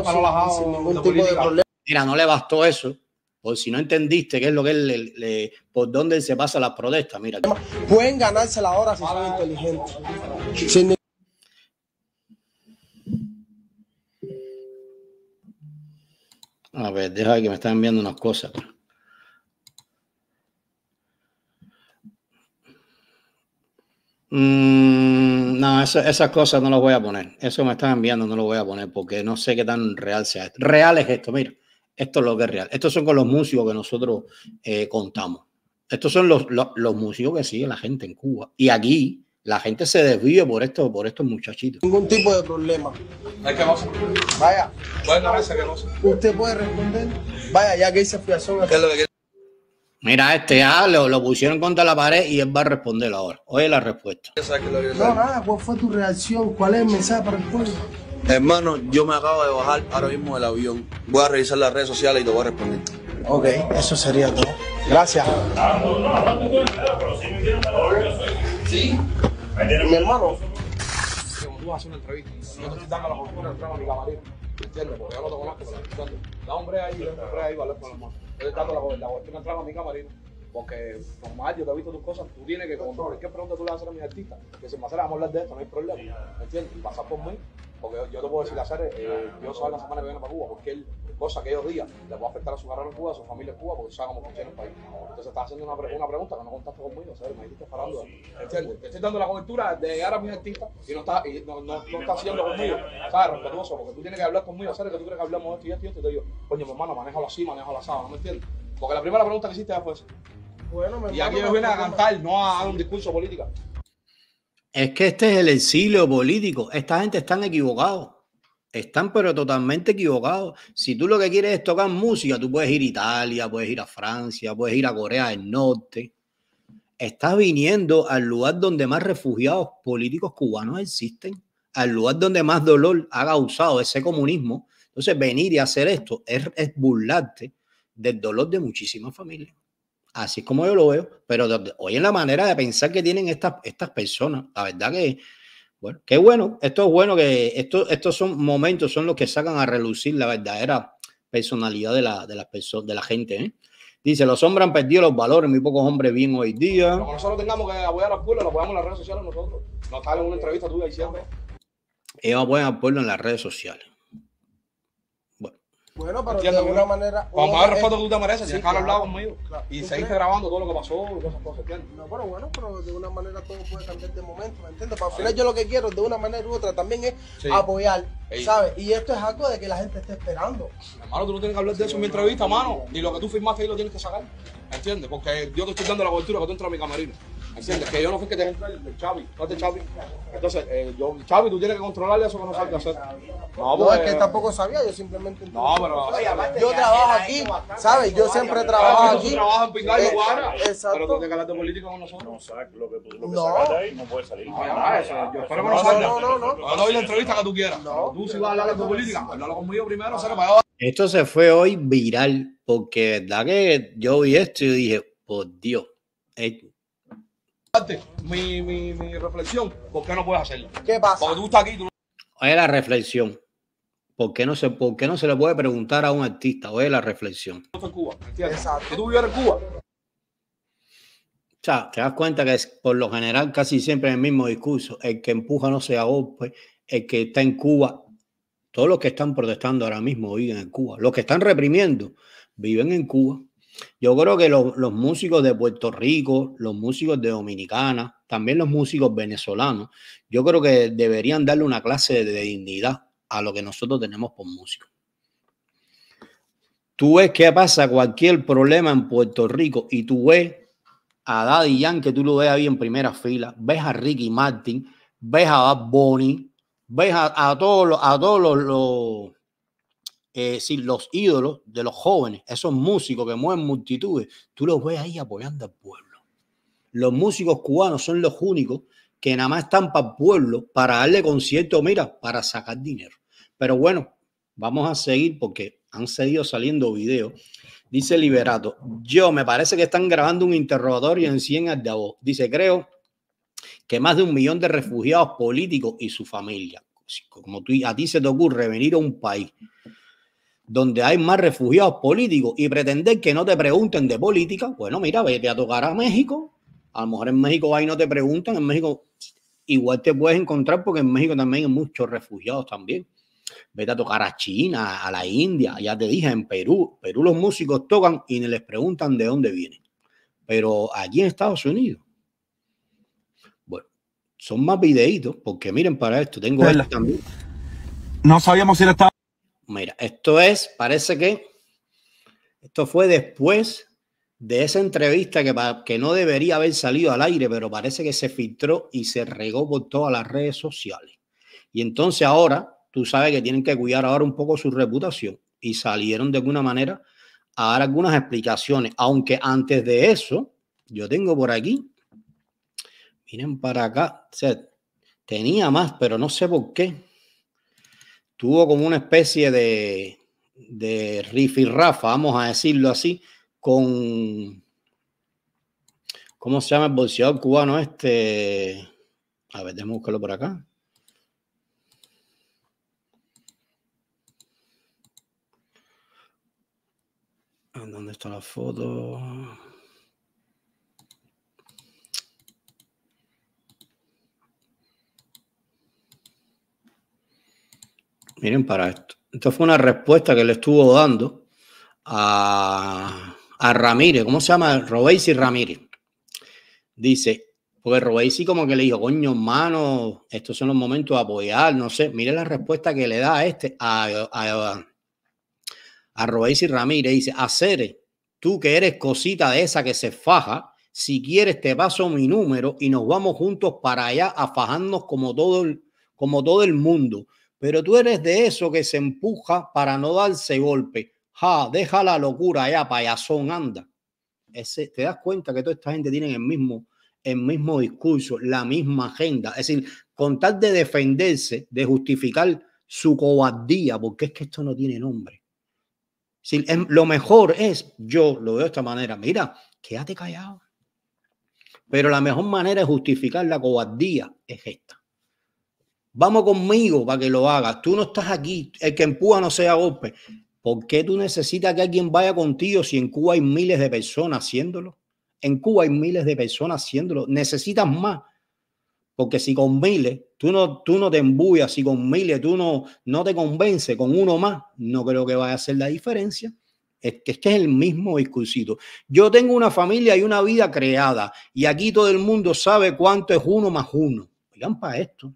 tipo de problema. Mira, no le bastó eso o si no entendiste qué es lo que él le, por dónde se pasa las protestas, mira. Pueden ganársela ahora si son inteligentes. Sin A ver, deja que me están enviando unas cosas. Mm, no, esas cosas no las voy a poner. Eso me están enviando, no lo voy a poner porque no sé qué tan real sea. Esto. Real es esto, mira. Esto es lo que es real. Estos son con los músicos que nosotros eh, contamos. Estos son los, los, los, músicos que sigue la gente en Cuba. Y aquí la gente se desvive por esto, por estos muchachitos. Ningún tipo de problema. Vaya. Vaya. bueno, que no sé. Usted puede responder. Vaya, ya que hice fiación. Mira, este ah, lo, pusieron contra la pared y él va a responder ahora. Oye la respuesta. No, nada, ¿cuál fue tu reacción? ¿Cuál es el mensaje para el pueblo? Hermano, yo me acabo de bajar ahora mismo del avión. Voy a revisar las redes sociales y te voy a responder. Ok, eso sería todo. Gracias. Ah, sí. Mi hermano, Si tú vas a hacer una entrevista, no te dan a la oportunidad de entrar a mi camarero. ¿Me entiendes? Porque yo no te conozco, pero estoy Da hombre ahí, da hombre ahí, vale, por la mano. Yo te dando la oportunidad de entrar a mi camarero. Porque normal, yo te he visto tus cosas, tú tienes que, controlar. ¿Qué pregunta tú le vas a hacer a mi artista, que si me haces, vamos a hablar de esto, no hay problema, ¿me entiendes? Y por mí, porque yo te puedo decir, la serie. Eh, yo soy la semana que viene para Cuba, porque él cosa que ellos digan le a afectar a su carrera en Cuba, a su familia en Cuba, porque tú sabes cómo funciona el país. Entonces estás haciendo una, una pregunta que no contaste conmigo, ¿sabes? me dijiste parando. ¿Entiendes? Te estoy dando la cobertura de llegar a mi y no estás no, no, está haciendo conmigo, ¿sabes? Respetuoso, porque tú tienes que hablar conmigo, ¿sabes? Que tú crees que hablamos de esto y esto y esto. te digo, coño, mi hermano, manejo así, la asado, ¿no me entiendes? Porque la primera pregunta que hiciste fue esa. Bueno, me y aquí me vienen a cantar, no a dar un discurso político. Es que este es el exilio político. Esta gente están equivocados. Están pero totalmente equivocados. Si tú lo que quieres es tocar música, tú puedes ir a Italia, puedes ir a Francia, puedes ir a Corea del Norte. Estás viniendo al lugar donde más refugiados políticos cubanos existen, al lugar donde más dolor ha causado ese comunismo. Entonces, venir y hacer esto es, burlarte del dolor de muchísimas familias. Así es como yo lo veo, pero hoy en la manera de pensar que tienen estas, estas personas, la verdad que qué bueno, esto es bueno que estos son momentos, son los que sacan a relucir la verdadera personalidad de la, de las personas, de la gente. ¿eh? Dice, los hombres han perdido los valores, muy pocos hombres bien hoy día. Como nosotros tengamos que apoyar al pueblo, lo apoyamos en las redes sociales nosotros. Nos sale una entrevista tuya diciendo. Ellos apoyan al pueblo en las redes sociales. Bueno, pero de alguna manera. Para más respeto eh, que tú te mereces, si acá lo hablado conmigo. Y seguiste grabando todo lo que pasó cosas, No, pero bueno, pero de una manera todo puede cambiar de momento, ¿me entiendes? Para al ah. yo lo que quiero de una manera u otra también es apoyar, ¿sabes? Y esto es algo de que la gente esté esperando. Hermano, tú no tienes que hablar de eso en mi entrevista, mano. Ni lo que tú firmaste ahí lo tienes que sacar, ¿entiendes? Porque yo te estoy dando la cobertura que tú entras a mi camerino. Que yo no fui que te el Chavi. Entonces, eh, Chavi, tú tienes que controlarle eso que no sabes qué hacer. No, es pues, que tampoco sabía, yo simplemente. No, pero. yo trabajo aquí, ¿sabes? Yo siempre trabajo aquí. Tú trabajas en eh, Pero tú te político con nosotros. No, no, lo que, lo no. no. ahí no puede salir. No, yo espero no salga. No, no, no. No doy No. a hablar de política, pues no, conmigo primero, se Esto se fue hoy viral, porque verdad que yo vi esto y dije, por Dios mi, reflexión, ¿por qué no puedes hacerlo? ¿Qué pasa? Porque Oye, la reflexión. ¿Por qué, no se, ¿Por qué no se le puede preguntar a un artista? Oye, la reflexión. en Cuba. O sea, te das cuenta que es, por lo general casi siempre el mismo discurso. El que empuja no se golpe, el que está en Cuba. Todos los que están protestando ahora mismo viven en Cuba. Los que están reprimiendo viven en Cuba. Yo creo que los músicos de Puerto Rico, los músicos de Dominicana, también los músicos venezolanos, yo creo que deberían darle una clase de, dignidad a lo que nosotros tenemos por músico. Tú ves qué pasa cualquier problema en Puerto Rico y tú ves a Daddy Yankee, tú lo ves ahí en primera fila, ves a Ricky Martin, ves a Bad Bunny, ves a, todos a todos los es eh, decir, los ídolos de los jóvenes, esos músicos que mueven multitudes, tú los ves ahí apoyando al pueblo. Los músicos cubanos son los únicos que nada más están para el pueblo, para darle concierto, mira, para sacar dinero. Pero bueno, vamos a seguir porque han seguido saliendo videos. Dice Liberato, yo me parece que están grabando un interrogatorio en 100 de Davos. Dice, creo que más de un millón de refugiados políticos y su familia. Como tú, a ti se te ocurre venir a un país donde hay más refugiados políticos y pretender que no te pregunten de política, bueno, mira, vete a tocar a México. A lo mejor en México ahí no te preguntan, en México igual te puedes encontrar porque en México también hay muchos refugiados también. Vete a tocar a China, a la India, ya te dije, en Perú. Perú los músicos tocan y les preguntan de dónde vienen. Pero aquí en Estados Unidos, bueno, son más videitos, porque miren para esto, tengo esto también. No sabíamos si era Mira, esto es, parece que esto fue después de esa entrevista que, que no debería haber salido al aire, pero parece que se filtró y se regó por todas las redes sociales. Y entonces ahora, tú sabes que tienen que cuidar ahora un poco su reputación y salieron de alguna manera a dar algunas explicaciones, aunque antes de eso, yo tengo por aquí, miren para acá, tenía más, pero no sé por qué tuvo como una especie de, de Rafa, vamos a decirlo así, con. ¿Cómo se llama el bolsillo cubano este? A ver, déjame buscarlo por acá. Ah, ¿Dónde está la foto? Miren para esto. Esto fue una respuesta que le estuvo dando a, a Ramírez. ¿Cómo se llama? Robesi Ramírez. Dice, porque Robesi como que le dijo, coño, hermano, estos son los momentos de apoyar, no sé. Mire la respuesta que le da a este, a, a, a Ramírez. Dice, hacer, tú que eres cosita de esa que se faja, si quieres te paso mi número y nos vamos juntos para allá a fajarnos como todo como todo el mundo pero tú eres de eso que se empuja para no darse golpe. Ja, deja la locura ya, payasón, anda. Ese, te das cuenta que toda esta gente tiene el mismo, el mismo discurso, la misma agenda. Es decir, con tal de defenderse, de justificar su cobardía, porque es que esto no tiene nombre. Si, lo mejor es, yo lo veo de esta manera, mira, quédate callado. Pero la mejor manera de justificar la cobardía es esta. Vamos conmigo para que lo hagas. Tú no estás aquí. El que empuja no sea golpe. ¿Por qué tú necesitas que alguien vaya contigo si en Cuba hay miles de personas haciéndolo? En Cuba hay miles de personas haciéndolo. Necesitas más. Porque si con miles, tú no, tú no te embullas, si con miles tú no, no te convences, con uno más, no creo que vaya a hacer la diferencia. Es que, es es el mismo discursito. Yo tengo una familia y una vida creada y aquí todo el mundo sabe cuánto es uno más uno. Oigan para esto,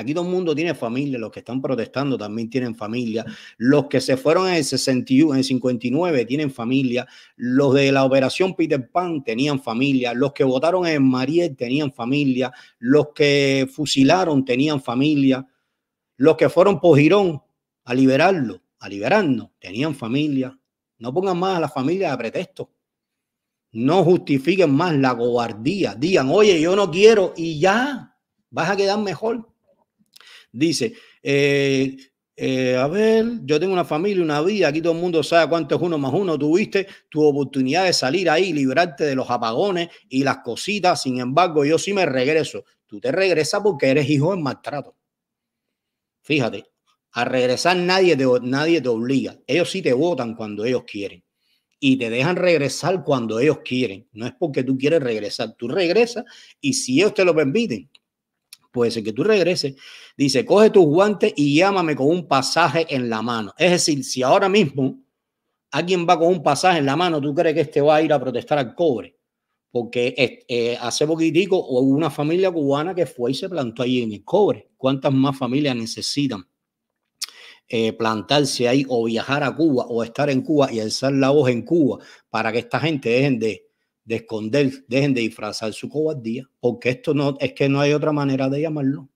Aquí todo el mundo tiene familia, los que están protestando también tienen familia, los que se fueron en el 61, en el 59 tienen familia, los de la operación Peter Pan tenían familia, los que votaron en Mariel tenían familia, los que fusilaron tenían familia, los que fueron por Girón a liberarlo, a liberarnos, tenían familia. No pongan más a la familia de pretexto. No justifiquen más la cobardía. Digan, oye, yo no quiero y ya vas a quedar mejor. Dice, eh, eh, a ver, yo tengo una familia, una vida, aquí todo el mundo sabe cuánto es uno más uno, tuviste tu oportunidad de salir ahí, librarte de los apagones y las cositas, sin embargo, yo sí me regreso. Tú te regresas porque eres hijo en maltrato. Fíjate, a regresar nadie te, nadie te obliga. Ellos sí te votan cuando ellos quieren. Y te dejan regresar cuando ellos quieren. No es porque tú quieres regresar. Tú regresas y si ellos te lo permiten, puede ser que tú regreses. Dice, coge tus guantes y llámame con un pasaje en la mano. Es decir, si ahora mismo alguien va con un pasaje en la mano, ¿tú crees que este va a ir a protestar al cobre? Porque eh, hace poquitico hubo una familia cubana que fue y se plantó allí en el cobre. ¿Cuántas más familias necesitan eh, plantarse ahí o viajar a Cuba o estar en Cuba y alzar la voz en Cuba para que esta gente dejen de, de esconder, dejen de disfrazar su cobardía? Porque esto no es que no hay otra manera de llamarlo.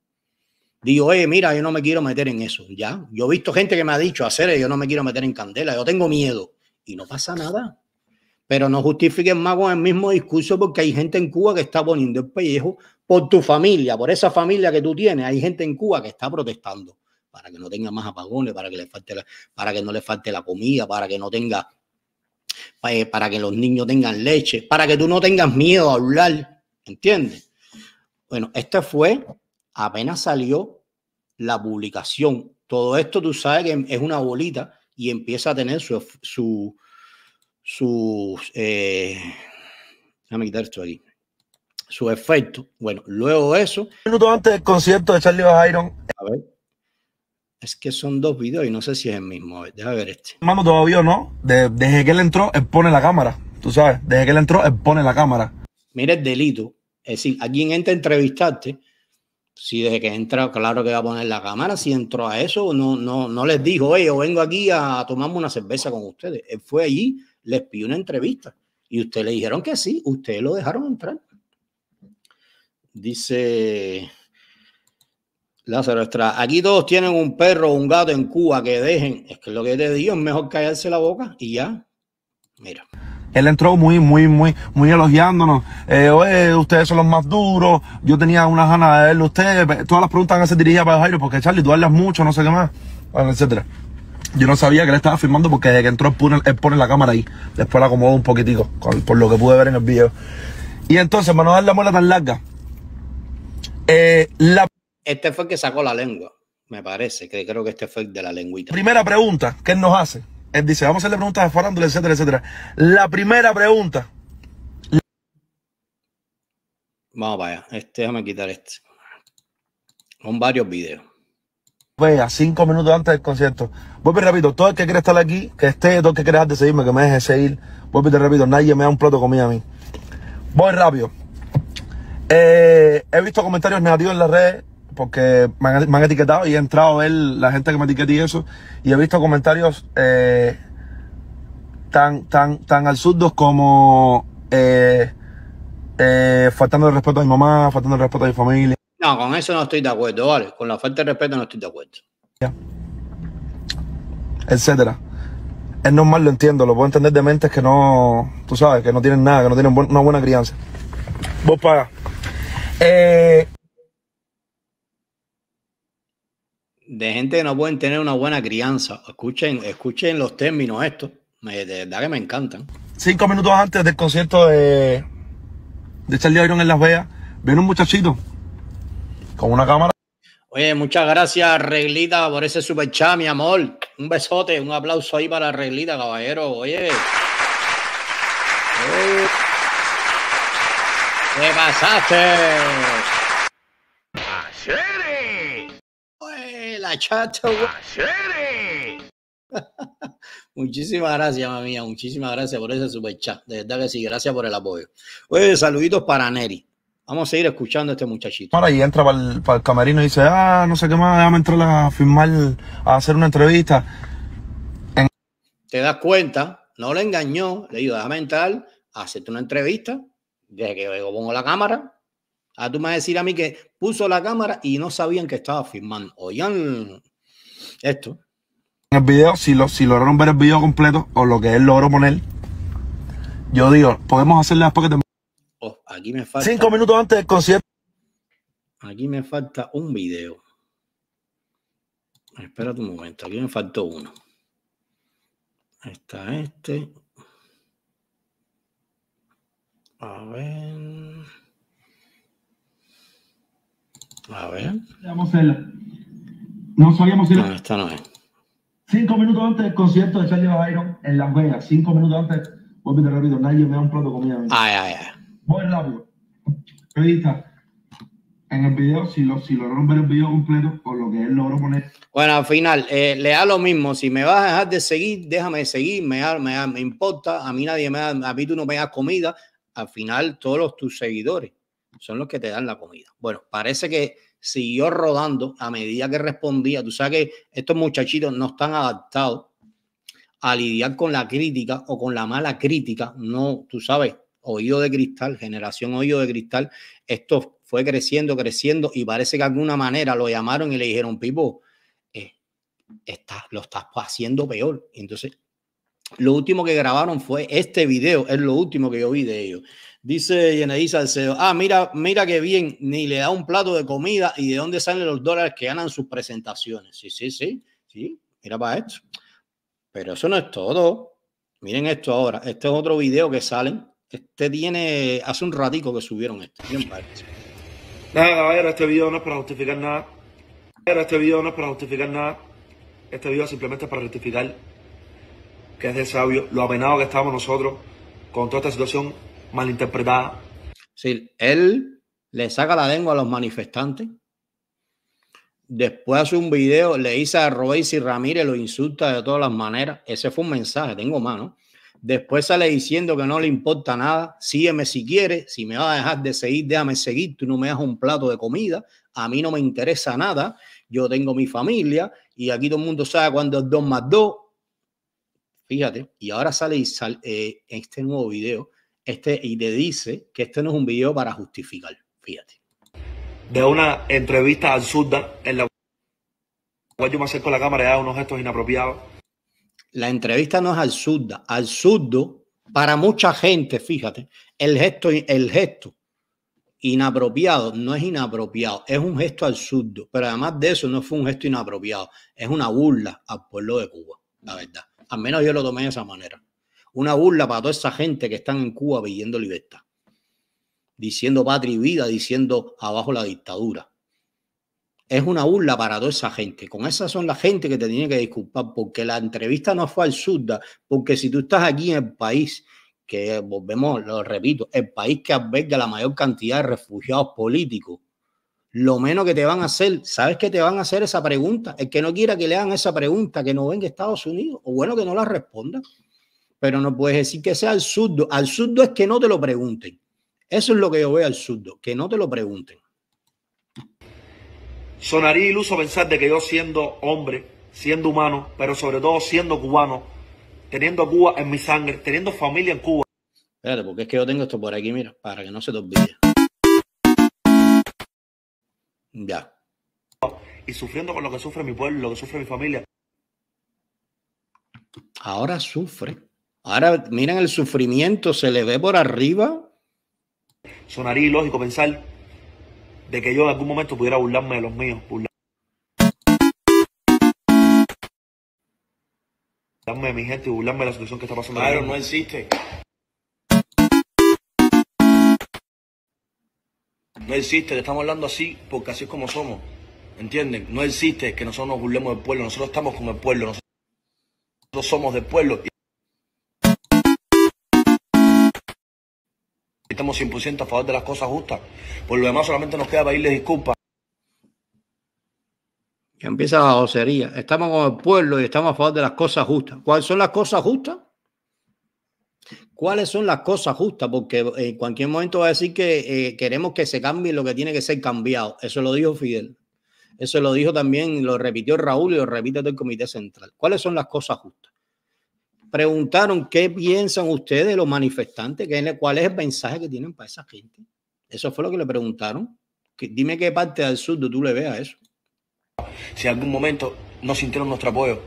Digo, oye, mira, yo no me quiero meter en eso, ya. Yo he visto gente que me ha dicho, hacer, yo no me quiero meter en candela, yo tengo miedo. Y no pasa nada. Pero no justifiquen más con el mismo discurso porque hay gente en Cuba que está poniendo el pellejo por tu familia, por esa familia que tú tienes. Hay gente en Cuba que está protestando para que no tenga más apagones, para que, le falte para que no le falte la comida, para que no tenga, eh, para que los niños tengan leche, para que tú no tengas miedo a hablar, ¿entiendes? Bueno, este fue apenas salió la publicación. Todo esto tú sabes que es una bolita y empieza a tener su, su, sus, eh, déjame quitar esto aquí, su efecto. Bueno, luego de eso. minuto antes del concierto de Charlie Iron. A ver. Es que son dos videos y no sé si es el mismo. A ver, deja ver este. Hermano, todavía no. desde que él entró, expone la cámara. Tú sabes, desde que él entró, expone la cámara. Mira el delito. Es decir, a quien entra este a entrevistarte, si desde que entra, claro que va a poner la cámara. Si entró a eso, no, no, no les dijo, oye, yo vengo aquí a tomarme una cerveza con ustedes. Él fue allí, les pidió una entrevista y ustedes le dijeron que sí, ustedes lo dejaron entrar. Dice Lázaro Estrada, aquí todos tienen un perro o un gato en Cuba que dejen. Es que lo que te digo es mejor callarse la boca y ya. Mira. Él entró muy, muy, muy, muy elogiándonos. Eh, Oye, ustedes son los más duros. Yo tenía una ganas de verlo ustedes. Todas las preguntas que se dirigían para Jairo, porque Charlie, tú hablas mucho, no sé qué más, bueno, etcétera. Yo no sabía que él estaba firmando porque desde que entró él pone, la cámara ahí. Después la acomodo un poquitico, por lo que pude ver en el video. Y entonces, para no dar la muela tan larga, eh, la... Este fue el que sacó la lengua, me parece. Que creo que este fue el de la lengüita. Primera pregunta que nos hace él dice, vamos a hacerle preguntas a farándula, etcétera, etcétera. La primera pregunta. Vamos para allá. Este, déjame quitar este. Son varios videos. Vea, cinco minutos antes del concierto. Vuelvo y rápido. todo el que quiera estar aquí, que esté, todo el que quiera dejar de seguirme, que me deje seguir. Voy y te repito, nadie me da un plato comida a mí. Voy rápido. Eh, he visto comentarios negativos en las redes porque me han, etiquetado y he entrado a ver la gente que me etiqueta y eso, y he visto comentarios eh, tan, tan, tan absurdos como eh, eh, faltando el respeto a mi mamá, faltando el respeto a mi familia. No, con eso no estoy de acuerdo, vale, con la falta de respeto no estoy de acuerdo. Etcétera. Es normal, lo entiendo, lo puedo entender de mentes que no, tú sabes, que no tienen nada, que no tienen una buena crianza. Vos pagas. Eh, de gente que no pueden tener una buena crianza. Escuchen, escuchen los términos estos. de verdad que me encantan. Cinco minutos antes del concierto de, de Charlie Iron en Las Vegas, viene un muchachito con una cámara. Oye, muchas gracias, Reglita, por ese super chat, mi amor. Un besote, un aplauso ahí para Reglita, caballero. Oye. ¿Qué pasaste? ¿Así? la Muchísimas gracias, mamá Muchísimas gracias por ese super chat. De verdad que sí, gracias por el apoyo. Oye, saluditos para Neri. Vamos a seguir escuchando a este muchachito. Ahora y entra para el, camerino y dice, ah, no sé qué más, déjame entrar a firmar, a hacer una entrevista. Te das cuenta, no le engañó, le dijo déjame entrar a hacerte una entrevista, desde que luego pongo la cámara, Ah, tú me vas a decir a mí que puso la cámara y no sabían que estaba filmando. Oigan esto. En el video, si, lo, si lograron ver el video completo o lo que él logró poner, yo digo, podemos hacerle después que te... Oh, aquí me falta... Cinco minutos antes del concierto. Aquí me falta un video. Espera un momento, aquí me faltó uno. Ahí está este. A ver. A ver. el. No sabíamos si. No, esta no es. Cinco minutos antes del concierto de Charlie Byron en Las Vegas. Cinco minutos antes. Voy a rápido. Nadie me da un plato de comida. Ay, ay, ay. Voy rápido. En el video, si, lo, si lograron ver el video completo con lo que él logró poner. Bueno, al final, eh, le da lo mismo. Si me vas a dejar de seguir, déjame de seguir. Me, da, me, da, me importa. A mí nadie me da. A mí tú no me das comida. Al final, todos los, tus seguidores son los que te dan la comida. Bueno, parece que siguió rodando a medida que respondía. Tú sabes que estos muchachitos no están adaptados a lidiar con la crítica o con la mala crítica. No, tú sabes, oído de cristal, generación oído de cristal. Esto fue creciendo, creciendo y parece que de alguna manera lo llamaron y le dijeron, Pipo, eh, está, lo estás haciendo peor. entonces, lo último que grabaron fue este video, es lo último que yo vi de ellos. Dice Yeneí Salcedo, ah, mira, mira qué bien, ni le da un plato de comida y de dónde salen los dólares que ganan sus presentaciones. Sí, sí, sí, sí, mira para esto. Pero eso no es todo. Miren esto ahora, este es otro video que salen. Este tiene, hace un ratico que subieron este, esto. Bien, este Nada, caballero, este video no es para justificar nada. Este video no es para justificar nada. Este video simplemente para rectificar que es de sabio lo amenado que estamos nosotros con toda esta situación malinterpretada. Sí, él le saca la lengua a los manifestantes. Después hace un video, le dice a y Ramírez, lo insulta de todas las maneras. Ese fue un mensaje, tengo mano. Después sale diciendo que no le importa nada. Sígueme si quieres. Si me vas a dejar de seguir, déjame seguir. Tú no me das un plato de comida. A mí no me interesa nada. Yo tengo mi familia y aquí todo el mundo sabe cuándo es dos más dos. Fíjate. Y ahora sale, sale eh, este nuevo video este, y te dice que este no es un video para justificar, fíjate. De una entrevista absurda en la yo me acerco a la cámara y hago unos gestos inapropiados. La entrevista no es al al absurdo para mucha gente, fíjate, el gesto, el gesto inapropiado no es inapropiado, es un gesto al surdo. pero además de eso no fue un gesto inapropiado, es una burla al pueblo de Cuba, la verdad. Al menos yo lo tomé de esa manera una burla para toda esa gente que están en Cuba pidiendo libertad, diciendo patria y vida, diciendo abajo la dictadura. Es una burla para toda esa gente. Con esas son la gente que te tiene que disculpar porque la entrevista no fue absurda, porque si tú estás aquí en el país que volvemos, lo repito, el país que alberga la mayor cantidad de refugiados políticos, lo menos que te van a hacer, ¿sabes que te van a hacer esa pregunta? El que no quiera que le hagan esa pregunta, que no venga Estados Unidos, o bueno, que no la responda pero no puedes decir que sea al surdo. Al surdo es que no te lo pregunten. Eso es lo que yo veo al surdo, que no te lo pregunten. Sonaría iluso pensar de que yo siendo hombre, siendo humano, pero sobre todo siendo cubano, teniendo Cuba en mi sangre, teniendo familia en Cuba. Espérate, porque es que yo tengo esto por aquí, mira, para que no se te olvide. Ya. Y sufriendo con lo que sufre mi pueblo, lo que sufre mi familia. Ahora sufre Ahora miren el sufrimiento, se le ve por arriba. Sonaría ilógico pensar de que yo en algún momento pudiera burlarme de los míos, burlarme de mi gente y burlarme de la situación que está pasando. Claro, no existe. No existe, le estamos hablando así porque así es como somos. ¿Entienden? No existe que nosotros nos burlemos del pueblo, nosotros estamos como el pueblo, nosotros somos del pueblo. Estamos 100% a favor de las cosas justas. Por lo demás, solamente nos queda pedirle disculpas. Ya empieza la osería. Estamos con el pueblo y estamos a favor de las cosas justas. ¿Cuáles son las cosas justas? ¿Cuáles son las cosas justas? Porque eh, en cualquier momento va a decir que eh, queremos que se cambie lo que tiene que ser cambiado. Eso lo dijo Fidel. Eso lo dijo también, lo repitió Raúl y lo repite todo el Comité Central. ¿Cuáles son las cosas justas? preguntaron qué piensan ustedes los manifestantes, cuál es el mensaje que tienen para esa gente. Eso fue lo que le preguntaron. Dime qué parte del sur tú le veas eso. Si en algún momento no sintieron nuestro apoyo.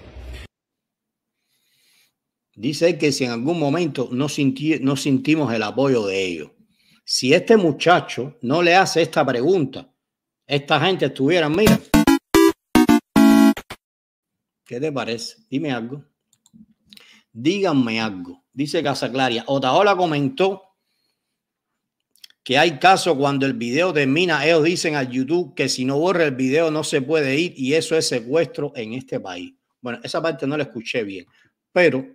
Dice que si en algún momento no, sinti no sentimos el apoyo de ellos. Si este muchacho no le hace esta pregunta, esta gente estuviera, mira. ¿Qué te parece? Dime algo. Díganme algo. Dice Casaclaria. Otaola comentó que hay casos cuando el video termina, ellos dicen al YouTube que si no borra el video no se puede ir y eso es secuestro en este país. Bueno, esa parte no la escuché bien, pero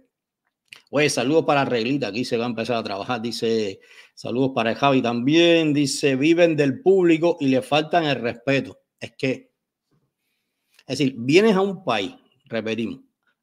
Oye, saludos para Reglita, aquí se va a empezar a trabajar, dice, saludos para Javi también, dice, viven del público y le faltan el respeto. Es que, es decir, vienes a un país, repetimos,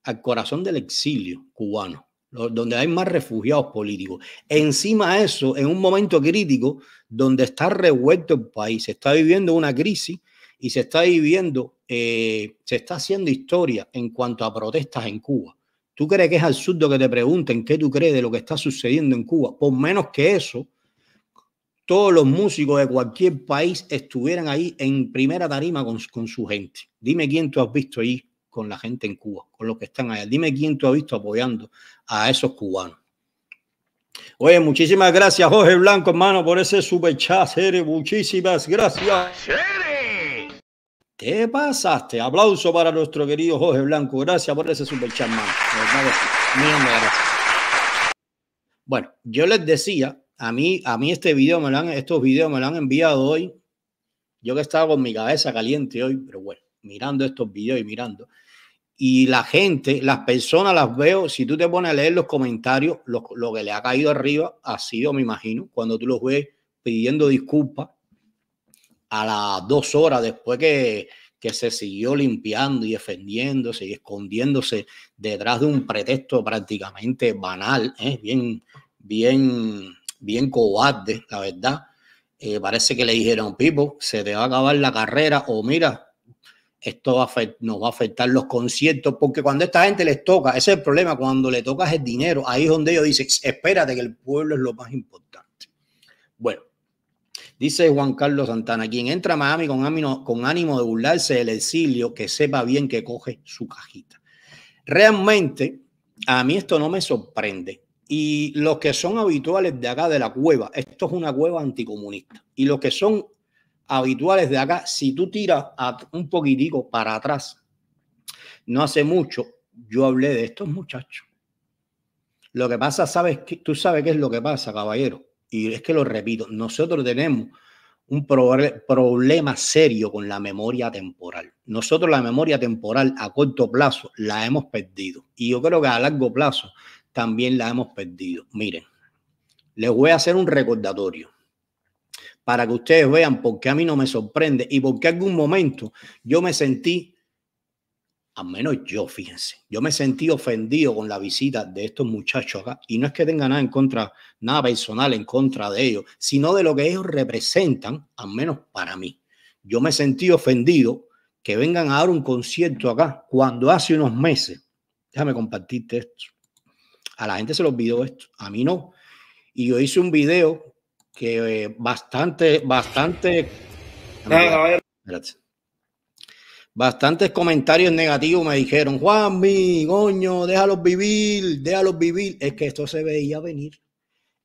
al corazón del exilio cubano, donde hay más refugiados políticos. Encima de eso, en un momento crítico, donde está revuelto el país, se está viviendo una crisis y se está viviendo, eh, se está haciendo historia en cuanto a protestas en Cuba. ¿Tú crees que es absurdo que te pregunten qué tú crees de lo que está sucediendo en Cuba? Por menos que eso, todos los músicos de cualquier país estuvieran ahí en primera tarima con, su gente. Dime quién tú has visto ahí con la gente en Cuba, con los que están allá. Dime quién tú has visto apoyando a esos cubanos. Oye, muchísimas gracias, Jorge Blanco, hermano, por ese super chat, Muchísimas gracias. ¿Qué Te pasaste. Aplauso para nuestro querido Jorge Blanco. Gracias por ese super chat, hermano. Bueno, yo les decía, a mí, a mí este video me lo han, estos videos me lo han enviado hoy. Yo que estaba con mi cabeza caliente hoy, pero bueno mirando estos videos y mirando. Y la gente, las personas las veo, si tú te pones a leer los comentarios, lo, que le ha caído arriba ha sido, me imagino, cuando tú los ves pidiendo disculpas a las dos horas después que, se siguió limpiando y defendiéndose y escondiéndose detrás de un pretexto prácticamente banal, ¿eh? bien, bien, bien cobarde, la verdad. Eh, parece que le dijeron, Pipo, se te va a acabar la carrera o mira, esto nos va a afectar los conciertos, porque cuando esta gente les toca, ese es el problema, cuando le tocas el dinero, ahí es donde ellos dicen, espérate que el pueblo es lo más importante. Bueno, dice Juan Carlos Santana, quien entra a Miami con ánimo, con ánimo de burlarse del exilio, que sepa bien que coge su cajita. Realmente, a mí esto no me sorprende. Y los que son habituales de acá de la cueva, esto es una cueva anticomunista. Y los que son habituales de acá, si tú tiras un poquitico para atrás, no hace mucho yo hablé de estos muchachos. Lo que pasa, sabes, tú sabes qué es lo que pasa, caballero. Y es que lo repito, nosotros tenemos un problema serio con la memoria temporal. Nosotros la memoria temporal a corto plazo la hemos perdido. Y yo creo que a largo plazo también la hemos perdido. Miren, les voy a hacer un recordatorio para que ustedes vean por qué a mí no me sorprende y por qué algún momento yo me sentí, al menos yo, fíjense, yo me sentí ofendido con la visita de estos muchachos acá. Y no es que tenga nada en contra, nada personal en contra de ellos, sino de lo que ellos representan, al menos para mí. Yo me sentí ofendido que vengan a dar un concierto acá cuando hace unos meses. Déjame compartirte esto. A la gente se le olvidó esto, a mí no. Y yo hice un video que eh, bastante, bastante. Nada, ah, bastantes comentarios negativos me dijeron, Juanmi, coño, déjalos vivir, déjalos vivir. Es que esto se veía venir.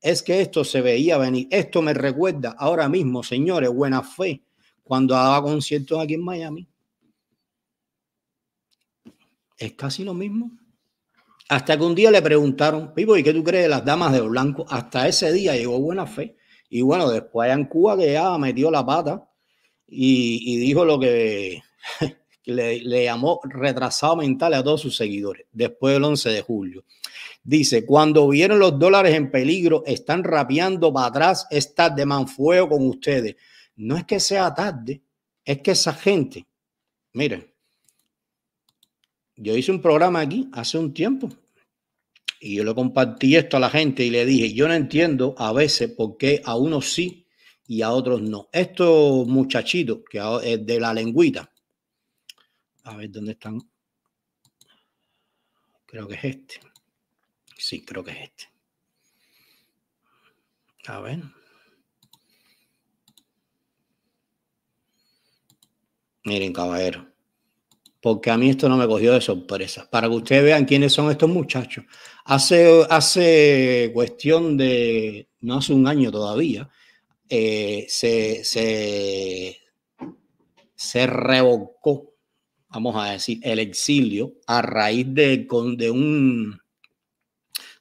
Es que esto se veía venir. Esto me recuerda ahora mismo, señores, buena fe, cuando daba conciertos aquí en Miami. Es casi lo mismo. Hasta que un día le preguntaron, Pipo, ¿y qué tú crees las damas de blanco? Hasta ese día llegó buena fe y bueno, después en Cuba que ya metió la pata y, dijo lo que le, llamó retrasado mental a todos sus seguidores después del 11 de julio. Dice, cuando vieron los dólares en peligro, están rapeando para atrás, está de manfuego con ustedes. No es que sea tarde, es que esa gente, miren, yo hice un programa aquí hace un tiempo y yo le compartí esto a la gente y le dije, yo no entiendo a veces por qué a unos sí y a otros no. Estos muchachitos que es de la lengüita, a ver dónde están. Creo que es este. Sí, creo que es este. A ver. Miren, caballero porque a mí esto no me cogió de sorpresa. Para que ustedes vean quiénes son estos muchachos. Hace, hace cuestión de, no hace un año todavía, eh, se, revocó, vamos a decir, el exilio a raíz de, de un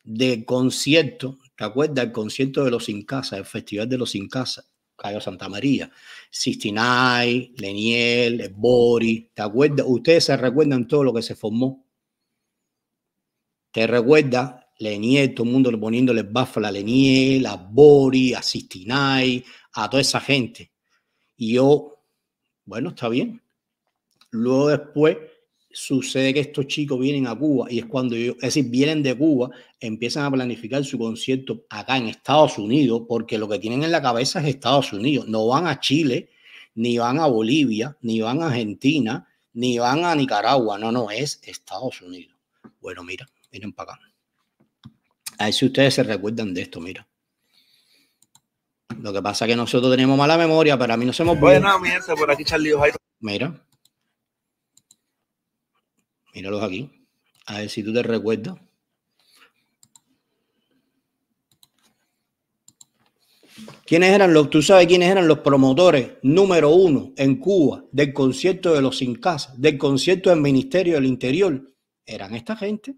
de concierto, ¿te acuerdas? El concierto de los Sin Casa, el Festival de los Sin Casa, Cayo Santa María, 69, Leniel, Bori, ¿te acuerdas? Ustedes se recuerdan todo lo que se formó. ¿Te recuerda? Leniel, todo el mundo poniéndole baffle a Leniel, a Bori, a Sistinay, a toda esa gente. Y yo, bueno, está bien. Luego después sucede que estos chicos vienen a Cuba y es cuando ellos, es decir, vienen de Cuba, empiezan a planificar su concierto acá en Estados Unidos, porque lo que tienen en la cabeza es Estados Unidos. No van a Chile, ni van a Bolivia, ni van a Argentina, ni van a Nicaragua. No, no, es Estados Unidos. Bueno, mira, miren para acá. A ver si ustedes se recuerdan de esto, mira. Lo que pasa es que nosotros tenemos mala memoria, pero a mí no se me puede Bueno, mira, por aquí Charlie Mira. Míralos aquí. A ver si tú te recuerdas. ¿Quiénes eran los, tú sabes quiénes eran los promotores número uno en Cuba del concierto de los sin casa, del concierto del Ministerio del Interior? Eran esta gente.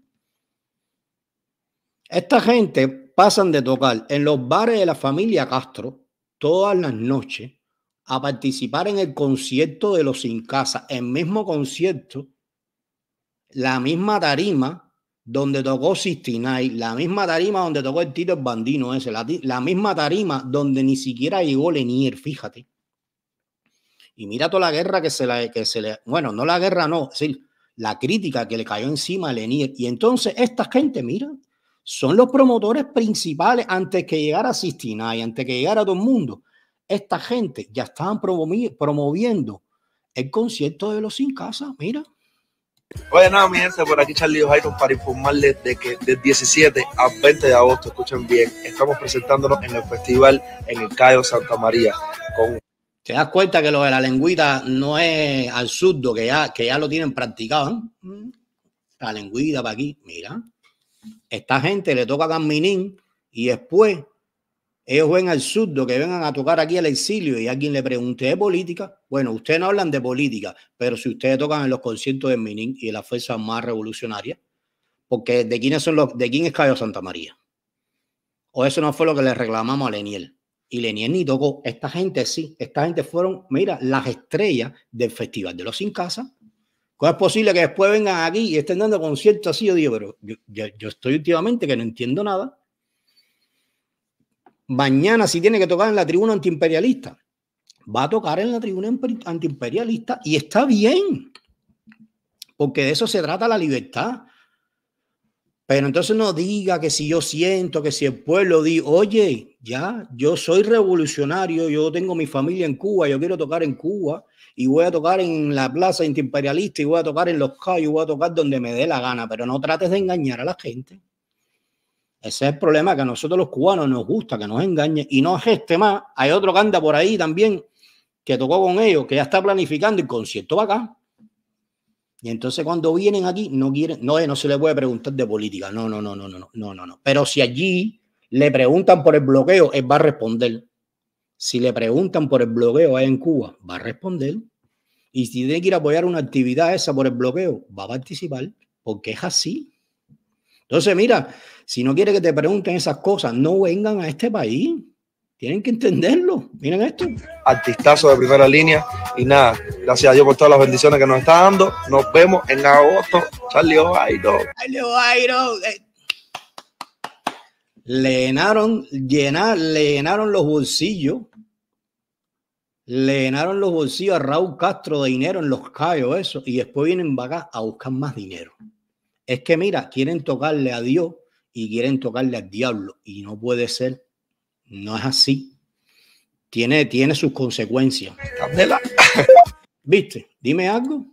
Esta gente pasan de tocar en los bares de la familia Castro todas las noches a participar en el concierto de los sin casa, el mismo concierto la misma tarima donde tocó Sistinay, la misma tarima donde tocó el Tito el Bandino ese, la, misma tarima donde ni siquiera llegó Lenier, fíjate. Y mira toda la guerra que se, la, que se le... Bueno, no la guerra, no, es la crítica que le cayó encima a Lenier. Y entonces esta gente, mira, son los promotores principales antes que llegara Sistinay, antes que llegara todo el mundo. Esta gente ya estaban promoviendo el concierto de los sin casa, mira. Oye, nada, mi gente, por aquí Charlie O'Hairon para informarles de que del 17 al 20 de agosto, escuchen bien, estamos presentándonos en el festival en el Cayo Santa María. Te das cuenta que lo de la lengüita no es al que ya, que ya lo tienen practicado. La lengüita para aquí, mira. Esta gente le toca caminín y después ellos ven al surdo que vengan a tocar aquí al exilio y alguien le pregunte de política. Bueno, ustedes no hablan de política, pero si ustedes tocan en los conciertos de Minin y en las fuerzas más revolucionarias, porque de quiénes son los, de quién es Cayo Santa María. O eso no fue lo que le reclamamos a Leniel. Y Leniel ni tocó. Esta gente sí, esta gente fueron, mira, las estrellas del Festival de los Sin Casa. ¿Cómo es posible que después vengan aquí y estén dando conciertos así? Yo digo, pero yo estoy últimamente que no entiendo nada. Mañana, si tiene que tocar en la tribuna antiimperialista, va a tocar en la tribuna antiimperialista y está bien, porque de eso se trata la libertad. Pero entonces no diga que si yo siento, que si el pueblo di, oye, ya, yo soy revolucionario, yo tengo mi familia en Cuba, yo quiero tocar en Cuba y voy a tocar en la plaza antiimperialista y voy a tocar en los calles voy a tocar donde me dé la gana, pero no trates de engañar a la gente. Ese es el problema, que a nosotros los cubanos nos gusta que nos engañen y no este más. Hay otro que por ahí también que tocó con ellos, que ya está planificando el concierto acá. Y entonces cuando vienen aquí no quieren, no, eh, no se le puede preguntar de política. No, no, no, no, no, no, no, no. Pero si allí le preguntan por el bloqueo, él va a responder. Si le preguntan por el bloqueo en Cuba, va a responder. Y si tiene que ir a apoyar una actividad esa por el bloqueo, va a participar, porque es así. Entonces, mira, si no quiere que te pregunten esas cosas, no vengan a este país. Tienen que entenderlo. Miren esto. Artistazo de primera línea. Y nada, gracias a Dios por todas las bendiciones que nos está dando. Nos vemos en agosto. Salió Oairo. Charlie eh. Le llenaron, llenaron los bolsillos. Le llenaron los bolsillos a Raúl Castro de dinero en los callos, eso. Y después vienen para a buscar más dinero. Es que mira, quieren tocarle a Dios y quieren tocarle al diablo. Y no puede ser, no es así. Tiene, tiene sus consecuencias. ¿Viste? Dime algo.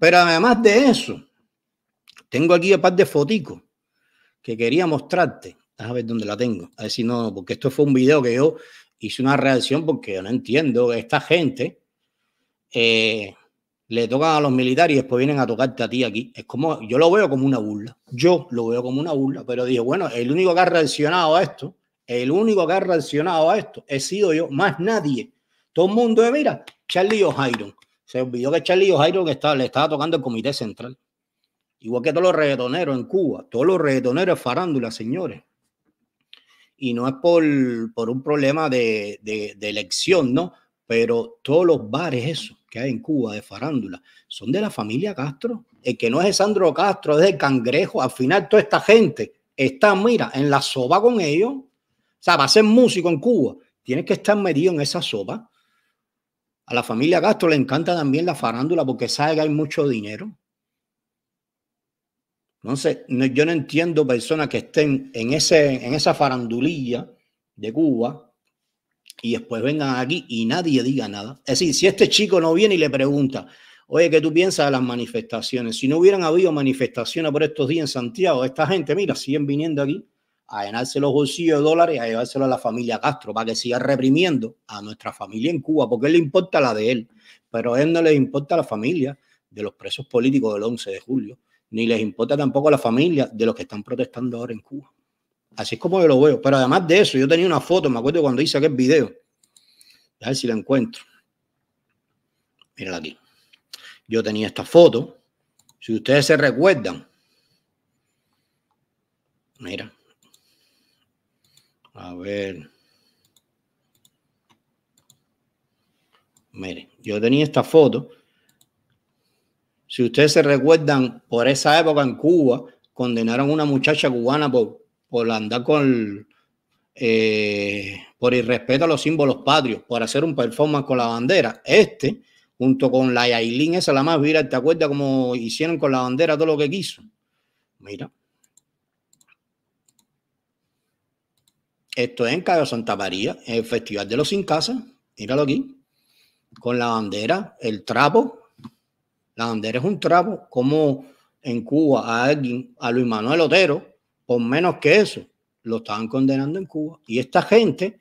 Pero además de eso, tengo aquí un par de foticos que quería mostrarte. A ver dónde la tengo. A ver si no, porque esto fue un video que yo hice una reacción porque yo no entiendo. Esta gente eh, le tocan a los militares y después vienen a tocarte a ti aquí. Es como, yo lo veo como una burla. Yo lo veo como una burla, pero dije, bueno, el único que ha reaccionado a esto, el único que ha reaccionado a esto, he sido yo, más nadie. Todo el mundo de eh, mira, Charlie O'Hiron. Se olvidó que Charlie O'Hiron le estaba tocando el Comité Central. Igual que todos los reggaetoneros en Cuba, todos los reggaetoneros farándula, señores. Y no es por, un problema de, de elección, ¿no? Pero todos los bares, eso que hay en Cuba de farándula son de la familia Castro. El que no es de Sandro Castro, es del cangrejo. Al final, toda esta gente está, mira, en la sopa con ellos. O sea, a ser músico en Cuba, tienes que estar metido en esa sopa. A la familia Castro le encanta también la farándula porque sabe que hay mucho dinero. Entonces, yo no entiendo personas que estén en, ese, en esa farandulilla de Cuba, y después vengan aquí y nadie diga nada. Es decir, si este chico no viene y le pregunta, oye, ¿qué tú piensas de las manifestaciones? Si no hubieran habido manifestaciones por estos días en Santiago, esta gente, mira, siguen viniendo aquí a llenarse los bolsillos de dólares y a llevárselo a la familia Castro para que siga reprimiendo a nuestra familia en Cuba, porque le importa la de él, pero a él no le importa la familia de los presos políticos del 11 de julio, ni les importa tampoco la familia de los que están protestando ahora en Cuba. Así es como yo lo veo. Pero además de eso, yo tenía una foto, me acuerdo cuando hice aquel video. A ver si la encuentro. Mírala aquí. Yo tenía esta foto. Si ustedes se recuerdan. Mira. A ver. Mire, yo tenía esta foto. Si ustedes se recuerdan, por esa época en Cuba condenaron a una muchacha cubana por por andar con, eh, por irrespeto a los símbolos patrios, por hacer un performance con la bandera. Este, junto con la Yailin, esa la más viral, ¿te acuerdas cómo hicieron con la bandera todo lo que quiso? Mira. Esto es en Cayo Santa María, en el Festival de los Sin Casa. Míralo aquí. Con la bandera, el trapo. La bandera es un trapo. Como en Cuba a alguien, a Luis Manuel Otero, por menos que eso, lo estaban condenando en Cuba. Y esta gente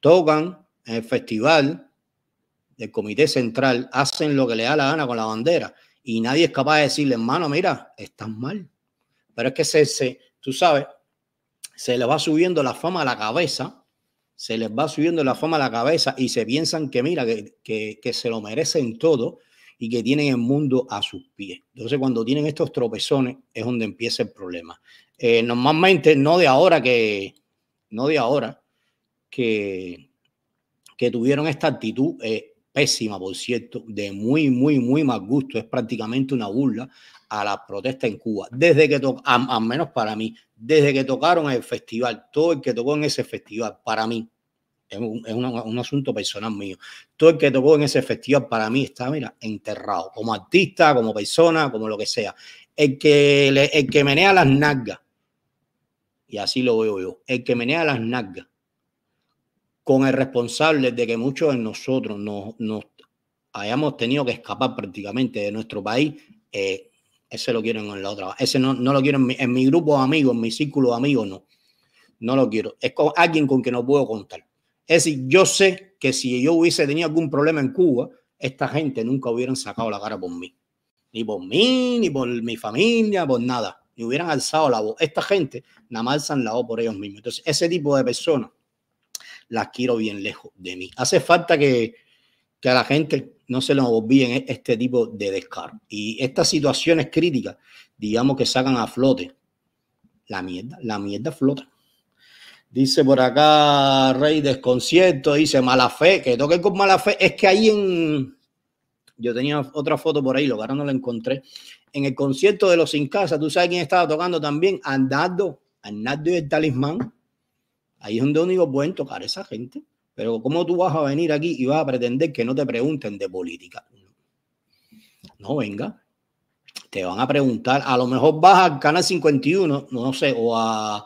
tocan en el festival del Comité Central, hacen lo que le da la gana con la bandera y nadie es capaz de decirle, hermano, mira, estás mal. Pero es que se, tú sabes, se les va subiendo la fama a la cabeza, se les va subiendo la fama a la cabeza y se piensan que, mira, que, que se lo merecen todo y que tienen el mundo a sus pies. Entonces, cuando tienen estos tropezones es donde empieza el problema. Eh, normalmente, no de ahora que, no de ahora, que, que tuvieron esta actitud eh, pésima, por cierto, de muy, muy, muy mal gusto. Es prácticamente una burla a la protesta en Cuba. Desde que al menos para mí, desde que tocaron el festival, todo el que tocó en ese festival, para mí, es, un, es un, asunto personal mío. Todo el que tocó en ese festival para mí está, mira, enterrado, como artista, como persona, como lo que sea. El que, el que menea las nalgas y así lo veo yo, el que menea las nalgas con el responsable de que muchos de nosotros nos, nos hayamos tenido que escapar prácticamente de nuestro país, eh, ese lo quieren en la otra, ese no, no lo quieren en mi, en mi, grupo de amigos, en mi círculo de amigos, no, no lo quiero, es con alguien con quien no puedo contar. Es decir, yo sé que si yo hubiese tenido algún problema en Cuba, esta gente nunca hubieran sacado la cara por mí, ni por mí, ni por mi familia, por nada ni hubieran alzado la voz. Esta gente nada más alzan la voz por ellos mismos. Entonces, ese tipo de personas las quiero bien lejos de mí. Hace falta que, a la gente no se nos olviden e, este tipo de descaro. Y estas situaciones críticas, digamos que sacan a flote la mierda, la mierda flota. Dice por acá Rey Desconcierto, dice mala fe, que toque con mala fe. Es que ahí en. Yo tenía otra foto por ahí, lo que ahora no la encontré en el concierto de los Sin Casa, tú sabes quién estaba tocando también, Arnaldo, Arnaldo y el Talismán. Ahí es donde único pueden tocar esa gente. Pero ¿cómo tú vas a venir aquí y vas a pretender que no te pregunten de política? No, venga. Te van a preguntar, a lo mejor vas al Canal 51, no sé, o a,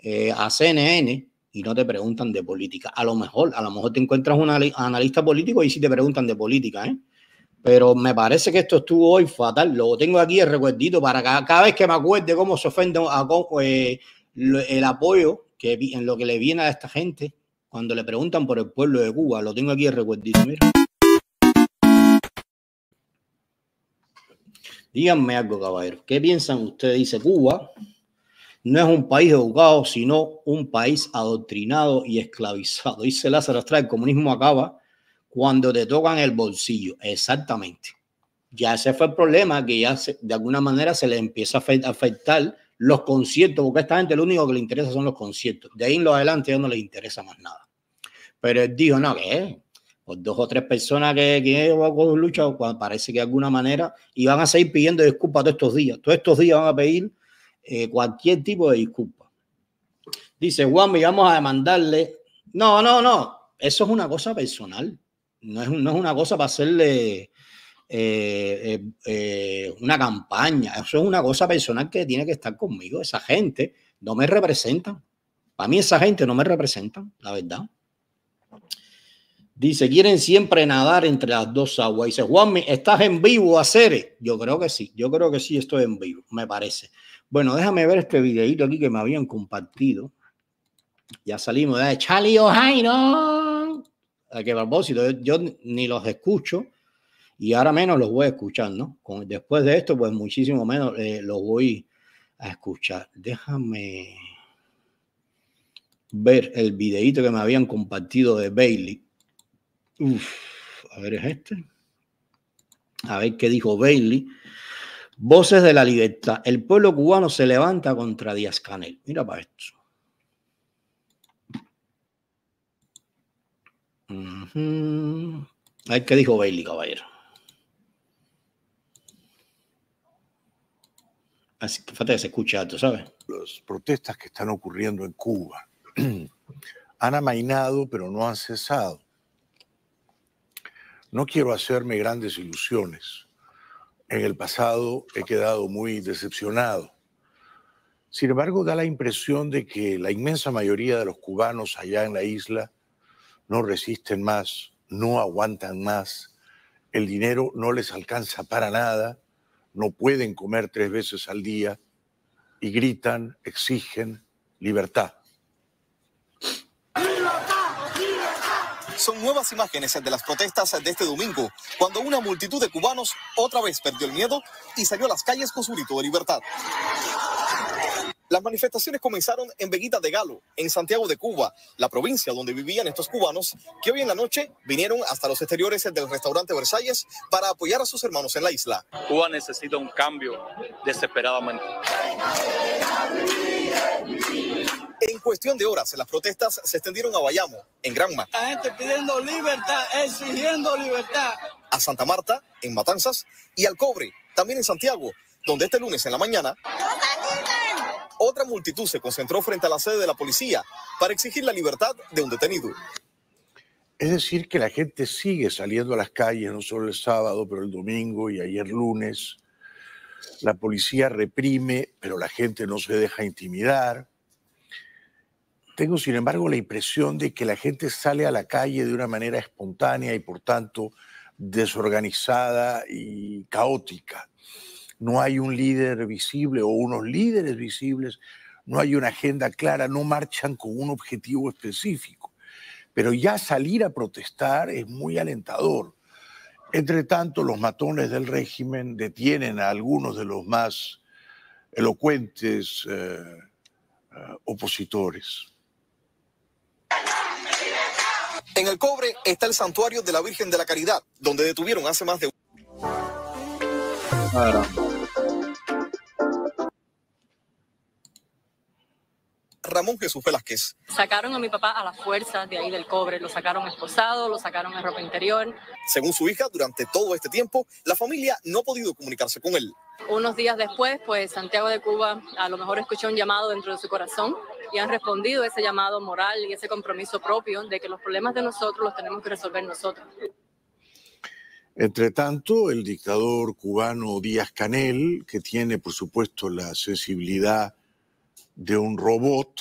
eh, CNN y no te preguntan de política. A lo mejor, a lo mejor te encuentras un analista político y sí te preguntan de política, ¿eh? Pero me parece que esto estuvo hoy fatal. Lo tengo aquí el recuerdito para cada, vez que me acuerde cómo se ofende eh, el apoyo que en lo que le viene a esta gente cuando le preguntan por el pueblo de Cuba. Lo tengo aquí el recuerdito, Díganme algo, caballero. ¿Qué piensan ustedes? Dice Cuba no es un país educado, sino un país adoctrinado y esclavizado. Dice Lázaro Astra. el comunismo acaba cuando te tocan el bolsillo. Exactamente. Ya ese fue el problema que ya de alguna manera se le empieza a afectar los conciertos, porque a esta gente lo único que le interesa son los conciertos. De ahí en lo adelante ya no les interesa más nada. Pero él dijo, no, que por dos o tres personas que, que luchan, pues, parece que de alguna manera, y van a seguir pidiendo disculpas todos estos días. Todos estos días van a pedir eh, cualquier tipo de disculpa. Dice, Juan, vamos a demandarle. No, no, no, eso es una cosa personal. No es, una cosa para hacerle eh, eh, eh, una campaña. Eso es una cosa personal que tiene que estar conmigo. Esa gente no me representa. Para mí esa gente no me representa, la verdad. Dice, quieren siempre nadar entre las dos aguas. Dice, Juanmi, ¿estás en vivo, hacer Yo creo que sí, yo creo que sí estoy en vivo, me parece. Bueno, déjame ver este videito aquí que me habían compartido. Ya salimos de Chali no que yo, ni los escucho y ahora menos los voy a escuchar, ¿no? después de esto, pues muchísimo menos eh, los voy a escuchar. Déjame ver el videito que me habían compartido de Bailey. a ver, es este. A ver qué dijo Bailey. Voces de la libertad. El pueblo cubano se levanta contra Díaz Canel. Mira para esto. Ay, ¿qué dijo Bailey, caballero? Así falta que se escuche alto, ¿sabes? Las protestas que están ocurriendo en Cuba han amainado, pero no han cesado. No quiero hacerme grandes ilusiones. En el pasado he quedado muy decepcionado. Sin embargo, da la impresión de que la inmensa mayoría de los cubanos allá en la isla no resisten más, no aguantan más, el dinero no les alcanza para nada, no pueden comer tres veces al día y gritan, exigen libertad. Son nuevas imágenes de las protestas de este domingo, cuando una multitud de cubanos otra vez perdió el miedo y salió a las calles con su grito de libertad. Las manifestaciones comenzaron en Veguita de Galo, en Santiago de Cuba, la provincia donde vivían estos cubanos, que hoy en la noche vinieron hasta los exteriores del restaurante Versalles para apoyar a sus hermanos en la isla. Cuba necesita un cambio desesperadamente. En cuestión de horas, las protestas se extendieron a Bayamo, en Granma. La gente pidiendo libertad, exigiendo libertad. A Santa Marta, en Matanzas, y al Cobre, también en Santiago, donde este lunes en la mañana otra multitud se concentró frente a la sede de la policía para exigir la libertad de un detenido. Es decir, que la gente sigue saliendo a las calles, no solo el sábado, pero el domingo y ayer lunes. La policía reprime, pero la gente no se deja intimidar. Tengo, sin embargo, la impresión de que la gente sale a la calle de una manera espontánea y, por tanto, desorganizada y caótica no hay un líder visible o unos líderes visibles, no hay una agenda clara, no marchan con un objetivo específico. Pero ya salir a protestar es muy alentador. Entre tanto, los matones del régimen detienen a algunos de los más elocuentes eh, eh, opositores. En el cobre está el santuario de la Virgen de la Caridad, donde detuvieron hace más de Ramón Jesús Velázquez. Sacaron a mi papá a la fuerza de ahí del cobre, lo sacaron esposado, lo sacaron en ropa interior. Según su hija, durante todo este tiempo, la familia no ha podido comunicarse con él. Unos días después, pues Santiago de Cuba a lo mejor escuchó un llamado dentro de su corazón y han respondido ese llamado moral y ese compromiso propio de que los problemas de nosotros los tenemos que resolver nosotros. Entre tanto, el dictador cubano Díaz Canel, que tiene por supuesto la sensibilidad de un robot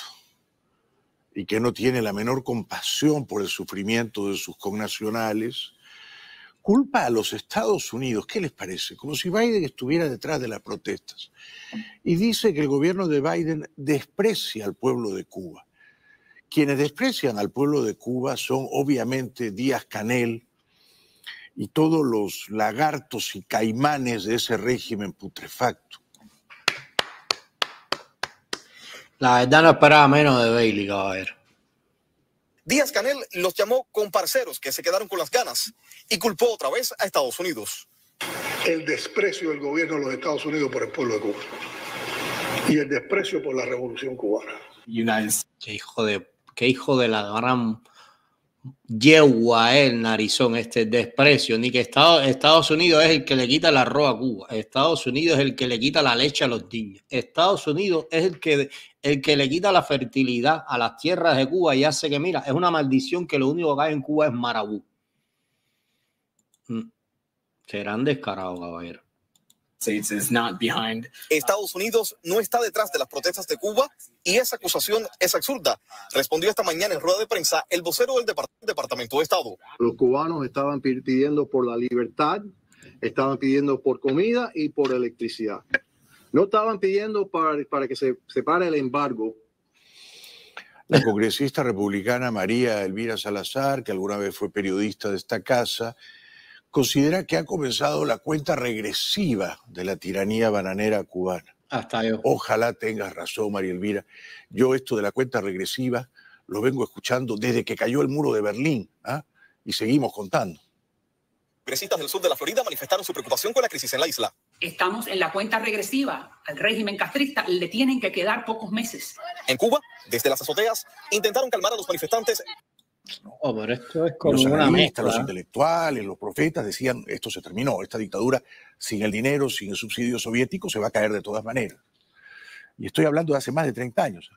y que no tiene la menor compasión por el sufrimiento de sus connacionales, culpa a los Estados Unidos, ¿qué les parece? Como si Biden estuviera detrás de las protestas. Y dice que el gobierno de Biden desprecia al pueblo de Cuba. Quienes desprecian al pueblo de Cuba son obviamente Díaz Canel, y todos los lagartos y caimanes de ese régimen putrefacto. La verdad no esperaba menos de Bailey, caballero. Díaz Canel los llamó comparceros que se quedaron con las ganas y culpó otra vez a Estados Unidos. El desprecio del gobierno de los Estados Unidos por el pueblo de Cuba y el desprecio por la revolución cubana. United. Qué hijo de, qué hijo de la gran yegua el narizón, este desprecio, ni que Estados, Unidos es el que le quita el arroz a Cuba, Estados Unidos es el que le quita la leche a los niños, Estados Unidos es el que, el que le quita la fertilidad a las tierras de Cuba y hace que, mira, es una maldición que lo único que hay en Cuba es marabú. Mm. Serán descarados, caballero. Estados Unidos no está detrás de las protestas de Cuba y esa acusación es absurda, respondió esta mañana en rueda de prensa el vocero del Departamento de Estado. Los cubanos estaban pidiendo por la libertad, estaban pidiendo por comida y por electricidad. No estaban pidiendo para, que se, separe pare el embargo la congresista republicana María Elvira Salazar, que alguna vez fue periodista de esta casa considera que ha comenzado la cuenta regresiva de la tiranía bananera cubana. Hasta ah, yo. Ojalá tengas razón, María Elvira. Yo esto de la cuenta regresiva lo vengo escuchando desde que cayó el muro de Berlín ¿ah? y seguimos contando. Congresistas del sur de la Florida manifestaron su preocupación con la crisis en la isla. Estamos en la cuenta regresiva. Al régimen castrista le tienen que quedar pocos meses. En Cuba, desde las azoteas, intentaron calmar a los manifestantes no, esto es como los una Los intelectuales, los profetas decían, esto se terminó, esta dictadura sin el dinero, sin el subsidio soviético, se va a caer de todas maneras. Y estoy hablando de hace más de 30 años.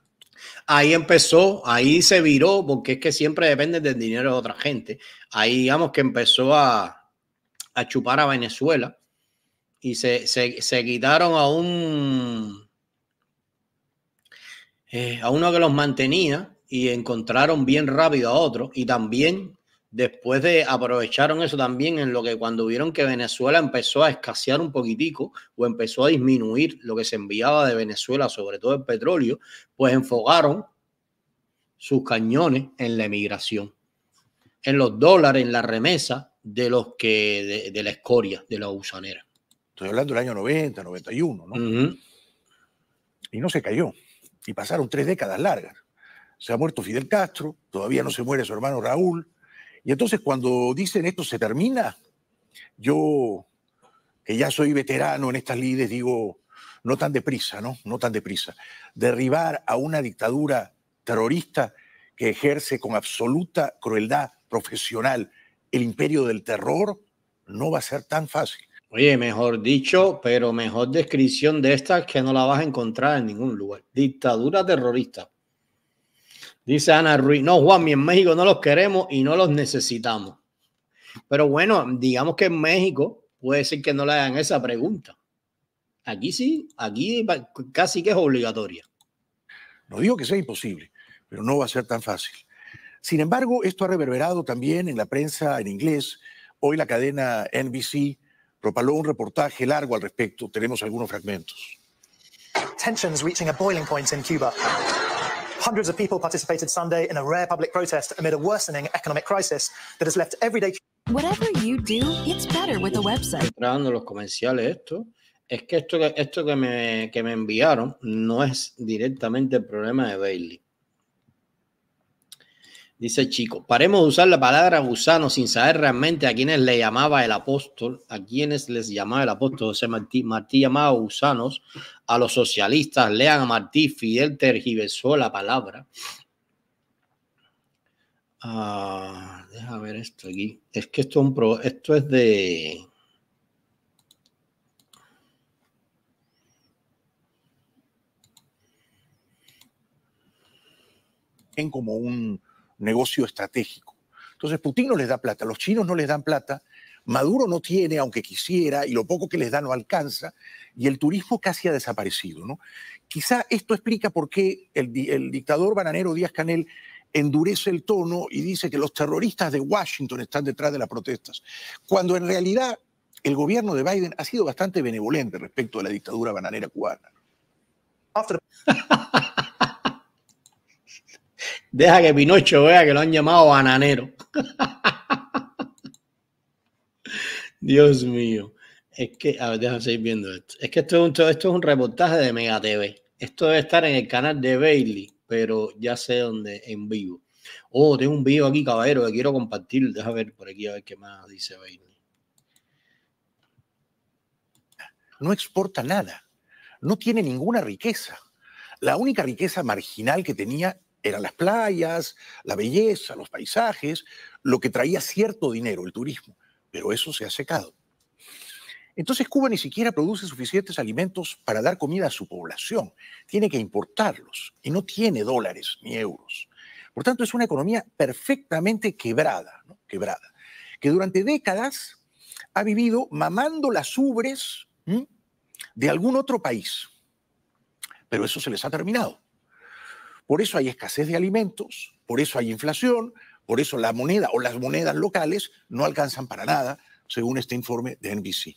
Ahí empezó, ahí se viró, porque es que siempre depende del dinero de otra gente. Ahí digamos que empezó a, chupar a Venezuela y se, quitaron a un... Eh, a uno que los mantenía, y encontraron bien rápido a otro y también después de aprovecharon eso también en lo que cuando vieron que Venezuela empezó a escasear un poquitico o empezó a disminuir lo que se enviaba de Venezuela, sobre todo el petróleo, pues enfocaron sus cañones en la emigración, en los dólares, en la remesa de los que de, la escoria, de la usanera. Estoy hablando del año 90, 91, ¿no? Y no se cayó. Y pasaron tres décadas largas se ha muerto Fidel Castro, todavía no se muere su hermano Raúl. Y entonces cuando dicen esto se termina, yo, que ya soy veterano en estas lides, digo, no tan deprisa, ¿no? No tan deprisa. Derribar a una dictadura terrorista que ejerce con absoluta crueldad profesional el imperio del terror no va a ser tan fácil. Oye, mejor dicho, pero mejor descripción de esta que no la vas a encontrar en ningún lugar. Dictadura terrorista. Dice Ana Ruiz, no, Juan, en México no los queremos y no los necesitamos. Pero bueno, digamos que en México puede ser que no le hagan esa pregunta. Aquí sí, aquí casi que es obligatoria. No digo que sea imposible, pero no va a ser tan fácil. Sin embargo, esto ha reverberado también en la prensa en inglés. Hoy la cadena NBC propaló un reportaje largo al respecto. Tenemos algunos fragmentos. Tensions reaching a boiling point in Cuba. Hundreds of people participated Sunday in a rare public protest amid a worsening economic crisis that has left everyday. Whatever you do, it's better with a website. Entrando los comerciales esto. Es que esto, que, me, que me enviaron no es directamente el problema de Bailey. Dice Chico, paremos de usar la palabra gusano sin saber realmente a quienes le llamaba el apóstol, a quienes les llamaba el apóstol José Martí. Martí llamaba gusanos a los socialistas, lean a Martí, Fidel tergiversó la palabra. Ah, deja ver esto aquí. Es que esto es, un pro, esto es de... como un negocio estratégico. Entonces Putin no les da plata, los chinos no les dan plata, Maduro no tiene, aunque quisiera, y lo poco que les da no alcanza, y el turismo casi ha desaparecido. ¿no? Quizá esto explica por qué el, el dictador bananero Díaz Canel endurece el tono y dice que los terroristas de Washington están detrás de las protestas, cuando en realidad el gobierno de Biden ha sido bastante benevolente respecto a la dictadura bananera cubana. Deja que Pinocho vea que lo han llamado bananero. Dios mío. Es que, a ver, déjame seguir viendo esto. Es que esto es un, esto es un reportaje de Mega TV. Esto debe estar en el canal de Bailey, pero ya sé dónde, en vivo. Oh, tengo un vivo aquí, caballero, que quiero compartir. Déjame ver por aquí a ver qué más dice Bailey. No exporta nada. No tiene ninguna riqueza. La única riqueza marginal que tenía eran las playas, la belleza, los paisajes, lo que traía cierto dinero, el turismo. Pero eso se ha secado. Entonces Cuba ni siquiera produce suficientes alimentos para dar comida a su población. Tiene que importarlos y no tiene dólares ni euros. Por tanto, es una economía perfectamente quebrada, quebrada, que durante décadas ha vivido mamando las ubres de algún otro país. Pero eso se les ha terminado. Por eso hay escasez de alimentos, por eso hay inflación, por eso la moneda o las monedas locales no alcanzan para nada, según este informe de NBC.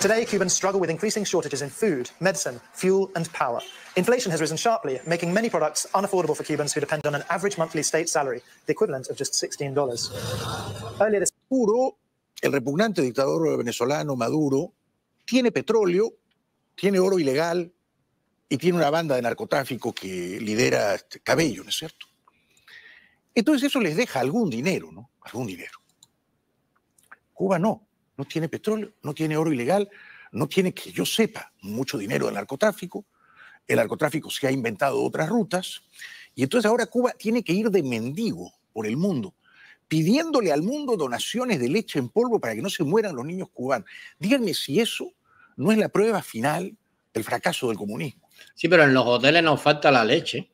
Today, Cubans struggle with increasing shortages in food, medicine, fuel, and power. Inflation has risen sharply, making many products unaffordable for Cubans who depend on an average monthly state salary, the equivalent of just $16. Earlier this Maduro, el repugnante dictador venezolano Maduro, tiene petróleo, tiene oro ilegal y tiene una banda de narcotráfico que lidera este Cabello, ¿no es cierto? Entonces eso les deja algún dinero, ¿no? Algún dinero. Cuba no no tiene petróleo, no tiene oro ilegal, no tiene, que yo sepa, mucho dinero del narcotráfico. El narcotráfico se ha inventado otras rutas. Y entonces ahora Cuba tiene que ir de mendigo por el mundo, pidiéndole al mundo donaciones de leche en polvo para que no se mueran los niños cubanos. Díganme si eso no es la prueba final del fracaso del comunismo. Sí, pero en los hoteles nos falta la leche.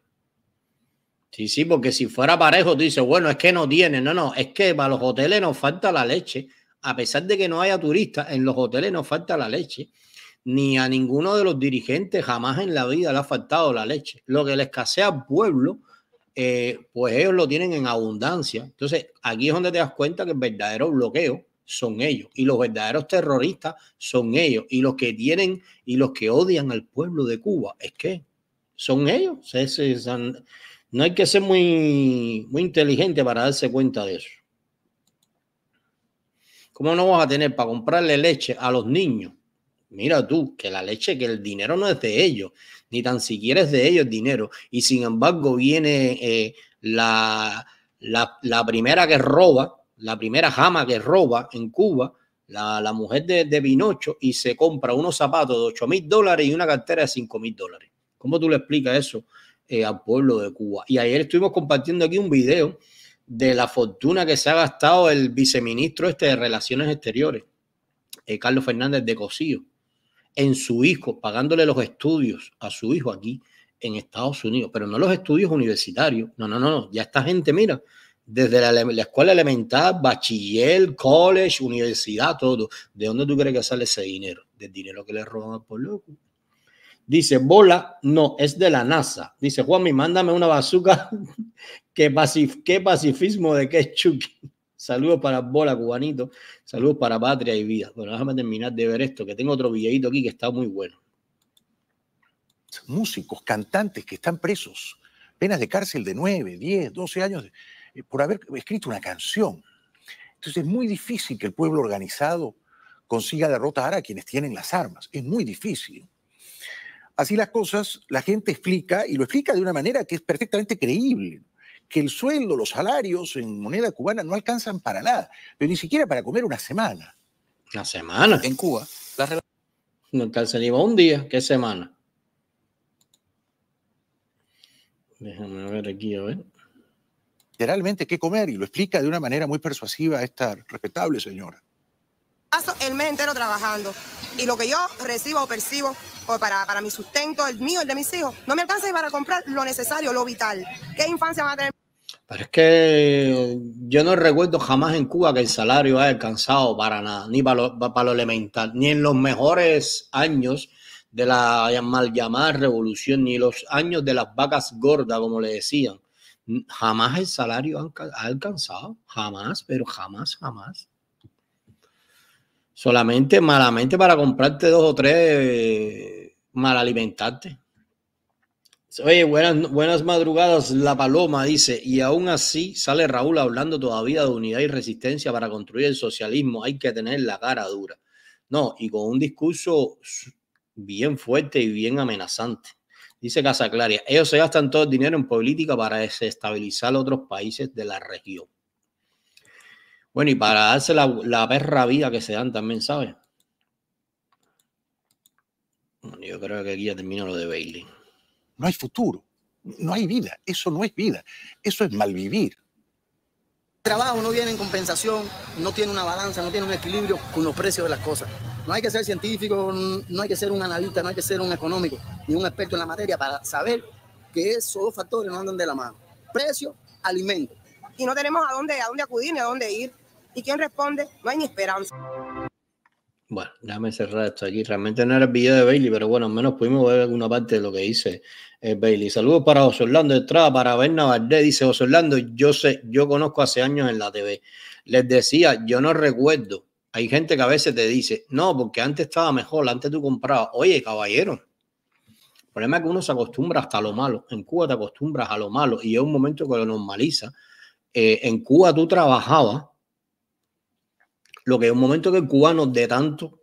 Sí, sí, porque si fuera parejo, tú dices, bueno, es que no tiene. No, no, es que para los hoteles nos falta la leche a pesar de que no haya turistas, en los hoteles no falta la leche, ni a ninguno de los dirigentes jamás en la vida le ha faltado la leche. Lo que le escasea al pueblo, eh, pues ellos lo tienen en abundancia. Entonces, aquí es donde te das cuenta que el verdadero bloqueo son ellos y los verdaderos terroristas son ellos y los que tienen y los que odian al pueblo de Cuba es que son ellos. no hay que ser muy, muy inteligente para darse cuenta de eso. ¿Cómo no vas a tener para comprarle leche a los niños? Mira tú, que la leche, que el dinero no es de ellos, ni tan siquiera es de ellos el dinero. Y sin embargo viene eh, la, la, primera que roba, la primera jama que roba en Cuba, la, la mujer de, de, Pinocho, y se compra unos zapatos de 8 mil dólares y una cartera de 5 mil dólares. ¿Cómo tú le explicas eso eh, al pueblo de Cuba? Y ayer estuvimos compartiendo aquí un video de la fortuna que se ha gastado el viceministro este de Relaciones Exteriores, eh, Carlos Fernández de Cosío, en su hijo, pagándole los estudios a su hijo aquí en Estados Unidos, pero no los estudios universitarios, no, no, no, ya esta gente, mira, desde la, escuela elemental, bachiller, college, universidad, todo. ¿De dónde tú crees que sale ese dinero? Del dinero que le roban por loco. Dice, bola, no, es de la NASA. Dice, Juanmi, mándame una bazooka. ¿Qué, pacifismo de qué chuki? Saludos para Bola, cubanito. Saludos para Patria y Vida. Bueno, déjame terminar de ver esto, que tengo otro videito aquí que está muy bueno. Músicos, cantantes que están presos, penas de cárcel de 9, 10, 12 años, eh, por haber escrito una canción. Entonces es muy difícil que el pueblo organizado consiga derrotar a quienes tienen las armas. Es muy difícil. Así las cosas, la gente explica, y lo explica de una manera que es perfectamente creíble, que el sueldo, los salarios en moneda cubana no alcanzan para nada, pero ni siquiera para comer una semana. Una semana. En Cuba. No alcanza ni un día, ¿qué semana? Déjame ver aquí, a ver. Literalmente, ¿qué comer? Y lo explica de una manera muy persuasiva esta respetable señora. Paso el mes entero trabajando y lo que yo recibo o percibo o pues, para, para mi sustento, el mío, el de mis hijos, no me alcanza para comprar lo necesario, lo vital. ¿Qué infancia va a tener? Pero es que yo no recuerdo jamás en Cuba que el salario haya alcanzado para nada, ni para para lo elemental, ni en los mejores años de la mal llamada revolución, ni los años de las vacas gordas, como le decían. Jamás el salario ha alcanzado, jamás, pero jamás, jamás. Solamente malamente para comprarte dos o tres mal alimentarte. Oye, buenas, buenas madrugadas, La Paloma dice, y aún así sale Raúl hablando todavía de unidad y resistencia para construir el socialismo. Hay que tener la cara dura. No, y con un discurso bien fuerte y bien amenazante. Dice Casa Claria, ellos se gastan todo el dinero en política para desestabilizar otros países de la región. Bueno, y para darse la, la perra vida que se dan también, ¿sabes? yo creo que aquí ya termino lo de Bailey. No hay futuro, no hay vida, eso no es vida, eso es malvivir. El trabajo no viene en compensación, no tiene una balanza, no tiene un equilibrio con los precios de las cosas. No hay que ser científico, no hay que ser un analista, no hay que ser un económico, ni un experto en la materia para saber que esos dos factores no andan de la mano. Precio, alimento. Y no tenemos a dónde, a dónde acudir ni a dónde ir. ¿Y quién responde? No hay esperanza. Bueno, déjame cerrar esto aquí. Realmente no era el video de Bailey, pero bueno, al menos pudimos ver alguna parte de lo que dice eh, Bailey. Saludos para José Orlando Estrada, para Berna Navarre. Dice José Orlando, yo sé, yo conozco hace años en la TV. Les decía, yo no recuerdo. Hay gente que a veces te dice, no, porque antes estaba mejor, antes tú comprabas. Oye, caballero, el problema es que uno se acostumbra hasta a lo malo. En Cuba te acostumbras a lo malo y es un momento que lo normaliza. Eh, en Cuba tú trabajabas lo que es un momento que el cubano, de tanto,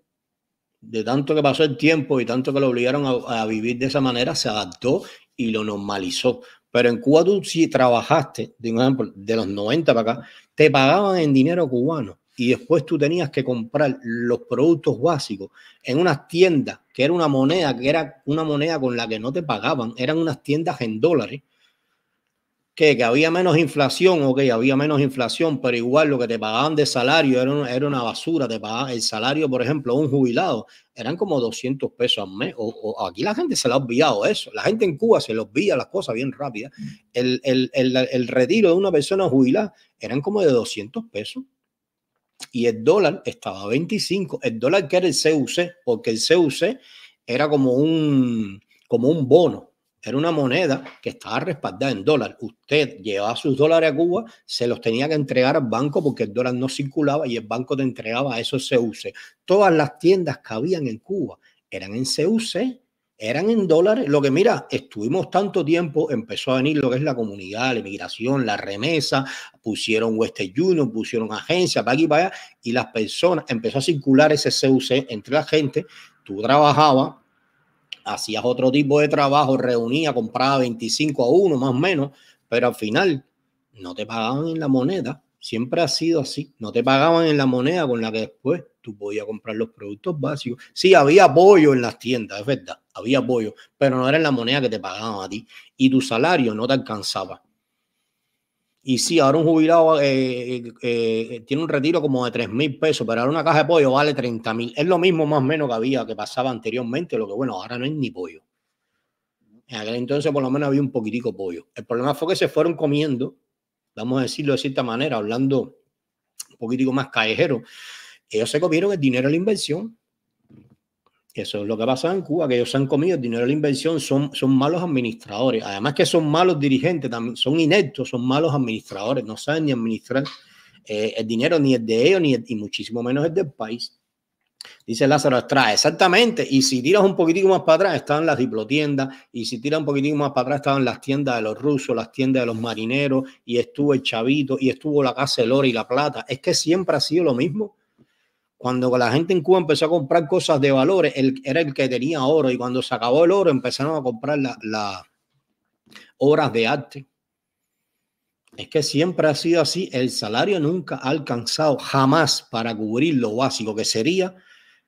de tanto que pasó el tiempo y tanto que lo obligaron a, vivir de esa manera, se adaptó y lo normalizó. Pero en Cuba tú si trabajaste, de, un ejemplo, de los 90 para acá, te pagaban en dinero cubano y después tú tenías que comprar los productos básicos en unas tiendas, que era una moneda, que era una moneda con la que no te pagaban, eran unas tiendas en dólares que había menos inflación, ok, había menos inflación, pero igual lo que te pagaban de salario era una, era una basura. Te pagaban el salario, por ejemplo, un jubilado, eran como 200 pesos al mes. O, aquí la gente se le ha olvidado eso. La gente en Cuba se le olvida las cosas bien rápidas. El, el retiro de una persona jubilada eran como de 200 pesos y el dólar estaba a 25. El dólar que era el CUC, porque el CUC era como un, como un bono. Era una moneda que estaba respaldada en dólar. Usted llevaba sus dólares a Cuba, se los tenía que entregar al banco porque el dólar no circulaba y el banco te entregaba esos CUC. Todas las tiendas que habían en Cuba eran en CUC, eran en dólares. Lo que mira, estuvimos tanto tiempo, empezó a venir lo que es la comunidad, la inmigración, la remesa, pusieron Western Union, pusieron agencias para aquí y para allá, y las personas, empezó a circular ese CUC entre la gente. Tú trabajabas hacías otro tipo de trabajo, reunía, compraba 25 a 1 más o menos, pero al final no te pagaban en la moneda. Siempre ha sido así. No te pagaban en la moneda con la que después tú podías comprar los productos básicos. Sí, había apoyo en las tiendas, es verdad, había apoyo, pero no era en la moneda que te pagaban a ti y tu salario no te alcanzaba. Y sí, ahora un jubilado eh, eh, eh, tiene un retiro como de 3 mil pesos, pero ahora una caja de pollo vale 30 mil. Es lo mismo más o menos que había, que pasaba anteriormente, lo que bueno, ahora no es ni pollo. En aquel entonces por lo menos había un poquitico pollo. El problema fue que se fueron comiendo, vamos a decirlo de cierta manera, hablando un poquitico más callejero. Ellos se comieron el dinero de la inversión. Eso es lo que pasa en Cuba, que ellos se han comido el dinero de la inversión, son, son malos administradores. Además que son malos dirigentes, también son ineptos, son malos administradores, no saben ni administrar eh, el dinero ni el de ellos, ni y muchísimo menos el del país. Dice Lázaro Estrada, exactamente. Y si tiras un poquitico más para atrás, estaban las diplotiendas. Y si tiras un poquitico más para atrás, estaban las tiendas de los rusos, las tiendas de los marineros. Y estuvo el Chavito, y estuvo la Casa del Oro y la Plata. Es que siempre ha sido lo mismo. Cuando la gente en Cuba empezó a comprar cosas de valores, él era el que tenía oro y cuando se acabó el oro empezaron a comprar las obras de arte. Es que siempre ha sido así. El salario nunca ha alcanzado jamás para cubrir lo básico que sería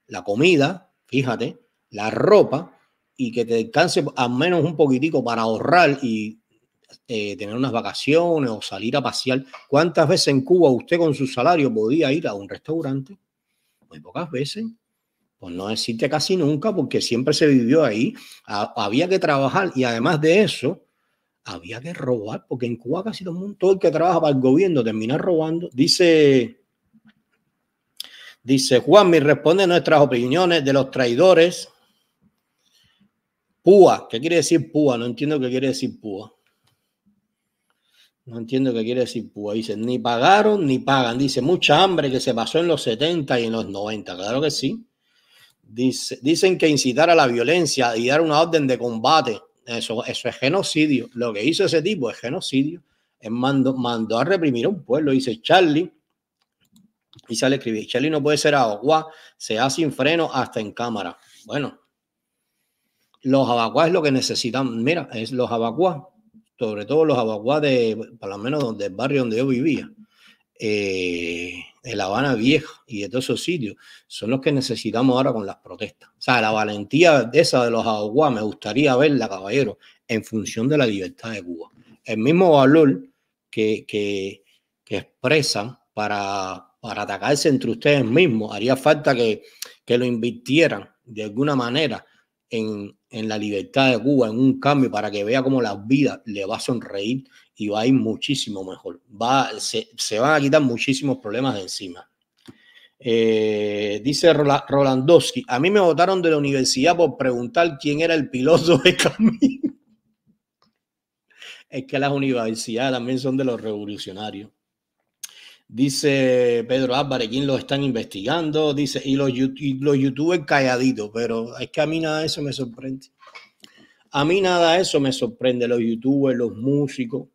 la comida, fíjate, la ropa y que te alcance al menos un poquitico para ahorrar y eh, tener unas vacaciones o salir a pasear. ¿Cuántas veces en Cuba usted con su salario podía ir a un restaurante? muy pocas veces, pues no existe casi nunca, porque siempre se vivió ahí, había que trabajar y además de eso, había que robar, porque en Cuba casi todo el que trabaja para el gobierno termina robando, dice... Dice Juan mi responde nuestras opiniones de los traidores. Púa, ¿qué quiere decir púa? No entiendo qué quiere decir púa. No entiendo qué quiere decir pues Dice, ni pagaron ni pagan. Dice, mucha hambre que se pasó en los 70 y en los 90. Claro que sí. Dice, dicen que incitar a la violencia y dar una orden de combate, eso, eso es genocidio. Lo que hizo ese tipo es genocidio. mandó, a reprimir un pueblo. Dice Charlie, y sale a escribir, Charlie no puede ser agua, se hace sin freno hasta en cámara. Bueno, los abacuas es lo que necesitan. Mira, es los abacuas sobre todo los aguaguas de, por lo menos donde el barrio donde yo vivía, eh, de La Habana Vieja y de todos esos sitios, son los que necesitamos ahora con las protestas. O sea, la valentía de esa de los abaguas me gustaría verla, caballero, en función de la libertad de Cuba. El mismo valor que, expresan para, atacarse entre ustedes mismos, haría falta que lo invirtieran de alguna manera en, en la libertad de Cuba, en un cambio, para que vea cómo la vida le va a sonreír y va a ir muchísimo mejor. Va, se, van a quitar muchísimos problemas de encima. Eh, dice Rolandowski, a mí me votaron de la universidad por preguntar quién era el piloto de camino. es que las universidades también son de los revolucionarios. Dice Pedro Álvarez, ¿quién los están investigando? Dice, y los, los youtubers calladitos, pero es que a mí nada de eso me sorprende. A mí nada de eso me sorprende, los youtubers, los músicos.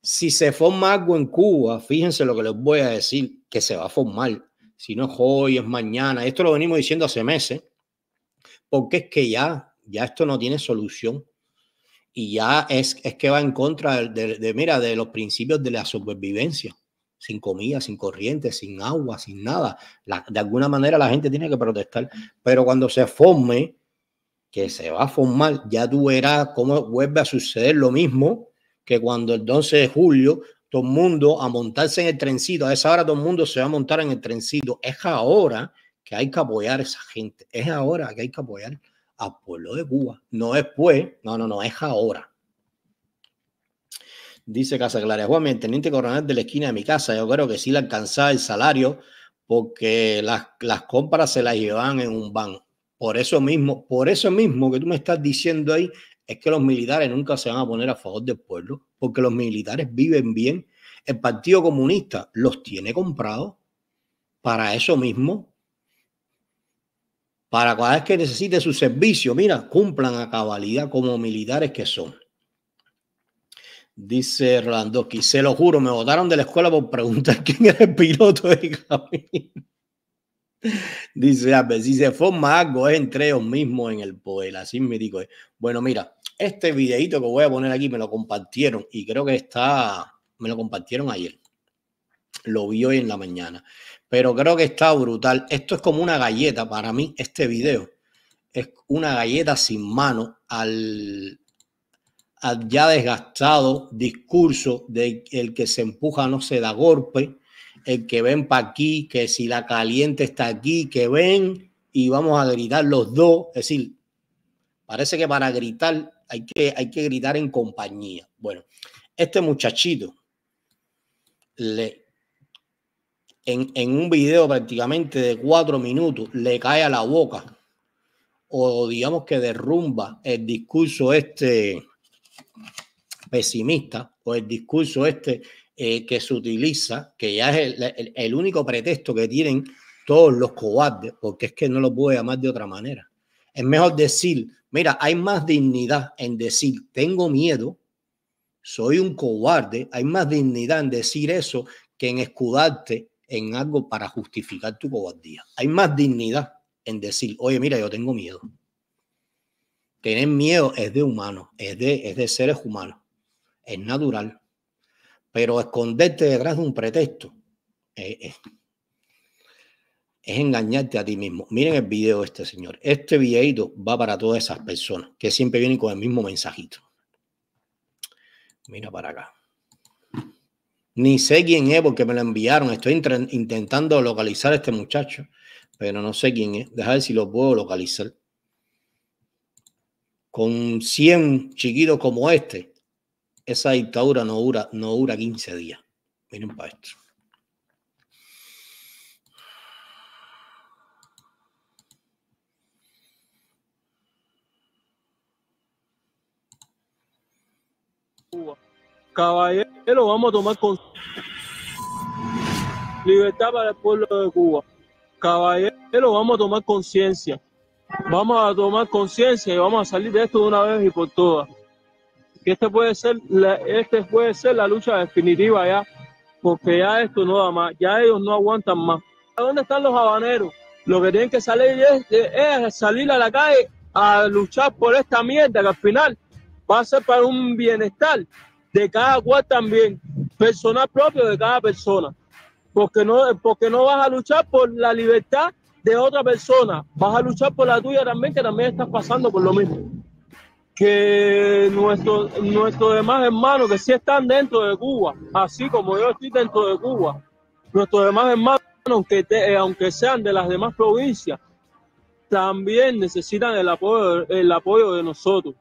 Si se forma algo en Cuba, fíjense lo que les voy a decir, que se va a formar. Si no es hoy, es mañana. Esto lo venimos diciendo hace meses, porque es que ya, ya esto no tiene solución y ya es, es que va en contra de, mira, de los principios de la supervivencia sin comida, sin corriente, sin agua, sin nada. de alguna manera la gente tiene que protestar. Pero cuando se forme, que se va a formar, ya tú verás cómo vuelve a suceder lo mismo que cuando el 12 de julio todo el mundo a montarse en el trencito. A esa hora todo el mundo se va a montar en el trencito. Es ahora que hay que apoyar a esa gente. Es ahora que hay que apoyar al pueblo de Cuba. No después, no, no, no, es ahora. Dice Casa Clara, Juan, mi teniente coronel de la esquina de mi casa, yo creo que sí le alcanzaba el salario porque las, compras se las llevaban en un banco, Por eso mismo, por eso mismo que tú me estás diciendo ahí, es que los militares nunca se van a poner a favor del pueblo, porque los militares viven bien. El Partido Comunista los tiene comprados para eso mismo, para cada vez que necesite su servicio, mira, cumplan a cabalidad como militares que son. Dice Rolandoski, se lo juro, me votaron de la escuela por preguntar quién era el piloto de camino. Dice ah, pues, si se forma algo es entre ellos mismos en el poder, así me digo. Eh. Bueno, mira, este videito que voy a poner aquí me lo compartieron y creo que está, me lo compartieron ayer. Lo vi hoy en la mañana, pero creo que está brutal. Esto es como una galleta para mí, este video. Es una galleta sin mano al, ya desgastado discurso de el que se empuja no se da golpe, el que ven para aquí, que si la caliente está aquí, que ven y vamos a gritar los dos. Es decir, parece que para gritar hay que, hay que gritar en compañía. Bueno, este muchachito le, en, en un video prácticamente de cuatro minutos le cae a la boca o digamos que derrumba el discurso este pesimista o el discurso este eh, que se utiliza, que ya es el, único pretexto que tienen todos los cobardes, porque es que no lo puedo llamar de otra manera. Es mejor decir, mira, hay más dignidad en decir, tengo miedo, soy un cobarde, hay más dignidad en decir eso que en escudarte en algo para justificar tu cobardía. Hay más dignidad en decir, oye, mira, yo tengo miedo. Tener miedo es de humano es de, es de seres humanos es natural, pero esconderte detrás de un pretexto es engañarte a ti mismo. Miren el video este, señor. Este videito va para todas esas personas que siempre vienen con el mismo mensajito. Mira para acá. Ni sé quién es porque me lo enviaron. Estoy intentando localizar a este muchacho, pero no sé quién es. Déjame ver si lo puedo localizar. Con 100 chiquitos como este, esa dictadura no dura, no dura 15 días. Miren para esto. Caballero, vamos a tomar con libertad para el pueblo de Cuba. Caballero, vamos a tomar conciencia. Vamos a tomar conciencia y vamos a salir de esto de una vez y por todas que este puede ser la, este puede ser la lucha definitiva ya, porque ya esto no da más, ya ellos no aguantan más. ¿A dónde están los habaneros? Lo que tienen que salir es, es salir a la calle a luchar por esta mierda que al final va a ser para un bienestar de cada cual también, personal propio de cada persona. Porque no, porque no vas a luchar por la libertad de otra persona, vas a luchar por la tuya también, que también estás pasando por lo mismo que nuestros nuestros demás hermanos que sí están dentro de Cuba, así como yo estoy dentro de Cuba, nuestros demás hermanos que eh, aunque sean de las demás provincias, también necesitan el apoyo, el apoyo de nosotros.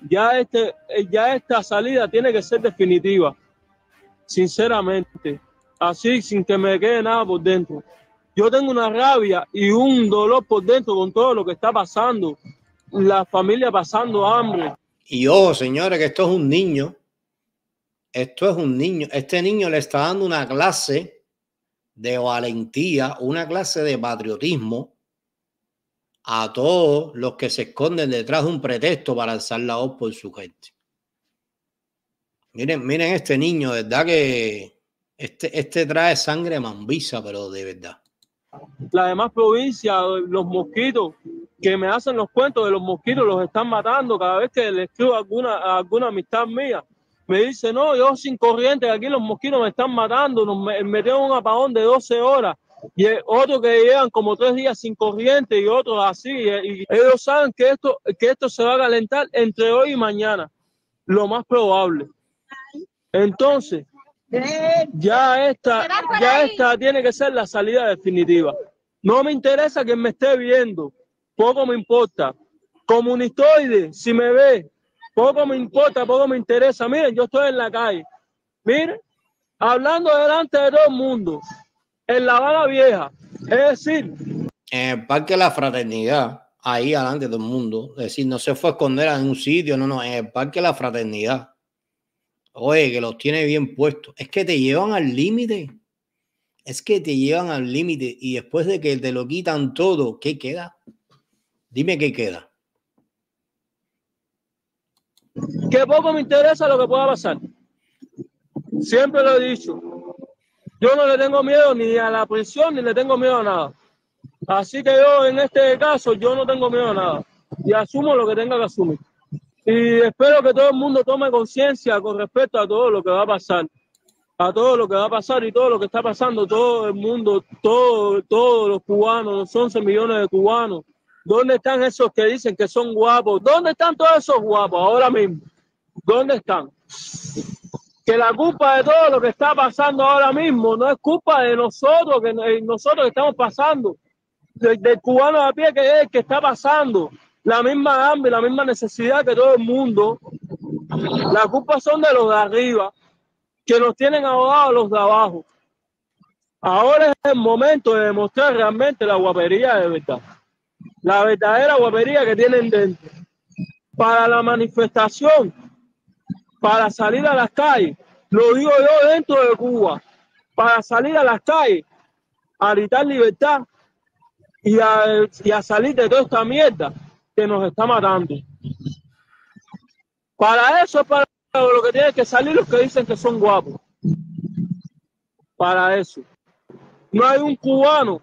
Ya, este, eh, ya esta salida tiene que ser definitiva, sinceramente, así sin que me quede nada por dentro. Yo tengo una rabia y un dolor por dentro con todo lo que está pasando la familia pasando hambre. Y ojo, oh, señores, que esto es un niño. Esto es un niño. Este niño le está dando una clase de valentía, una clase de patriotismo a todos los que se esconden detrás de un pretexto para alzar la voz por su gente. Miren, miren este niño, verdad que este, este trae sangre mambisa, pero de verdad. La demás provincia, los mosquitos, que me hacen los cuentos de los mosquitos, los están matando cada vez que le escribo alguna, alguna amistad mía. Me dice, no, yo sin corriente, aquí los mosquitos me están matando, nos tengo un apagón de 12 horas. Y eh, otro que llevan como tres días sin corriente y otros así. Eh, y ellos saben que esto, que esto se va a calentar entre hoy y mañana, lo más probable. Entonces, ya esta, ya esta tiene que ser la salida definitiva. No me interesa que me esté viendo, poco me importa. Comunistoide, si me ve, poco me importa, poco me interesa. Miren, yo estoy en la calle. Miren, hablando delante de todo el mundo, en La bala Vieja. Es decir, en el Parque de la Fraternidad, ahí adelante todo el mundo. Es decir, no se fue a esconder en un sitio, no, no, en el Parque de la Fraternidad. Oye, que los tiene bien puestos. Es que te llevan al límite. Es que te llevan al límite y después de que te lo quitan todo, ¿qué queda? Dime qué queda. Que poco me interesa lo que pueda pasar. Siempre lo he dicho. Yo no le tengo miedo ni a la prisión ni le tengo miedo a nada. Así que yo en este caso yo no tengo miedo a nada y asumo lo que tenga que asumir. Y espero que todo el mundo tome conciencia con respecto a todo lo que va a pasar, a todo lo que va a pasar y todo lo que está pasando, todo el mundo, todo, todos los cubanos, los 11 millones de cubanos, ¿Dónde están esos que dicen que son guapos? ¿Dónde están todos esos guapos ahora mismo? ¿Dónde están? Que la culpa de todo lo que está pasando ahora mismo no es culpa de nosotros, que eh, nosotros estamos pasando, del, cubano a pie que es el que está pasando, la misma hambre, la misma necesidad que todo el mundo. La culpa son de los de arriba, que nos tienen ahogados los de abajo. Ahora es el momento de demostrar realmente la guapería de verdad la verdadera guapería que tienen dentro. Para la manifestación, para salir a las calles, lo digo yo dentro de Cuba, para salir a las calles, a gritar libertad y a, y a salir de toda esta mierda que nos está matando. Para eso es para lo que tienen que salir los que dicen que son guapos. Para eso. No hay un cubano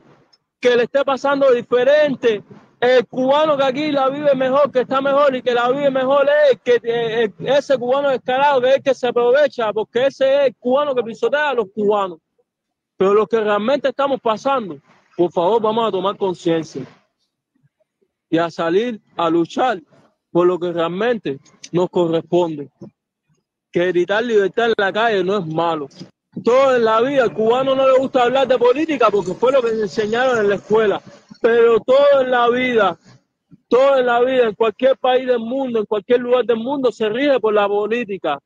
que le esté pasando diferente. El cubano que aquí la vive mejor, que está mejor y que la vive mejor es que eh, eh, ese cubano descarado que es el que se aprovecha, porque ese es el cubano que pisotea a los cubanos. Pero lo que realmente estamos pasando, por favor, vamos a tomar conciencia y a salir a luchar por lo que realmente nos corresponde. Que evitar libertad en la calle no es malo. Todo en la vida. Al cubano no le gusta hablar de política porque fue lo que le enseñaron en la escuela. Pero todo en la vida, todo en la vida, en cualquier país del mundo, en cualquier lugar del mundo, se rige por la política.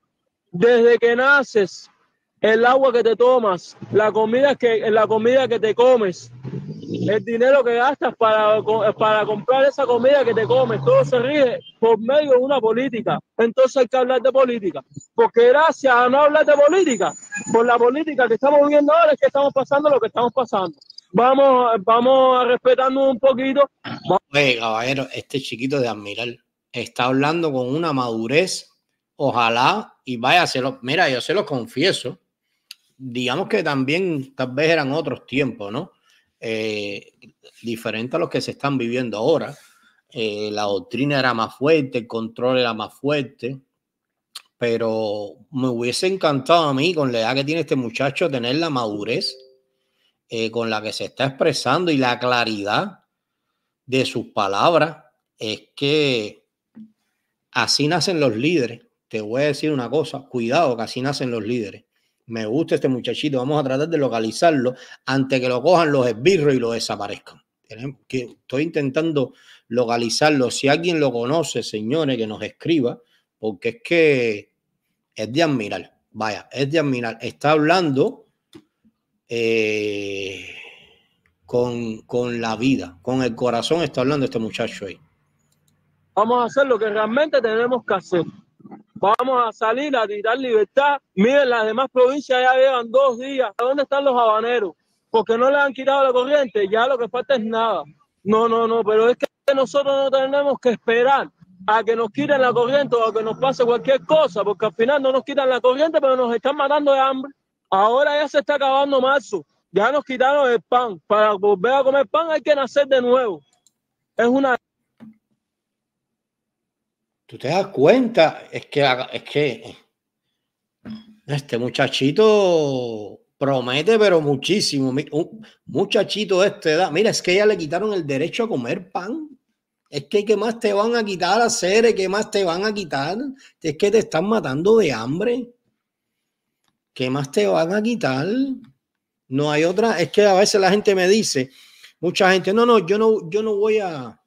Desde que naces, el agua que te tomas, la comida que, la comida que te comes, el dinero que gastas para, para comprar esa comida que te comes, todo se rige por medio de una política. Entonces hay que hablar de política, porque gracias a no hablar de política, por la política que estamos viendo ahora es que estamos pasando lo que estamos pasando. Vamos, vamos a respetarnos un poquito. Oye, caballero, este chiquito de admirar está hablando con una madurez, ojalá, y vaya, mira, yo se lo confieso, digamos que también tal vez eran otros tiempos, ¿no? Eh, diferente a los que se están viviendo ahora. Eh, la doctrina era más fuerte, el control era más fuerte, pero me hubiese encantado a mí, con la edad que tiene este muchacho, tener la madurez eh, con la que se está expresando y la claridad de sus palabras. Es que así nacen los líderes. Te voy a decir una cosa, cuidado que así nacen los líderes me gusta este muchachito, vamos a tratar de localizarlo antes que lo cojan los esbirros y lo desaparezcan. estoy intentando localizarlo. Si alguien lo conoce, señores, que nos escriba, porque es que es de admirar. Vaya, es de admirar. Está hablando eh, con, con la vida, con el corazón está hablando este muchacho ahí. Vamos a hacer lo que realmente tenemos que hacer. Vamos a salir a tirar libertad. Miren, las demás provincias ya llevan dos días. ¿A dónde están los habaneros? Porque no le han quitado la corriente. Ya lo que falta es nada. No, no, no, pero es que nosotros no tenemos que esperar a que nos quiten la corriente o a que nos pase cualquier cosa, porque al final no nos quitan la corriente, pero nos están matando de hambre. Ahora ya se está acabando marzo, ya nos quitaron el pan. Para volver a comer pan hay que nacer de nuevo. Es una tú te das cuenta, es que, es que este muchachito promete, pero muchísimo. muchachito este esta mira, es que ya le quitaron el derecho a comer pan. Es que, ¿qué más te van a quitar hacer? ¿Qué más te van a quitar? Es que te están matando de hambre. ¿Qué más te van a quitar? No hay otra. Es que a veces la gente me dice, mucha gente, no, no, yo no, yo no voy a.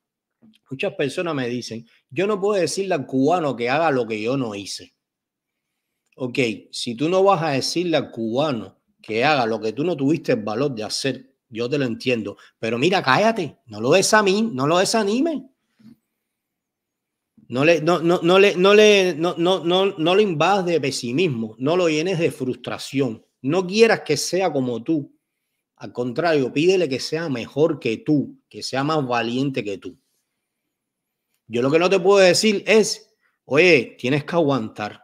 Muchas personas me dicen, yo no puedo decirle al cubano que haga lo que yo no hice. Ok, si tú no vas a decirle al cubano que haga lo que tú no tuviste el valor de hacer, yo te lo entiendo. Pero mira, cállate, no lo desanime, no lo desanime. No le, no, no, le, no le, no, no, no, invades de pesimismo, no lo llenes de frustración. No quieras que sea como tú. Al contrario, pídele que sea mejor que tú, que sea más valiente que tú. Yo lo que no te puedo decir es, oye, tienes que aguantar.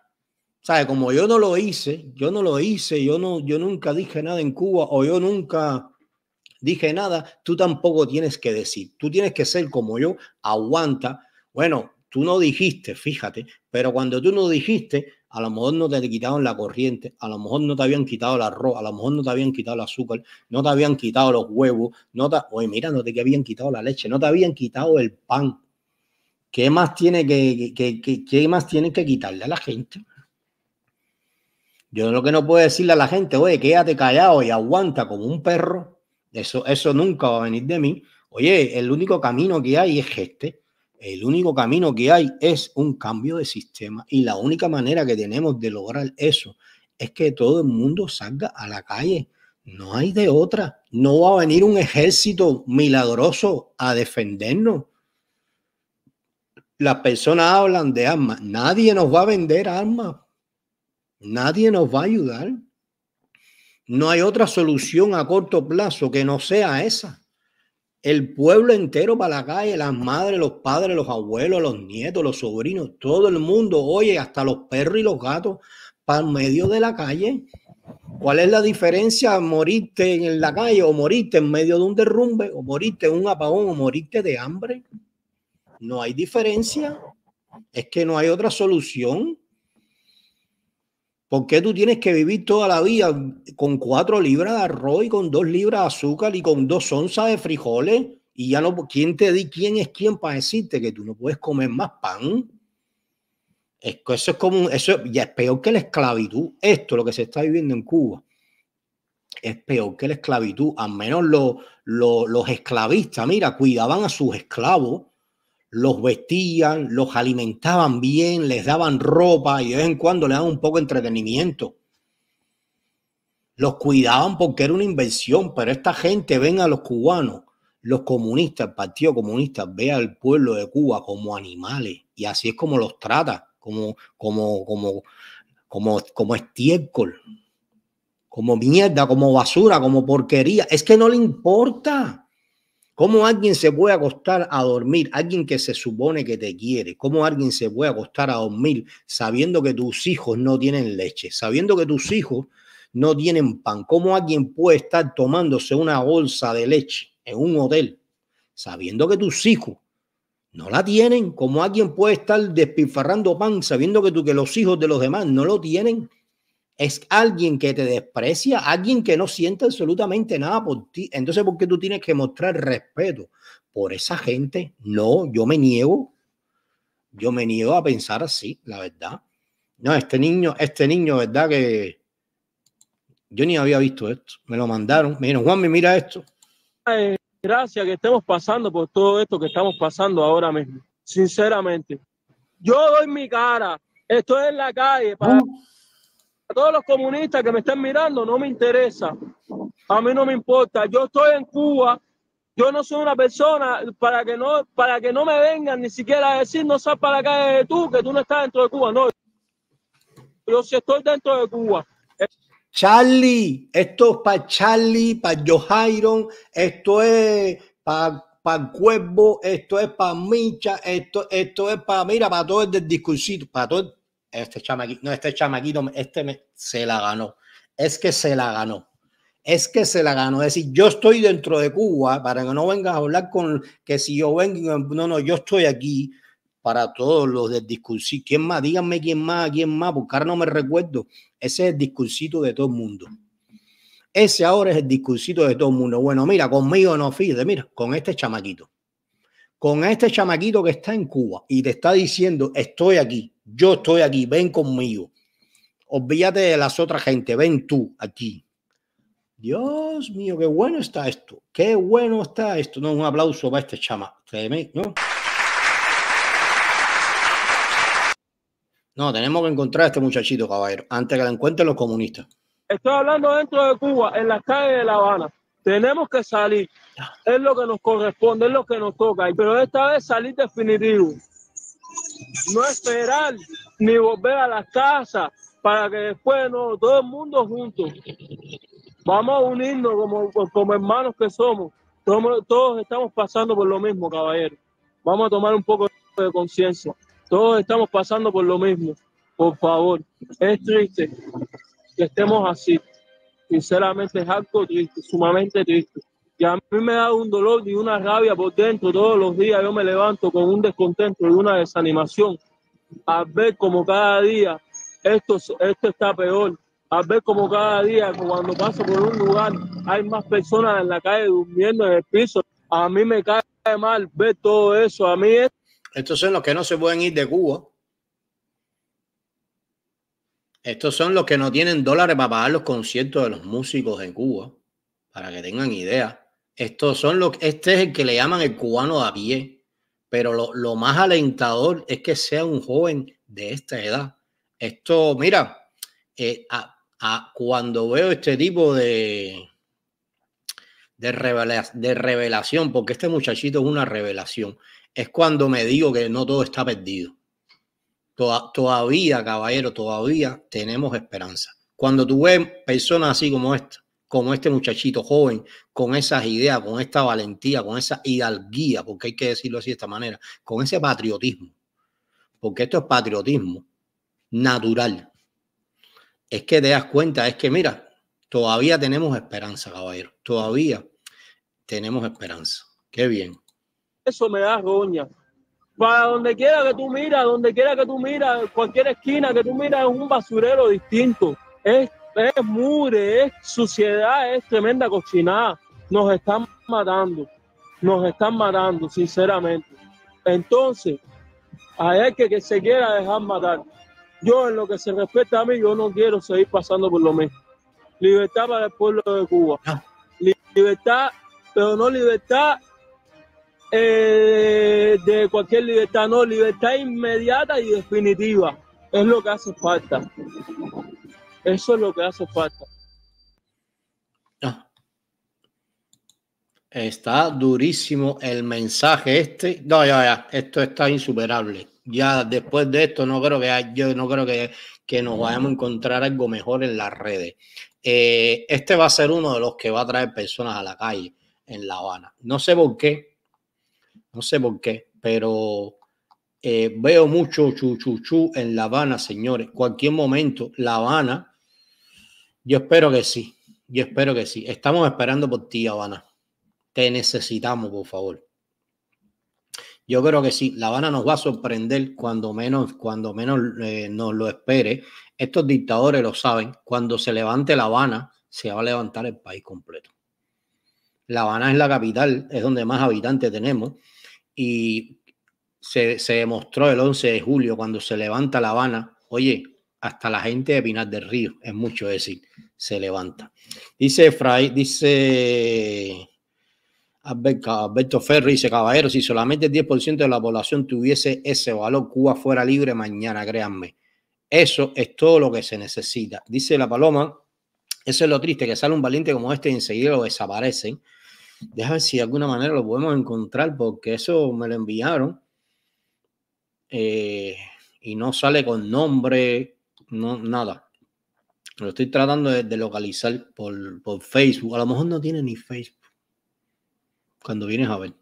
¿Sabes? Como yo no lo hice, yo no lo hice, yo, no, yo nunca dije nada en Cuba o yo nunca dije nada, tú tampoco tienes que decir. Tú tienes que ser como yo, aguanta. Bueno, tú no dijiste, fíjate, pero cuando tú no dijiste, a lo mejor no te quitaron la corriente, a lo mejor no te habían quitado el arroz, a lo mejor no te habían quitado el azúcar, no te habían quitado los huevos, no oye, mira, no te habían quitado la leche, no te habían quitado el pan. ¿Qué más, tiene que, más que quitarle a la gente? Yo lo que no puedo decirle a la gente, oye, quédate callado y aguanta como un perro, eso, eso nunca va a venir de mí. Oye, el único camino que hay es este. El único camino que hay es un cambio de sistema. Y la única manera que tenemos de lograr eso es que todo el mundo salga a la calle. No hay de otra. No va a venir un ejército milagroso a defendernos las personas hablan de armas. Nadie nos va a vender armas. Nadie nos va a ayudar. No hay otra solución a corto plazo que no sea esa. El pueblo entero para la calle, las madres, los padres, los abuelos, los nietos, los sobrinos, todo el mundo, oye, hasta los perros y los gatos, para el medio de la calle. ¿Cuál es la diferencia? ¿Moriste en la calle o moriste en medio de un derrumbe o moriste en un apagón o moriste de hambre? no hay diferencia, es que no hay otra solución. ¿Por qué tú tienes que vivir toda la vida con cuatro libras de arroz y con dos libras de azúcar y con dos onzas de frijoles? Y ya no, ¿quién te di quién es quién para decirte que tú no puedes comer más pan? Eso es como, eso ya es peor que la esclavitud. Esto, lo que se está viviendo en Cuba, es peor que la esclavitud. Al menos los esclavistas, mira, cuidaban a sus esclavos los vestían, los alimentaban bien, les daban ropa y de vez en cuando le daban un poco de entretenimiento. Los cuidaban porque era una inversión, pero esta gente ven a los cubanos, los comunistas, el Partido Comunista ve al pueblo de Cuba como animales y así es como los trata, como, como, como, como, como estiércol, como mierda, como basura, como porquería. Es que no le importa. ¿Cómo alguien se puede acostar a dormir? Alguien que se supone que te quiere. ¿Cómo alguien se puede acostar a dormir sabiendo que tus hijos no tienen leche? Sabiendo que tus hijos no tienen pan. ¿Cómo alguien puede estar tomándose una bolsa de leche en un hotel sabiendo que tus hijos no la tienen? ¿Cómo alguien puede estar despilfarrando pan sabiendo que, que los hijos de los demás no lo tienen? es alguien que te desprecia, alguien que no siente absolutamente nada por ti. Entonces, ¿por qué tú tienes que mostrar respeto por esa gente? No, yo me niego. Yo me niego a pensar así, la verdad. No, este niño, este niño, ¿verdad? Que yo ni había visto esto. Me lo mandaron. Me dijeron, me mira esto. gracias que estemos pasando por todo esto que estamos pasando ahora mismo. Sinceramente. Yo doy mi cara. Estoy en la calle para todos los comunistas que me están mirando, no me interesa. A mí no me importa. Yo estoy en Cuba. Yo no soy una persona para que no, para que no me vengan ni siquiera a decir no sal para acá de tú, que tú no estás dentro de Cuba. No. Yo sí estoy dentro de Cuba. Charlie, esto es para Charlie, para Johairon, esto es para para Cuervo, esto es para Mincha, esto, esto es para, mira, para todo el discursito, para todo, este chamaquito, no, este chamaquito, este se la ganó. Es que se la ganó. Es que se la ganó. Es decir, yo estoy dentro de Cuba para que no vengas a hablar con que si yo vengo, no, no, yo estoy aquí para todos los del discurso. ¿Quién más? Díganme quién más, quién más, porque ahora no me recuerdo. Ese es el discursito de todo el mundo. Ese ahora es el discursito de todo el mundo. Bueno, mira, conmigo no fíjate, mira, con este chamaquito con este chamaquito que está en Cuba y te está diciendo, estoy aquí, yo estoy aquí, ven conmigo. Olvídate de las otras gente, ven tú aquí. Dios mío, qué bueno está esto, qué bueno está esto. No, un aplauso para este chama, ¿no? No, tenemos que encontrar a este muchachito, caballero, antes que lo encuentren los comunistas. Estoy hablando dentro de Cuba, en las calles de La Habana. Tenemos que salir. Es lo que nos corresponde, es lo que nos toca. Pero esta vez salir definitivo. No esperar ni volver a las casas para que después no, todo el mundo juntos. Vamos a unirnos como, como hermanos que somos. Todos, estamos pasando por lo mismo, caballero. Vamos a tomar un poco de conciencia. Todos estamos pasando por lo mismo. Por favor, es triste que estemos así. Sinceramente es algo triste, sumamente triste. Y a mí me da un dolor y una rabia por dentro. Todos los días yo me levanto con un descontento y una desanimación. A ver como cada día esto, esto está peor. A ver como cada día cuando paso por un lugar hay más personas en la calle durmiendo en el piso. A mí me cae mal ver todo eso. A mí Estos son los que no se pueden ir de Cuba. Estos son los que no tienen dólares para pagar los conciertos de los músicos en Cuba, para que tengan idea. Estos son los, este es el que le llaman el cubano a pie, pero lo, más alentador es que sea un joven de esta edad. Esto, mira, eh, a, cuando veo este tipo de, de, de revelación, porque este muchachito es una revelación, es cuando me digo que no todo está perdido. todavía, caballero, todavía tenemos esperanza. Cuando tú ves personas así como esta, con este muchachito joven, con esas ideas, con esta valentía, con esa hidalguía, porque hay que decirlo así de esta manera, con ese patriotismo, porque esto es patriotismo natural. Es que te das cuenta, es que mira, todavía tenemos esperanza, caballero, todavía tenemos esperanza. Qué bien. Eso me da goña Para donde quiera que tú miras, donde quiera que tú miras, cualquier esquina que tú miras es un basurero distinto. Es es mure, es suciedad, es tremenda cochinada. Nos están matando, nos están matando, sinceramente. Entonces, hay que, que se quiera dejar matar. Yo, en lo que se respeta a mí, yo no quiero seguir pasando por lo mismo. Libertad para el pueblo de Cuba. Ah. Libertad, pero no libertad eh, de cualquier libertad, no, libertad inmediata y definitiva. Es lo que hace falta. Eso es lo que hace falta. Ah. Está durísimo el mensaje este. No, ya, ya, esto está insuperable. Ya después de esto no creo que yo no creo que, nos vayamos a encontrar algo mejor en las redes. Eh, este va a ser uno de los que va a traer personas a la calle en La Habana. No sé por qué, no sé por qué, pero eh, veo mucho chuchuchu en La Habana, señores. Cualquier momento, La Habana yo espero que sí. Yo espero que sí. Estamos esperando por ti, Habana. Te necesitamos, por favor. Yo creo que sí, La Habana nos va a sorprender cuando menos, cuando menos eh, nos lo espere. Estos dictadores lo saben. Cuando se levante La Habana, se va a levantar el país completo. La Habana es la capital, es donde más habitantes tenemos. Y se, se demostró el 11 de julio cuando se levanta La Habana. Oye, hasta la gente de Pinar del Río, es mucho decir, se levanta. Dice Fray, dice Alberto Ferri, dice Caballero, si solamente el 10% de la población tuviese ese valor, Cuba fuera libre mañana, créanme. Eso es todo lo que se necesita. Dice la paloma, eso es lo triste, que sale un valiente como este y enseguida lo desaparecen. Déjame ver si de alguna manera lo podemos encontrar, porque eso me lo enviaron. Eh, y no sale con nombre, no, nada. Lo estoy tratando de, localizar por, por, Facebook. A lo mejor no tiene ni Facebook. Cuando vienes a ver.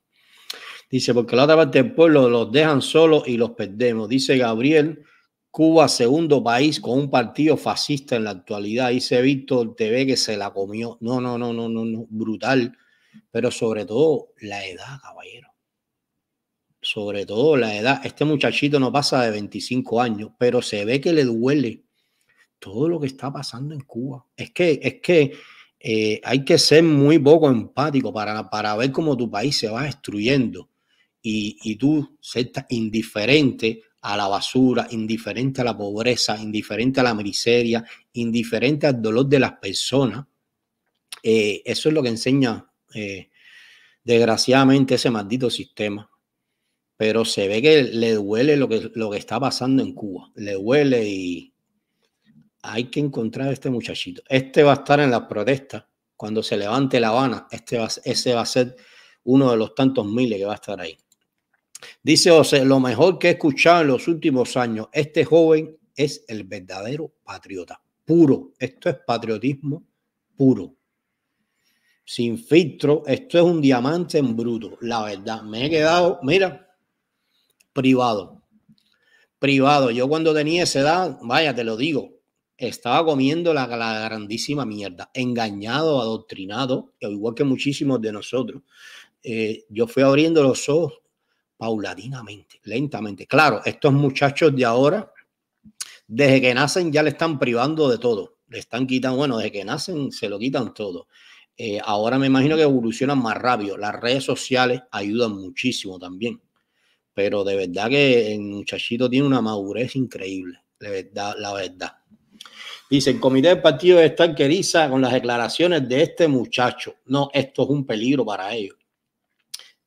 Dice, porque la otra parte del pueblo los dejan solos y los perdemos. Dice Gabriel, Cuba, segundo país con un partido fascista en la actualidad. Dice Víctor TV que se la comió. No, no, no, no, no, no. Brutal. Pero sobre todo la edad, caballero sobre todo la edad. Este muchachito no pasa de 25 años, pero se ve que le duele todo lo que está pasando en Cuba. Es que, es que eh, hay que ser muy poco empático para, para ver cómo tu país se va destruyendo y, y tú estás indiferente a la basura, indiferente a la pobreza, indiferente a la miseria, indiferente al dolor de las personas. Eh, eso es lo que enseña, eh, desgraciadamente, ese maldito sistema pero se ve que le duele lo que, lo que está pasando en Cuba. Le duele y hay que encontrar a este muchachito. Este va a estar en las protestas. Cuando se levante La Habana, este va, ese va a ser uno de los tantos miles que va a estar ahí. Dice José, lo mejor que he escuchado en los últimos años, este joven es el verdadero patriota, puro. Esto es patriotismo puro. Sin filtro, esto es un diamante en bruto. La verdad, me he quedado, mira, privado. Privado. Yo cuando tenía esa edad, vaya, te lo digo, estaba comiendo la, grandísima mierda, engañado, adoctrinado, igual que muchísimos de nosotros. Eh, yo fui abriendo los ojos paulatinamente, lentamente. Claro, estos muchachos de ahora, desde que nacen ya le están privando de todo, le están quitando, bueno, desde que nacen se lo quitan todo. Eh, ahora me imagino que evolucionan más rápido. Las redes sociales ayudan muchísimo también pero de verdad que el muchachito tiene una madurez increíble, la verdad. La verdad. Dice, el comité del partido está querida con las declaraciones de este muchacho. No, esto es un peligro para ellos.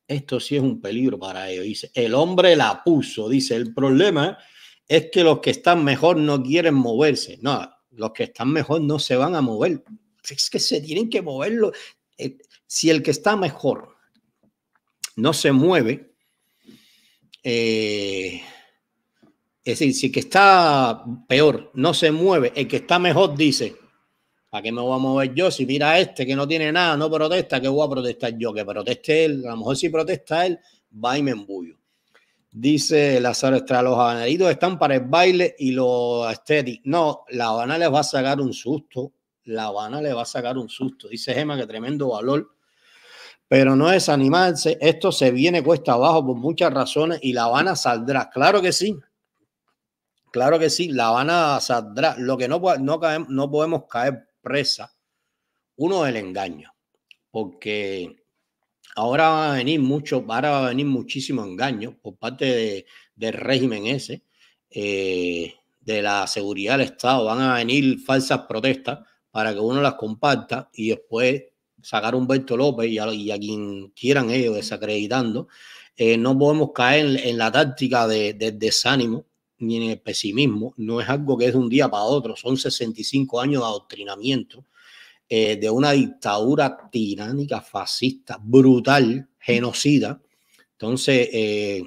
Esto sí es un peligro para ellos. Dice, el hombre la puso. Dice, el problema es que los que están mejor no quieren moverse. No, los que están mejor no se van a mover. Es que se tienen que moverlo. Eh, si el que está mejor no se mueve, eh, es decir, si el que está peor no se mueve, el que está mejor dice, ¿para qué me voy a mover yo? Si mira este que no tiene nada, no protesta, ¿qué voy a protestar yo? Que proteste él, a lo mejor si protesta él, va y me embullo. Dice Lázaro los habaneritos están para el baile y los estéticos. No, La Habana les va a sacar un susto. La Habana le va a sacar un susto. Dice Gema que tremendo valor pero no desanimarse. Esto se viene cuesta abajo por muchas razones y La Habana saldrá. Claro que sí. Claro que sí, La Habana saldrá. Lo que no, no, no podemos caer presa, uno del engaño, porque ahora va a venir mucho, ahora va a venir muchísimo engaño por parte del régimen ese, eh, de la seguridad del Estado. Van a venir falsas protestas para que uno las comparta y después sacar a Humberto López y a, quien quieran ellos desacreditando, eh, no podemos caer en, la táctica del de desánimo ni en el pesimismo. No es algo que es de un día para otro, son 65 años de adoctrinamiento eh, de una dictadura tiránica, fascista, brutal, genocida. Entonces, eh,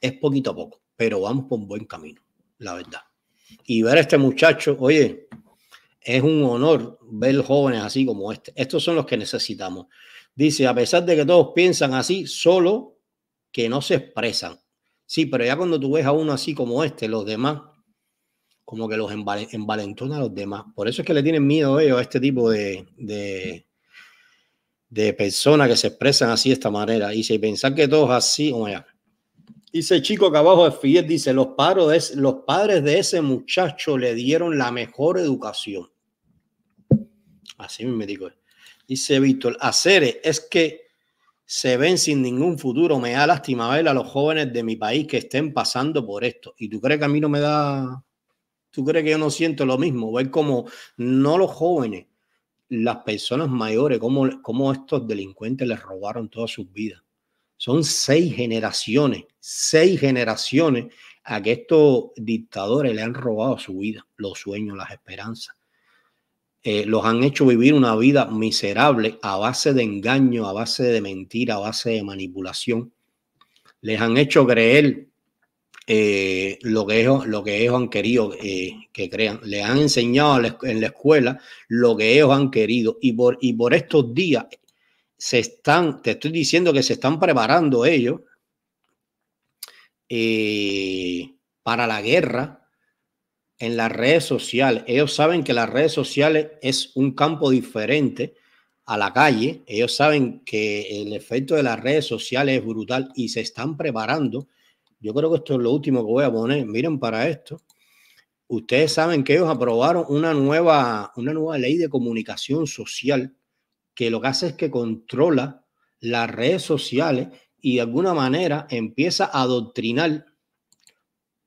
es poquito a poco, pero vamos por un buen camino, la verdad. Y ver a este muchacho, oye, es un honor ver jóvenes así como este. Estos son los que necesitamos. Dice, a pesar de que todos piensan así, solo que no se expresan. Sí, pero ya cuando tú ves a uno así como este, los demás, como que los envalentona a los demás. Por eso es que le tienen miedo ellos a este tipo de, de, personas que se expresan así de esta manera. Y si pensar que todos así, o sea, Dice Chico acá abajo de Fiel, dice, los, padres de, los padres de ese muchacho le dieron la mejor educación. Así me dijo Dice Víctor, hacer es que se ven sin ningún futuro. Me da lástima ver a los jóvenes de mi país que estén pasando por esto. ¿Y tú crees que a mí no me da... ¿Tú crees que yo no siento lo mismo? Ver como no los jóvenes, las personas mayores, como estos delincuentes les robaron toda sus vidas. Son seis generaciones, seis generaciones a que estos dictadores le han robado su vida, los sueños, las esperanzas. Eh, los han hecho vivir una vida miserable a base de engaño, a base de mentira, a base de manipulación. Les han hecho creer eh, lo, que ellos, lo que ellos han querido eh, que crean. Les han enseñado en la escuela lo que ellos han querido. Y y por estos días se están, te estoy diciendo que se están preparando ellos eh, para la guerra en las redes sociales. Ellos saben que las redes sociales es un campo diferente a la calle. Ellos saben que el efecto de las redes sociales es brutal y se están preparando. Yo creo que esto es lo último que voy a poner. Miren para esto. Ustedes saben que ellos aprobaron una nueva, una nueva ley de comunicación social que lo que hace es que controla las redes sociales y de alguna manera empieza a adoctrinar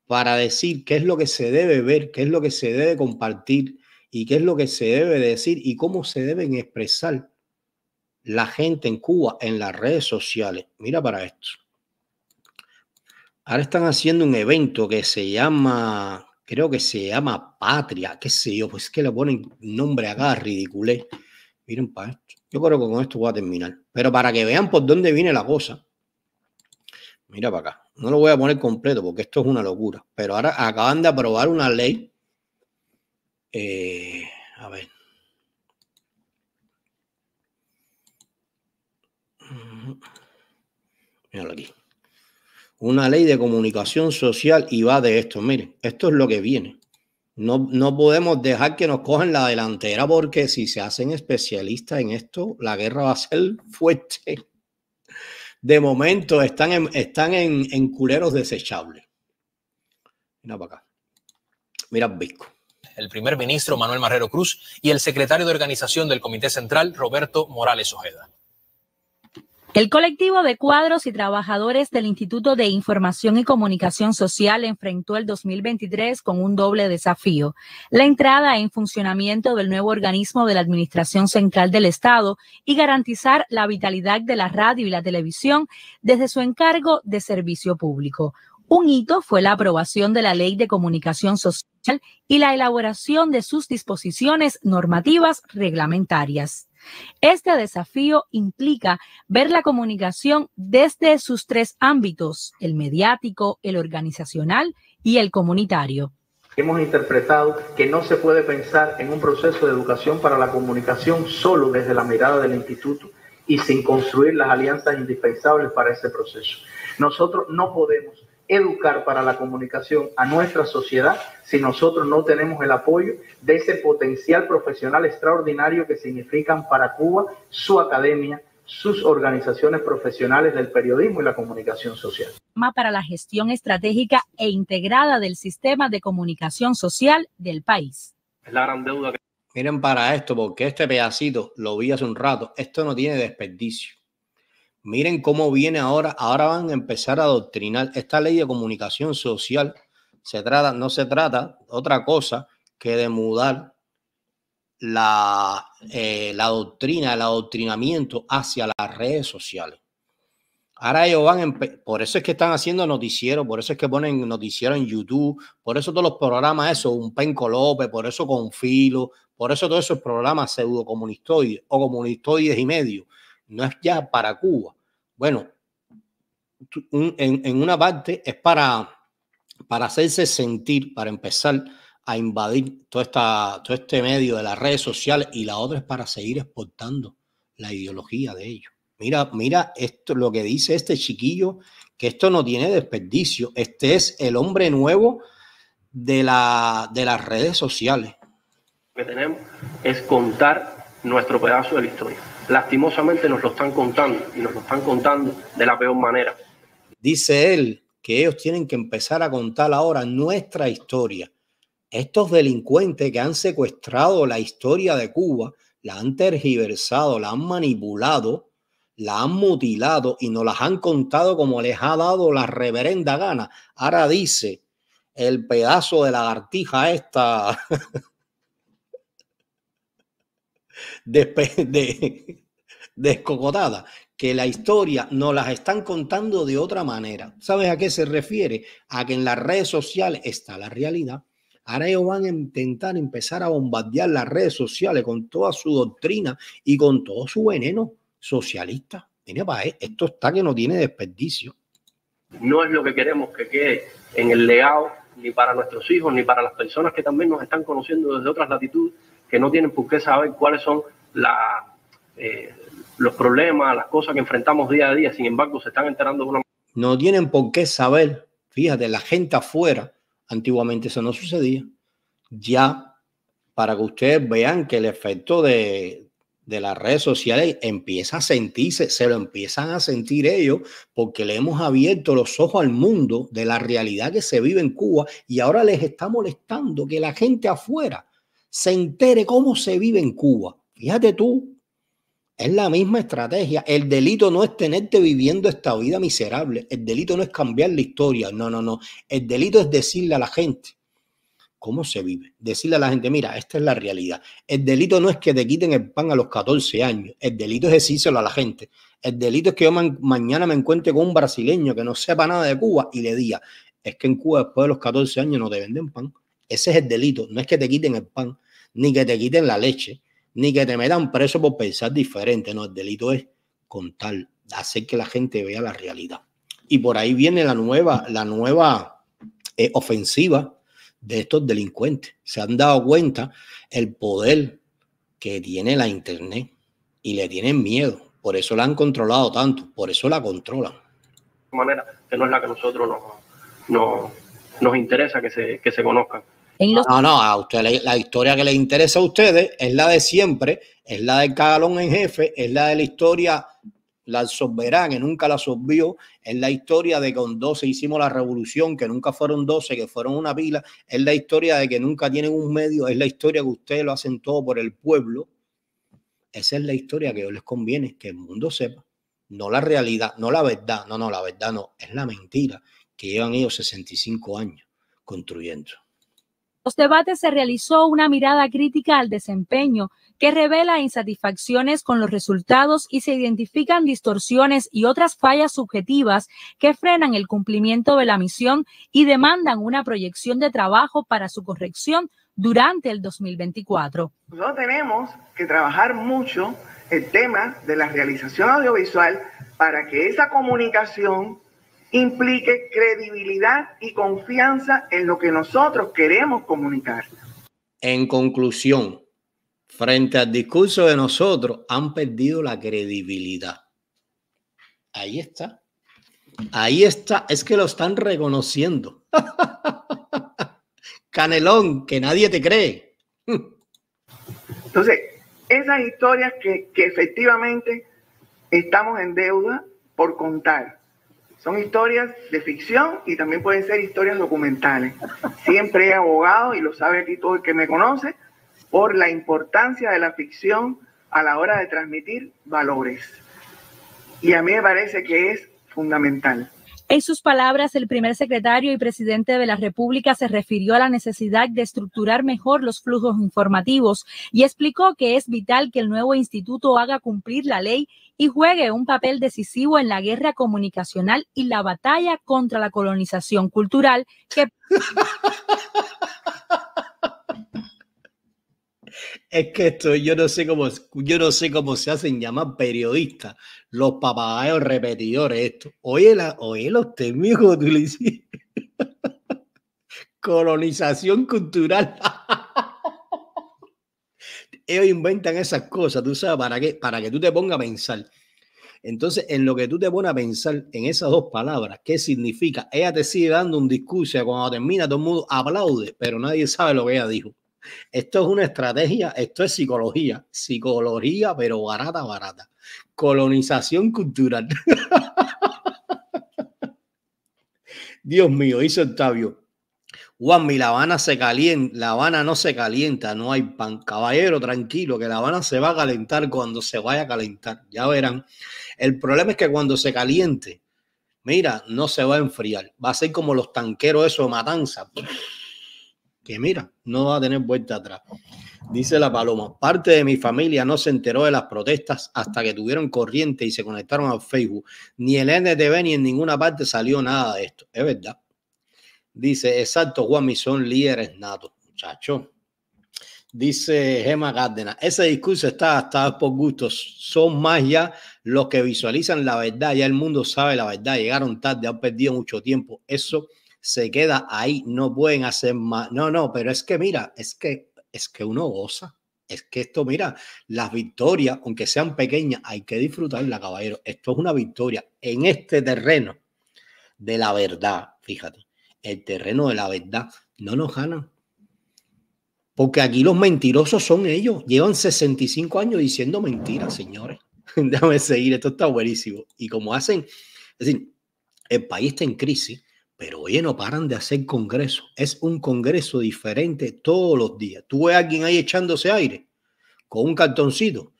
para decir qué es lo que se debe ver, qué es lo que se debe compartir y qué es lo que se debe decir y cómo se deben expresar la gente en Cuba en las redes sociales. Mira para esto. Ahora están haciendo un evento que se llama, creo que se llama Patria, qué sé yo, pues que le ponen nombre acá, ridiculé. Miren para esto. Yo creo que con esto voy a terminar. Pero para que vean por dónde viene la cosa. Mira para acá. No lo voy a poner completo porque esto es una locura. Pero ahora acaban de aprobar una ley. Eh, a ver. Mm, míralo aquí. Una ley de comunicación social y va de esto. Miren, esto es lo que viene. No, podemos dejar que nos cojan la delantera porque si se hacen especialistas en esto, la guerra va a ser fuerte. De momento están en, están en, en culeros desechables. Mira para acá. Mira, Bisco el primer ministro Manuel Marrero Cruz y el secretario de organización del Comité Central Roberto Morales Ojeda. El colectivo de cuadros y trabajadores del Instituto de Información y Comunicación Social enfrentó el 2023 con un doble desafío, la entrada en funcionamiento del nuevo organismo de la Administración Central del Estado y garantizar la vitalidad de la radio y la televisión desde su encargo de servicio público. Un hito fue la aprobación de la Ley de Comunicación Social y la elaboración de sus disposiciones normativas reglamentarias. Este desafío implica ver la comunicación desde sus tres ámbitos, el mediático, el organizacional y el comunitario. Hemos interpretado que no se puede pensar en un proceso de educación para la comunicación solo desde la mirada del instituto y sin construir las alianzas indispensables para ese proceso. Nosotros no podemos educar para la comunicación a nuestra sociedad si nosotros no tenemos el apoyo de ese potencial profesional extraordinario que significan para Cuba su academia, sus organizaciones profesionales del periodismo y la comunicación social. Para la gestión estratégica e integrada del sistema de comunicación social del país. Es la gran deuda que... Miren para esto, porque este pedacito lo vi hace un rato. Esto no tiene desperdicio. Miren cómo viene ahora. Ahora van a empezar a adoctrinar. Esta ley de comunicación social se trata, no se trata otra cosa que de mudar la, eh, la doctrina, el adoctrinamiento hacia las redes sociales. Ahora ellos van, por eso es que están haciendo noticiero. por eso es que ponen noticiero en YouTube, por eso todos los programas, eso, un penco López, por eso con filo, por eso todos esos programas pseudo comunistoides o comunistoides y medio, no es ya para Cuba. Bueno, en, una parte es para, para hacerse sentir, para empezar a invadir todo, esta, todo este medio de las redes sociales y la otra es para seguir exportando la ideología de ellos. Mira, mira esto, lo que dice este chiquillo, que esto no tiene desperdicio. Este es el hombre nuevo de, la, de las redes sociales. Lo que tenemos es contar nuestro pedazo de la historia lastimosamente nos lo están contando y nos lo están contando de la peor manera. Dice él que ellos tienen que empezar a contar ahora nuestra historia. Estos delincuentes que han secuestrado la historia de Cuba, la han tergiversado, la han manipulado, la han mutilado y no las han contado como les ha dado la reverenda gana. Ahora dice el pedazo de lagartija esta descocotada, de, que la historia nos las están contando de otra manera. ¿Sabes a qué se refiere? A que en las redes sociales está la realidad. Ahora ellos van a intentar empezar a bombardear las redes sociales con toda su doctrina y con todo su veneno socialista. Mira, pa, eh, esto está que no tiene desperdicio. No es lo que queremos que quede en el legado, ni para nuestros hijos, ni para las personas que también nos están conociendo desde otras latitudes, que no tienen por qué saber cuáles son eh, los problemas, las cosas que enfrentamos día a día, sin embargo se están enterando de una... No tienen por qué saber, fíjate, la gente afuera, antiguamente eso no sucedía, ya para que ustedes vean que el efecto de, de las redes sociales empieza a sentirse, se lo empiezan a sentir ellos porque le hemos abierto los ojos al mundo de la realidad que se vive en Cuba y ahora les está molestando que la gente afuera se entere cómo se vive en Cuba. Fíjate tú, es la misma estrategia. El delito no es tenerte viviendo esta vida miserable. El delito no es cambiar la historia. No, no, no. El delito es decirle a la gente cómo se vive. Decirle a la gente, mira, esta es la realidad. El delito no es que te quiten el pan a los 14 años. El delito es decirlo a la gente. El delito es que yo mañana me encuentre con un brasileño que no sepa nada de Cuba y le diga, es que en Cuba después de los 14 años no te venden pan. Ese es el delito. No es que te quiten el pan ni que te quiten la leche, ni que te metan preso por pensar diferente. No, el delito es contar, hacer que la gente vea la realidad. Y por ahí viene la nueva, la nueva eh, ofensiva de estos delincuentes. Se han dado cuenta el poder que tiene la Internet y le tienen miedo. Por eso la han controlado tanto, por eso la controlan. De Manera que no es la que a nosotros nos, interesa que se, que se conozca. No, no, a ustedes. la historia que les interesa a ustedes es la de siempre, es la del cagalón en jefe, es la de la historia la soberana que nunca la subió, es la historia de que con 12 hicimos la revolución, que nunca fueron 12, que fueron una pila, es la historia de que nunca tienen un medio, es la historia que ustedes lo hacen todo por el pueblo. Esa es la historia que hoy les conviene, que el mundo sepa, no la realidad, no la verdad, no, no, la verdad no, es la mentira que llevan ellos 65 años construyendo los debates se realizó una mirada crítica al desempeño que revela insatisfacciones con los resultados y se identifican distorsiones y otras fallas subjetivas que frenan el cumplimiento de la misión y demandan una proyección de trabajo para su corrección durante el 2024. Nosotros tenemos que trabajar mucho el tema de la realización audiovisual para que esa comunicación implique credibilidad y confianza en lo que nosotros queremos comunicar. En conclusión, frente al discurso de nosotros, han perdido la credibilidad. Ahí está. Ahí está. Es que lo están reconociendo. Canelón, que nadie te cree. Entonces, esas historias que, que efectivamente estamos en deuda por contar, son historias de ficción y también pueden ser historias documentales. Siempre he abogado, y lo sabe aquí todo el que me conoce, por la importancia de la ficción a la hora de transmitir valores. Y a mí me parece que es fundamental. En sus palabras, el primer secretario y presidente de la República se refirió a la necesidad de estructurar mejor los flujos informativos y explicó que es vital que el nuevo instituto haga cumplir la ley y juegue un papel decisivo en la guerra comunicacional y la batalla contra la colonización cultural que... Es que esto, yo no sé cómo, yo no sé cómo se hacen llamar periodistas, los papagayos repetidores, esto. Oye, la, oye los términos tú le Colonización cultural. ellos inventan esas cosas, tú sabes, para para que tú te pongas a pensar. Entonces, en lo que tú te pones a pensar en esas dos palabras, ¿qué significa? Ella te sigue dando un discurso y cuando termina todo el mundo aplaude, pero nadie sabe lo que ella dijo. Esto es una estrategia, esto es psicología, psicología, pero barata, barata. Colonización cultural. Dios mío, hizo Octavio mi La Habana se calienta, La Habana no se calienta, no hay pan. Caballero, tranquilo, que La Habana se va a calentar cuando se vaya a calentar, ya verán. El problema es que cuando se caliente, mira, no se va a enfriar. Va a ser como los tanqueros eso de matanza. Que mira, no va a tener vuelta atrás. Dice la paloma, parte de mi familia no se enteró de las protestas hasta que tuvieron corriente y se conectaron a Facebook. Ni el NTV ni en ninguna parte salió nada de esto. Es verdad. Dice, exacto, Guami, son líderes natos, muchachos. Dice Gemma Cárdenas, ese discurso está gastado por gustos, son más ya los que visualizan la verdad, ya el mundo sabe la verdad, llegaron tarde, han perdido mucho tiempo, eso se queda ahí, no pueden hacer más. No, no, pero es que mira, es que, es que uno goza, es que esto, mira, las victorias, aunque sean pequeñas, hay que disfrutarla, caballero. Esto es una victoria en este terreno de la verdad, fíjate el terreno de la verdad. No nos ganan. Porque aquí los mentirosos son ellos. Llevan 65 años diciendo mentiras, señores. Déjame seguir, esto está buenísimo. Y como hacen, es decir, el país está en crisis, pero hoy no paran de hacer congreso. Es un congreso diferente todos los días. Tú ves a alguien ahí echándose aire con un cartoncito,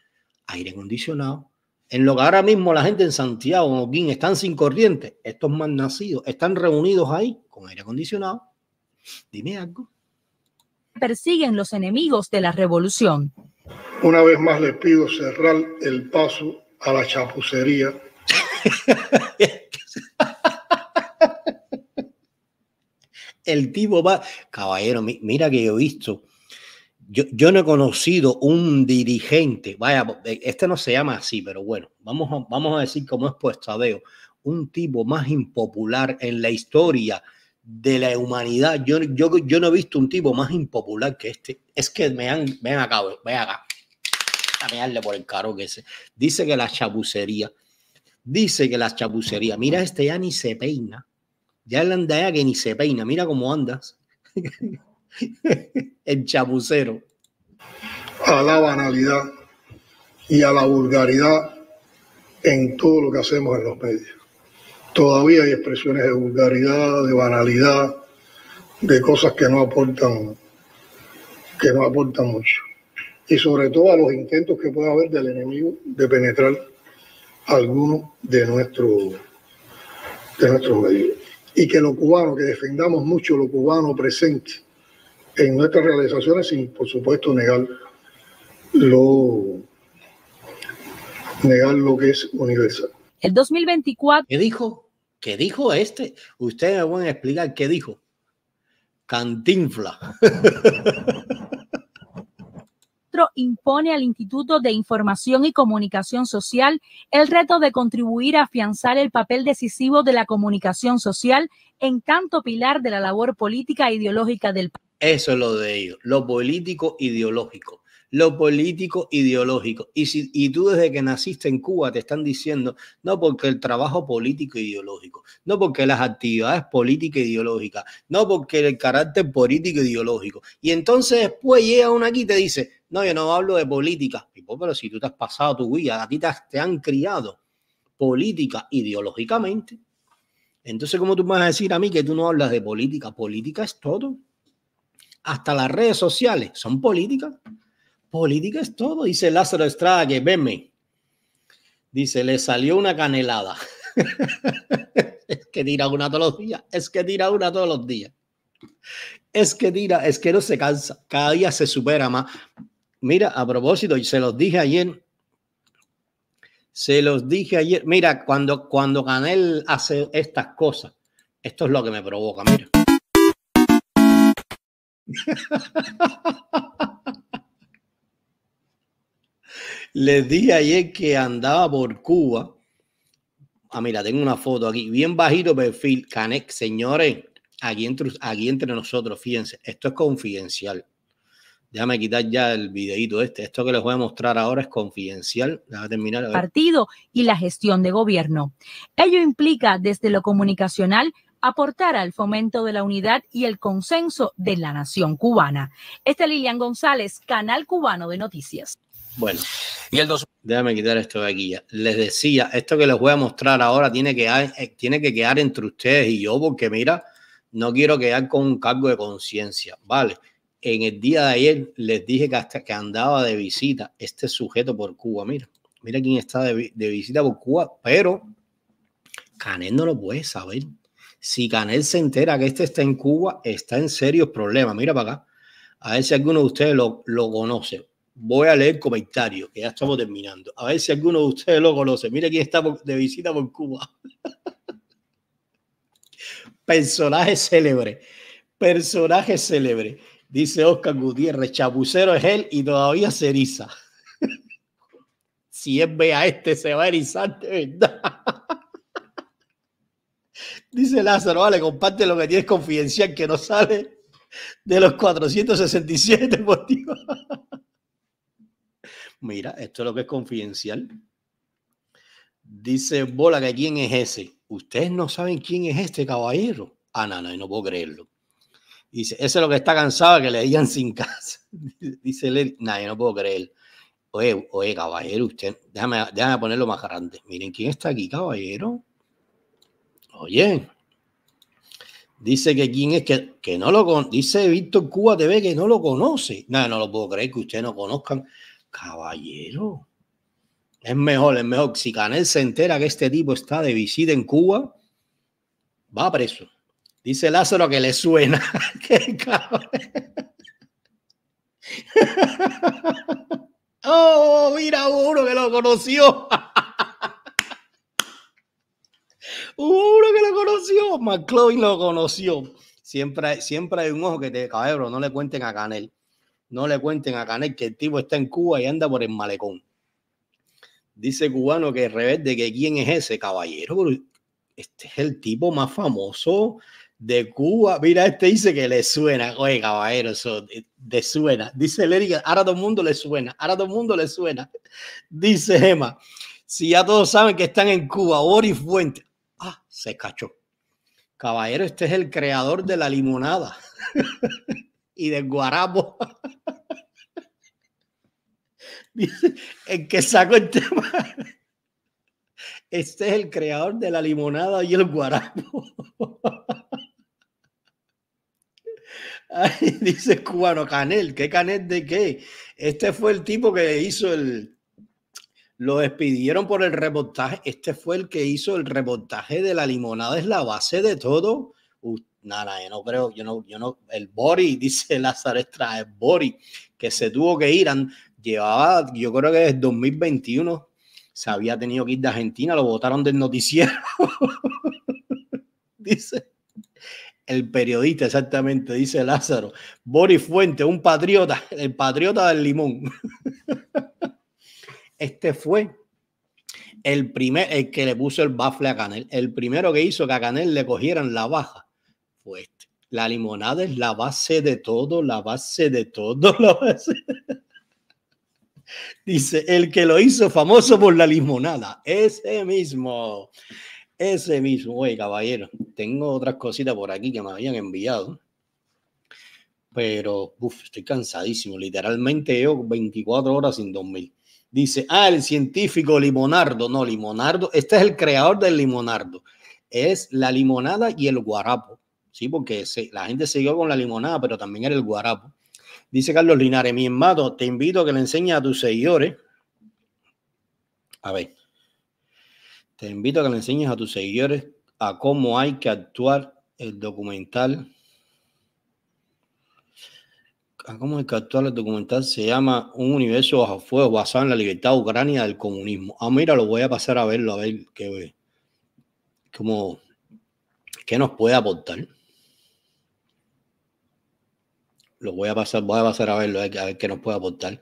aire acondicionado, en lo que ahora mismo la gente en Santiago, en Oquín, están sin corriente, estos más nacidos están reunidos ahí con aire acondicionado. Dime algo. Persiguen los enemigos de la revolución. Una vez más les pido cerrar el paso a la chapucería. el tipo va, caballero, mira que yo he visto yo, no he conocido un dirigente, vaya, eh, este no se llama así, pero bueno, vamos a, vamos a decir cómo es puesto Veo un tipo más impopular en la historia de la humanidad. Yo, yo, yo no he visto un tipo más impopular que este. Es que me han, ven acá, ven acá, a por el caro que ese. Dice que la chapucería, dice que la chapucería, mira, este ya ni se peina, ya el anda ya que ni se peina, mira cómo andas. el chabucero A la banalidad y a la vulgaridad en todo lo que hacemos en los medios. Todavía hay expresiones de vulgaridad, de banalidad, de cosas que no aportan, que no aportan mucho. Y sobre todo a los intentos que pueda haber del enemigo de penetrar algunos de, nuestro, de nuestros medios. Y que lo cubano que defendamos mucho lo cubano presente, en nuestras realizaciones sin, por supuesto, negar lo, negar lo que es universal. El 2024. ¿Qué dijo? ¿Qué dijo este? Ustedes me van a explicar qué dijo. Cantinfla. impone al Instituto de Información y Comunicación Social el reto de contribuir a afianzar el papel decisivo de la comunicación social en tanto pilar de la labor política e ideológica del país. Eso es lo de ellos, lo político ideológico, lo político ideológico. Y, si, tú desde que naciste en Cuba te están diciendo, no porque el trabajo político ideológico, no porque las actividades políticas ideológicas, no porque el carácter político ideológico. Y entonces después llega uno aquí y te dice, no, yo no hablo de política. pero si tú te has pasado tu vida, aquí te, han criado política ideológicamente. Entonces, ¿cómo tú me vas a decir a mí que tú no hablas de política? Política es todo hasta las redes sociales, son políticas. Política es todo, dice Lázaro Estrada, que venme. Dice, le salió una canelada. es que tira una todos los días, es que tira una todos los días. Es que tira, es que no se cansa, cada día se supera más. Mira, a propósito, y se los dije ayer, se los dije ayer, mira, cuando, cuando Canel hace estas cosas, esto es lo que me provoca, mira. Les dije ayer que andaba por Cuba. Ah, mira, tengo una foto aquí, bien bajito perfil, canex Señores, aquí entre, aquí entre nosotros, fíjense, esto es confidencial. Déjame quitar ya el videito este. Esto que les voy a mostrar ahora es confidencial. Déjame terminar. Partido y la gestión de gobierno. Ello implica desde lo comunicacional Aportar al fomento de la unidad y el consenso de la nación cubana. Este es Lilian González, Canal Cubano de Noticias. Bueno, déjame quitar esto de aquí. Les decía, esto que les voy a mostrar ahora tiene que, eh, tiene que quedar entre ustedes y yo, porque mira, no quiero quedar con un cargo de conciencia, ¿vale? En el día de ayer les dije que hasta que andaba de visita este sujeto por Cuba, mira, mira quién está de, de visita por Cuba, pero Canel no lo puede saber. Si Canel se entera que este está en Cuba, está en serios problemas. Mira para acá. A ver si alguno de ustedes lo, conoce. Voy a leer comentarios, que ya estamos terminando. A ver si alguno de ustedes lo conoce. Mira quién está de visita por Cuba. Personaje célebre. Personaje célebre. Dice Oscar Gutiérrez, chapucero es él y todavía se eriza. si él ve a este, se va a erizar de verdad. Dice Lázaro, vale, comparte lo que tienes confidencial que no sale de los 467 motivos. Mira, esto es lo que es confidencial. Dice Bola que quién es ese. Ustedes no saben quién es este caballero. Ah, no, no, no puedo creerlo. Dice, ese es lo que está cansado que le digan sin casa. Dice él, no, yo no puedo creerlo. Oye, oye, caballero, usted, déjame ponerlo más grande. Miren quién está aquí, caballero. Oye, dice que quién es que, no lo conoce. Dice Víctor Cuba TV que no lo conoce. Nada, no lo puedo creer que ustedes no conozcan. Caballero, es mejor, es mejor. Si Canel se entera que este tipo está de visita en Cuba, va preso. Dice Lázaro que le suena. oh, mira uno que lo conoció. uno que lo conoció, McCloy lo conoció. Siempre, hay, siempre hay un ojo que te, cabrón, no le cuenten a Canel. No le cuenten a Canel que el tipo está en Cuba y anda por el malecón. Dice cubano que de que quién es ese caballero. Este es el tipo más famoso de Cuba. Mira, este dice que le suena. Oye, caballero, eso eh, te suena. Dice Lerick, ahora todo el mundo le suena. Ahora todo el mundo le suena. Dice Emma, si ya todos saben que están en Cuba, Boris Fuentes. Ah, se cachó. Caballero, este es el creador de la limonada y del guarapo. ¿En el que saco el tema. Este es el creador de la limonada y el guarapo. dice cubano, Canel, ¿qué Canel de qué? Este fue el tipo que hizo el, lo despidieron por el reportaje. Este fue el que hizo el reportaje de la limonada, es la base de todo. Nada, yo no creo, yo no, yo no, el Bori, dice Lázaro Estrada, Bori, que se tuvo que ir, llevaba, yo creo que desde 2021 se había tenido que ir de Argentina, lo votaron del noticiero. dice el periodista, exactamente, dice Lázaro. Bori Fuente, un patriota, el patriota del limón. Este fue el primer, el que le puso el bafle a Canel. El primero que hizo que a Canel le cogieran la baja fue este. La limonada es la base de todo, la base de todo, Dice, el que lo hizo famoso por la limonada, ese mismo, ese mismo. Oye, caballero, tengo otras cositas por aquí que me habían enviado pero uff, estoy cansadísimo. Literalmente yo 24 horas sin dormir. Dice, ah, el científico Limonardo. No, Limonardo, este es el creador del Limonardo. Es la limonada y el guarapo. Sí, porque la gente siguió con la limonada, pero también era el guarapo. Dice Carlos Linares, mi hermano, te invito a que le enseñes a tus seguidores. A ver, te invito a que le enseñes a tus seguidores a cómo hay que actuar el documental es que actual el documental, se llama Un universo bajo fuego basado en la libertad ucrania del comunismo. Ah, mira, lo voy a pasar a verlo, a ver qué, cómo, qué nos puede aportar. Lo voy a pasar, voy a pasar a verlo, a ver, qué nos puede aportar.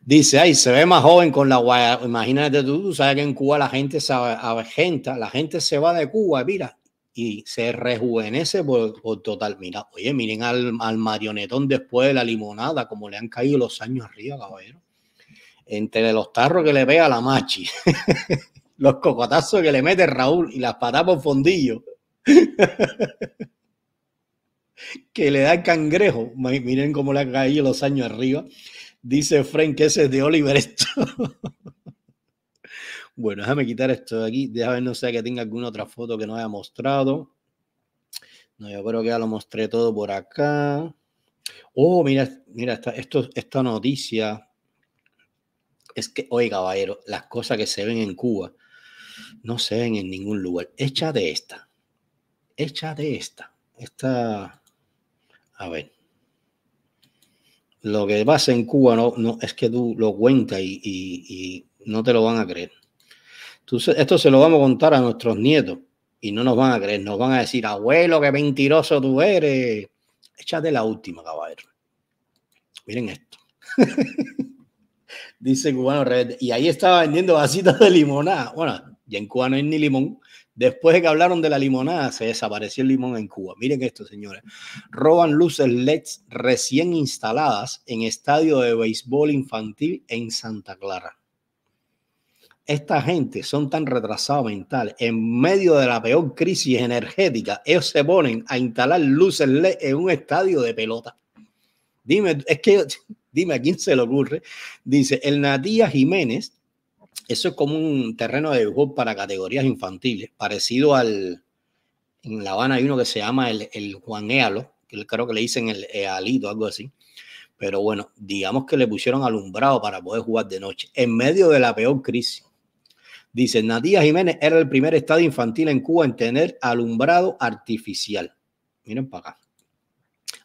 Dice, ay, se ve más joven con la guaya. Imagínate tú, tú sabes que en Cuba la gente se la gente se va de Cuba, mira, y se rejuvenece por, total. Mira, oye, miren al, marionetón después de la limonada, como le han caído los años arriba, caballero. Entre los tarros que le pega la machi, los cocotazos que le mete Raúl y las patas por fondillo. que le da el cangrejo. Miren cómo le han caído los años arriba. Dice Frank que ese es de Oliver esto. Bueno, déjame quitar esto de aquí. Déjame ver, no sé que tenga alguna otra foto que no haya mostrado. No, yo creo que ya lo mostré todo por acá. Oh, mira, mira, esta, esta noticia. Es que, oye, caballero, las cosas que se ven en Cuba no se ven en ningún lugar. Echa de esta. echa de esta. Esta. A ver. Lo que pasa en Cuba no, no es que tú lo cuentas y no te lo van a creer esto se lo vamos a contar a nuestros nietos y no nos van a creer, nos van a decir, abuelo, qué mentiroso tú eres. Échate la última, caballero. Miren esto. Dice Cubano Red. Y ahí estaba vendiendo vasitas de limonada. Bueno, y en Cuba no hay ni limón. Después de que hablaron de la limonada, se desapareció el limón en Cuba. Miren esto, señores. Roban luces LEDs recién instaladas en estadio de béisbol infantil en Santa Clara esta gente son tan retrasados mental, en medio de la peor crisis energética, ellos se ponen a instalar luces en un estadio de pelota. Dime, es que, dime a quién se le ocurre. Dice, el Nadia Jiménez, eso es como un terreno de juego para categorías infantiles, parecido al, en La Habana hay uno que se llama el, Juan Ealo, que creo que le dicen el Ealito, algo así pero bueno, digamos que le pusieron alumbrado para poder jugar de noche, en medio de la peor crisis. Dice, Nadia Jiménez era el primer estadio infantil en Cuba en tener alumbrado artificial. Miren para acá.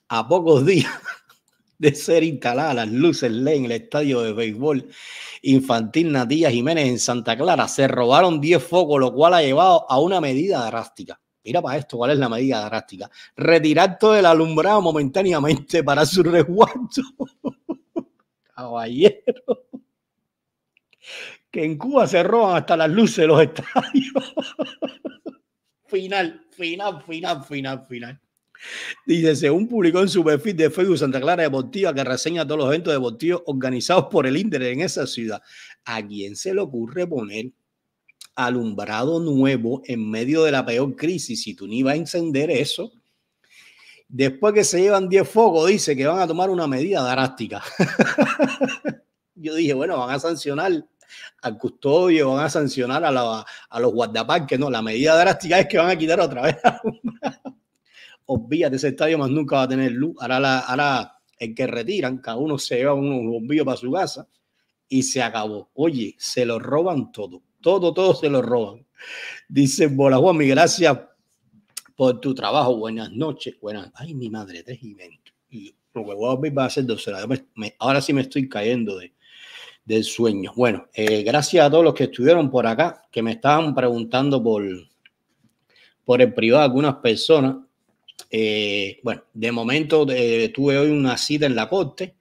A pocos días de ser instaladas las luces e en el estadio de béisbol infantil Nadia Jiménez en Santa Clara, se robaron 10 focos, lo cual ha llevado a una medida drástica. Mira para esto, ¿cuál es la medida drástica? Retirar todo el alumbrado momentáneamente para su resguardo. Caballero que en Cuba se roban hasta las luces de los estadios. final, final, final, final, final. Dice, según publicó en su perfil de Facebook Santa Clara Deportiva, que reseña todos los eventos deportivos organizados por el Inter en esa ciudad, ¿a quién se le ocurre poner alumbrado nuevo en medio de la peor crisis? Si tú ni vas a encender eso, después que se llevan 10 focos, dice que van a tomar una medida drástica. Yo dije, bueno, van a sancionar al custodio, van a sancionar a, la, a los guardaparques. No, la medida drástica es que van a quitar otra vez. de ese estadio más nunca va a tener luz. Ahora, la, ahora el que retiran, cada uno se lleva un bombillo para su casa y se acabó. Oye, se lo roban todo. Todo, todo se lo roban. Dice Bola Juan, mi gracias por tu trabajo. Buenas noches. Buenas. Ay, mi madre, tres y veinte. lo que voy a va a ser dos horas. ahora sí me estoy cayendo de, del sueño. Bueno, eh, gracias a todos los que estuvieron por acá, que me estaban preguntando por, por el privado algunas personas. Eh, bueno, de momento eh, tuve hoy una cita en la corte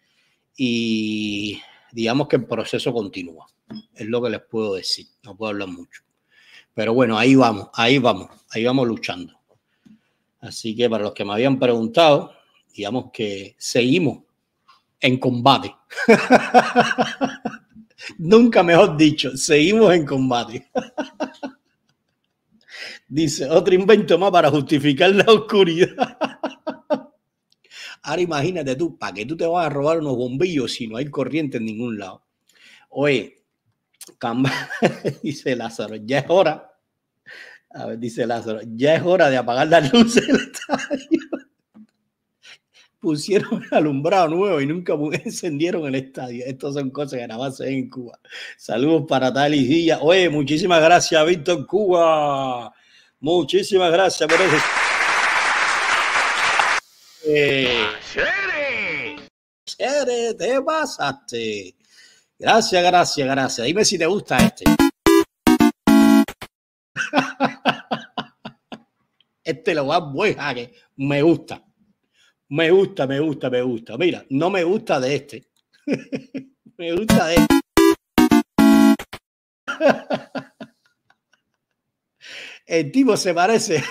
y digamos que el proceso continúa. Es lo que les puedo decir, no puedo hablar mucho. Pero bueno, ahí vamos, ahí vamos, ahí vamos luchando. Así que para los que me habían preguntado, digamos que seguimos en combate. Nunca mejor dicho, seguimos en combate. Dice, otro invento más para justificar la oscuridad. Ahora imagínate tú, ¿para qué tú te vas a robar unos bombillos si no hay corriente en ningún lado? Oye, Camba, dice Lázaro, ya es hora. A ver, dice Lázaro, ya es hora de apagar las luces pusieron el alumbrado nuevo y nunca encendieron el estadio. Estas son cosas que nada más en Cuba. Saludos para Talis Díaz. Oye, muchísimas gracias, Víctor Cuba. Muchísimas gracias por eso. Eh, ¡Te pasaste! Gracias, gracias, gracias. Dime si te gusta este. Este lo va a buen jaque. Me gusta. Me gusta, me gusta, me gusta. Mira, no me gusta de este. me gusta de este. El tipo se parece.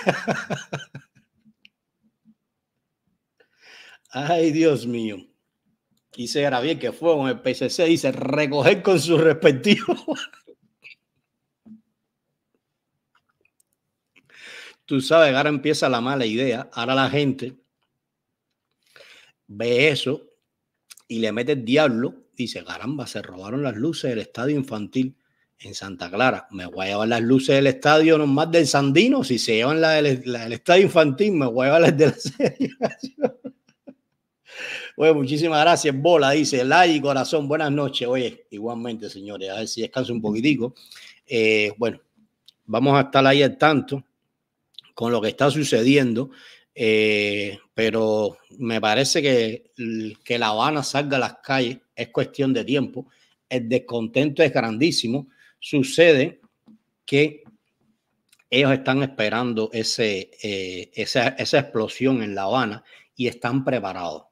Ay, Dios mío. Dice bien que fue con el PCC, dice recoger con su respectivo. Tú sabes, ahora empieza la mala idea. Ahora la gente ve eso y le mete el diablo, dice, caramba, se robaron las luces del estadio infantil en Santa Clara. Me voy las luces del estadio nomás del Sandino. Si se llevan las del, estadio infantil, me voy a llevar las de la serie. Oye, muchísimas gracias, Bola, dice y Corazón. Buenas noches. Oye, igualmente, señores, a ver si descanso un poquitico. Eh, bueno, vamos a estar ahí al tanto con lo que está sucediendo. Eh, pero me parece que que La Habana salga a las calles es cuestión de tiempo. El descontento es grandísimo. Sucede que ellos están esperando ese, eh, esa, explosión en La Habana y están preparados.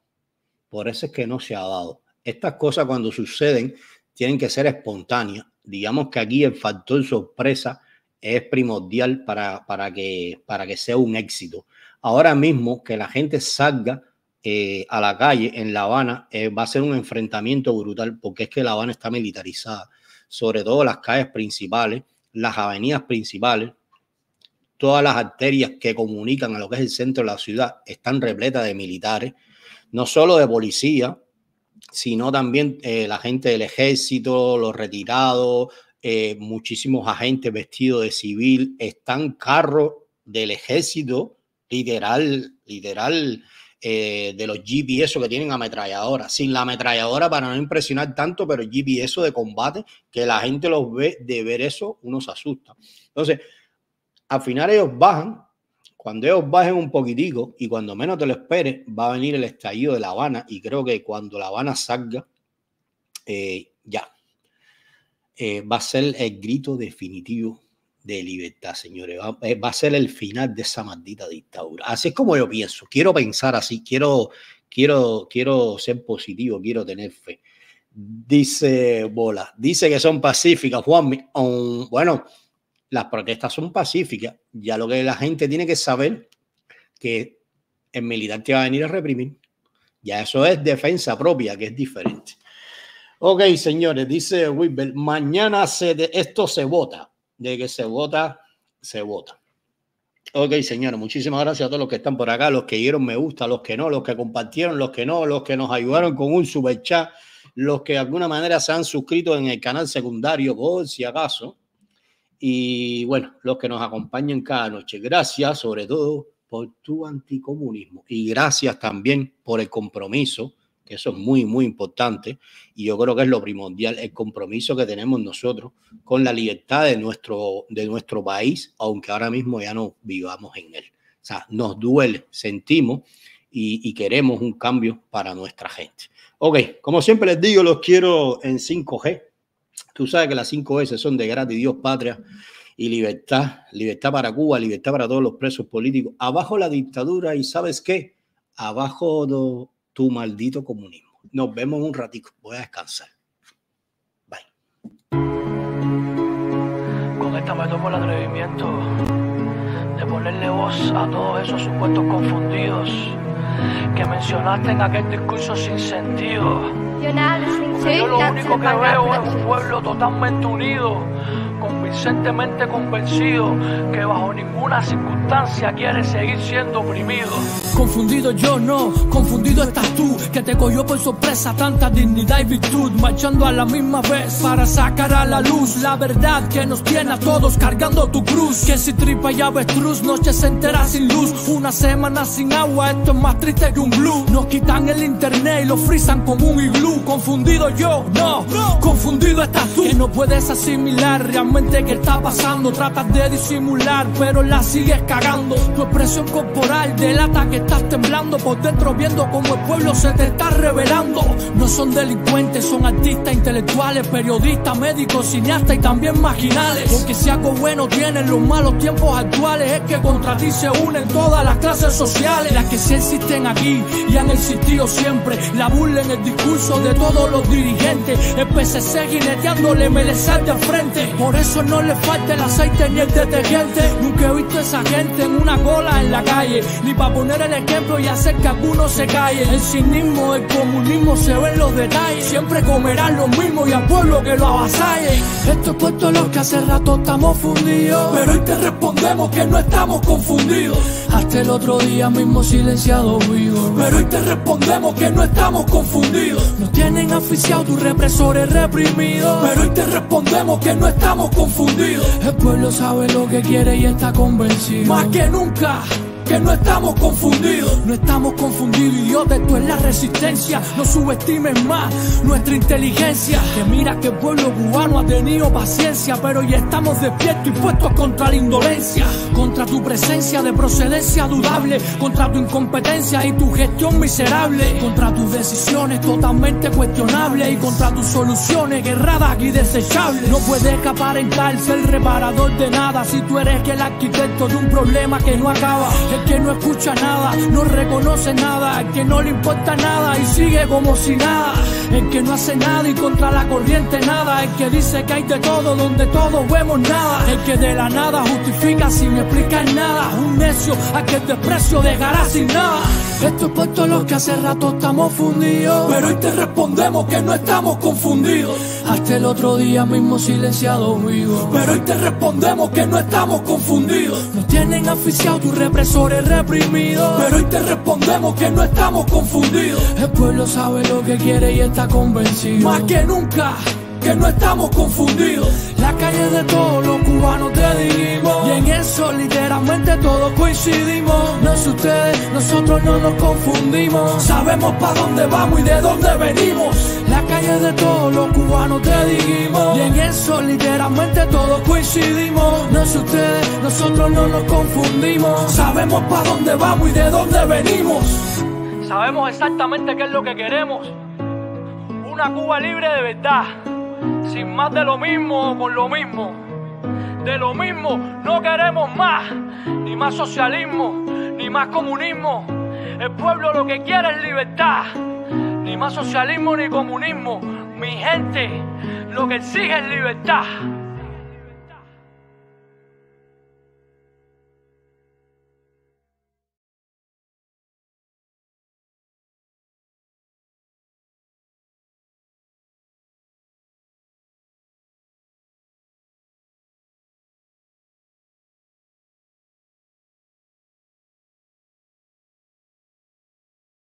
Por eso es que no se ha dado. Estas cosas cuando suceden tienen que ser espontáneas. Digamos que aquí el factor sorpresa es primordial para, que, para que sea un éxito. Ahora mismo que la gente salga eh, a la calle en La Habana eh, va a ser un enfrentamiento brutal porque es que La Habana está militarizada, sobre todo las calles principales, las avenidas principales, todas las arterias que comunican a lo que es el centro de la ciudad están repletas de militares, no solo de policía, sino también eh, la gente del ejército, los retirados, muchísimos agentes vestidos de civil, están carros del ejército literal, literal, eh, de los GPS que tienen ametralladora. Sin la ametralladora para no impresionar tanto, pero Eso de combate, que la gente los ve, de ver eso, uno se asusta. Entonces, al final ellos bajan, cuando ellos bajen un poquitico y cuando menos te lo esperes, va a venir el estallido de La Habana y creo que cuando La Habana salga, eh, ya, eh, va a ser el grito definitivo de libertad, señores. Eh, va, a ser el final de esa maldita dictadura. Así es como yo pienso. Quiero pensar así, quiero, quiero, quiero ser positivo, quiero tener fe. Dice Bola, dice que son pacíficas, um, bueno, las protestas son pacíficas. Ya lo que la gente tiene que saber que el militar te va a venir a reprimir. Ya eso es defensa propia, que es diferente. Ok, señores, dice Wilber, mañana se esto se vota de que se vota, se vota. Ok, señores, muchísimas gracias a todos los que están por acá, los que dieron me gusta, los que no, los que compartieron, los que no, los que nos ayudaron con un super chat, los que de alguna manera se han suscrito en el canal secundario, por si acaso. Y bueno, los que nos acompañan cada noche. Gracias sobre todo por tu anticomunismo y gracias también por el compromiso eso es muy, muy importante y yo creo que es lo primordial, el compromiso que tenemos nosotros con la libertad de nuestro, de nuestro país, aunque ahora mismo ya no vivamos en él. O sea, nos duele, sentimos y, queremos un cambio para nuestra gente. Ok, como siempre les digo, los quiero en 5G. Tú sabes que las 5S son de gratis, Dios, patria y libertad. Libertad para Cuba, libertad para todos los presos políticos. Abajo la dictadura y sabes qué? Abajo tu maldito comunismo. Nos vemos un ratico. Voy a descansar. Bye. Con esta me tomo el atrevimiento de ponerle voz a todos esos supuestos confundidos que mencionaste en aquel discurso sin sentido. Yo lo único que veo es un pueblo totalmente unido convincentemente convencido que bajo ninguna circunstancia quiere seguir siendo oprimido. Confundido yo no, confundido estás tú, que te cogió por sorpresa tanta dignidad y virtud, marchando a la misma vez para sacar a la luz la verdad que nos tiene a todos cargando tu cruz. Que si tripa y avestruz, noches enteras sin luz, una semana sin agua, esto es más triste que un blue. Nos quitan el internet y lo frisan con un iglú. Confundido yo no, no. confundido estás tú, que no puedes asimilar realmente mente que está pasando. Tratas de disimular, pero la sigues cagando. Tu expresión corporal delata que estás temblando. Por dentro viendo como el pueblo se te está revelando. No son delincuentes, son artistas intelectuales, periodistas, médicos, cineastas y también marginales. Porque si algo bueno tienen los malos tiempos actuales, es que contra ti se unen todas las clases sociales. Las que sí existen aquí y han existido siempre. La burla en el discurso de todos los dirigentes. El PCC le salte de frente eso no le falta el aceite ni el detergente. Nunca he visto esa gente en una cola en la calle, ni para poner el ejemplo y hacer que alguno se calle El cinismo el comunismo se ven los detalles, siempre comerán los mismos y al pueblo que lo avasalle. Estos puesto los que hace rato estamos fundidos, pero hoy te respondemos que no estamos confundidos. Hasta el otro día mismo silenciado vivo, pero hoy te respondemos que no estamos confundidos. Nos tienen asfixiados tus represores reprimidos, pero hoy te respondemos que no estamos confundido El pueblo sabe lo que quiere y está convencido. Más que nunca que no estamos confundidos. No estamos confundidos, idiota, esto es la resistencia. No subestimes más nuestra inteligencia. Que mira que el pueblo cubano ha tenido paciencia, pero ya estamos despiertos y puestos contra la indolencia. Contra tu presencia de procedencia dudable. Contra tu incompetencia y tu gestión miserable. Contra tus decisiones totalmente cuestionables. Y contra tus soluciones erradas y desechables. No puedes escapar en ser reparador de nada. Si tú eres el arquitecto de un problema que no acaba que no escucha nada, no reconoce nada, el que no le importa nada y sigue como si nada, el que no hace nada y contra la corriente nada, el que dice que hay de todo donde todos vemos nada, el que de la nada justifica sin explicar nada, un necio a que el desprecio dejará sin nada. Esto es todos los que hace rato estamos fundidos, pero hoy te respondemos que no estamos confundidos. Hasta el otro día mismo silenciado vivo, pero hoy te respondemos que no estamos confundidos. Nos tienen asfixiados tu represor Reprimido, Pero hoy te respondemos que no estamos confundidos. El pueblo sabe lo que quiere y está convencido. Más que nunca que no estamos confundidos. La calle de todos los cubanos te dijimos. Y en eso literalmente todos coincidimos. No es usted, nosotros no nos confundimos. Sabemos para dónde vamos y de dónde venimos. La calle de todos los cubanos te dijimos. Y en eso literalmente todos coincidimos. No es usted, nosotros no nos confundimos. Sabemos para dónde vamos y de dónde venimos. Sabemos exactamente qué es lo que queremos. Una Cuba libre de verdad sin más de lo mismo o con lo mismo. De lo mismo no queremos más, ni más socialismo, ni más comunismo. El pueblo lo que quiere es libertad, ni más socialismo ni comunismo. Mi gente lo que exige es libertad.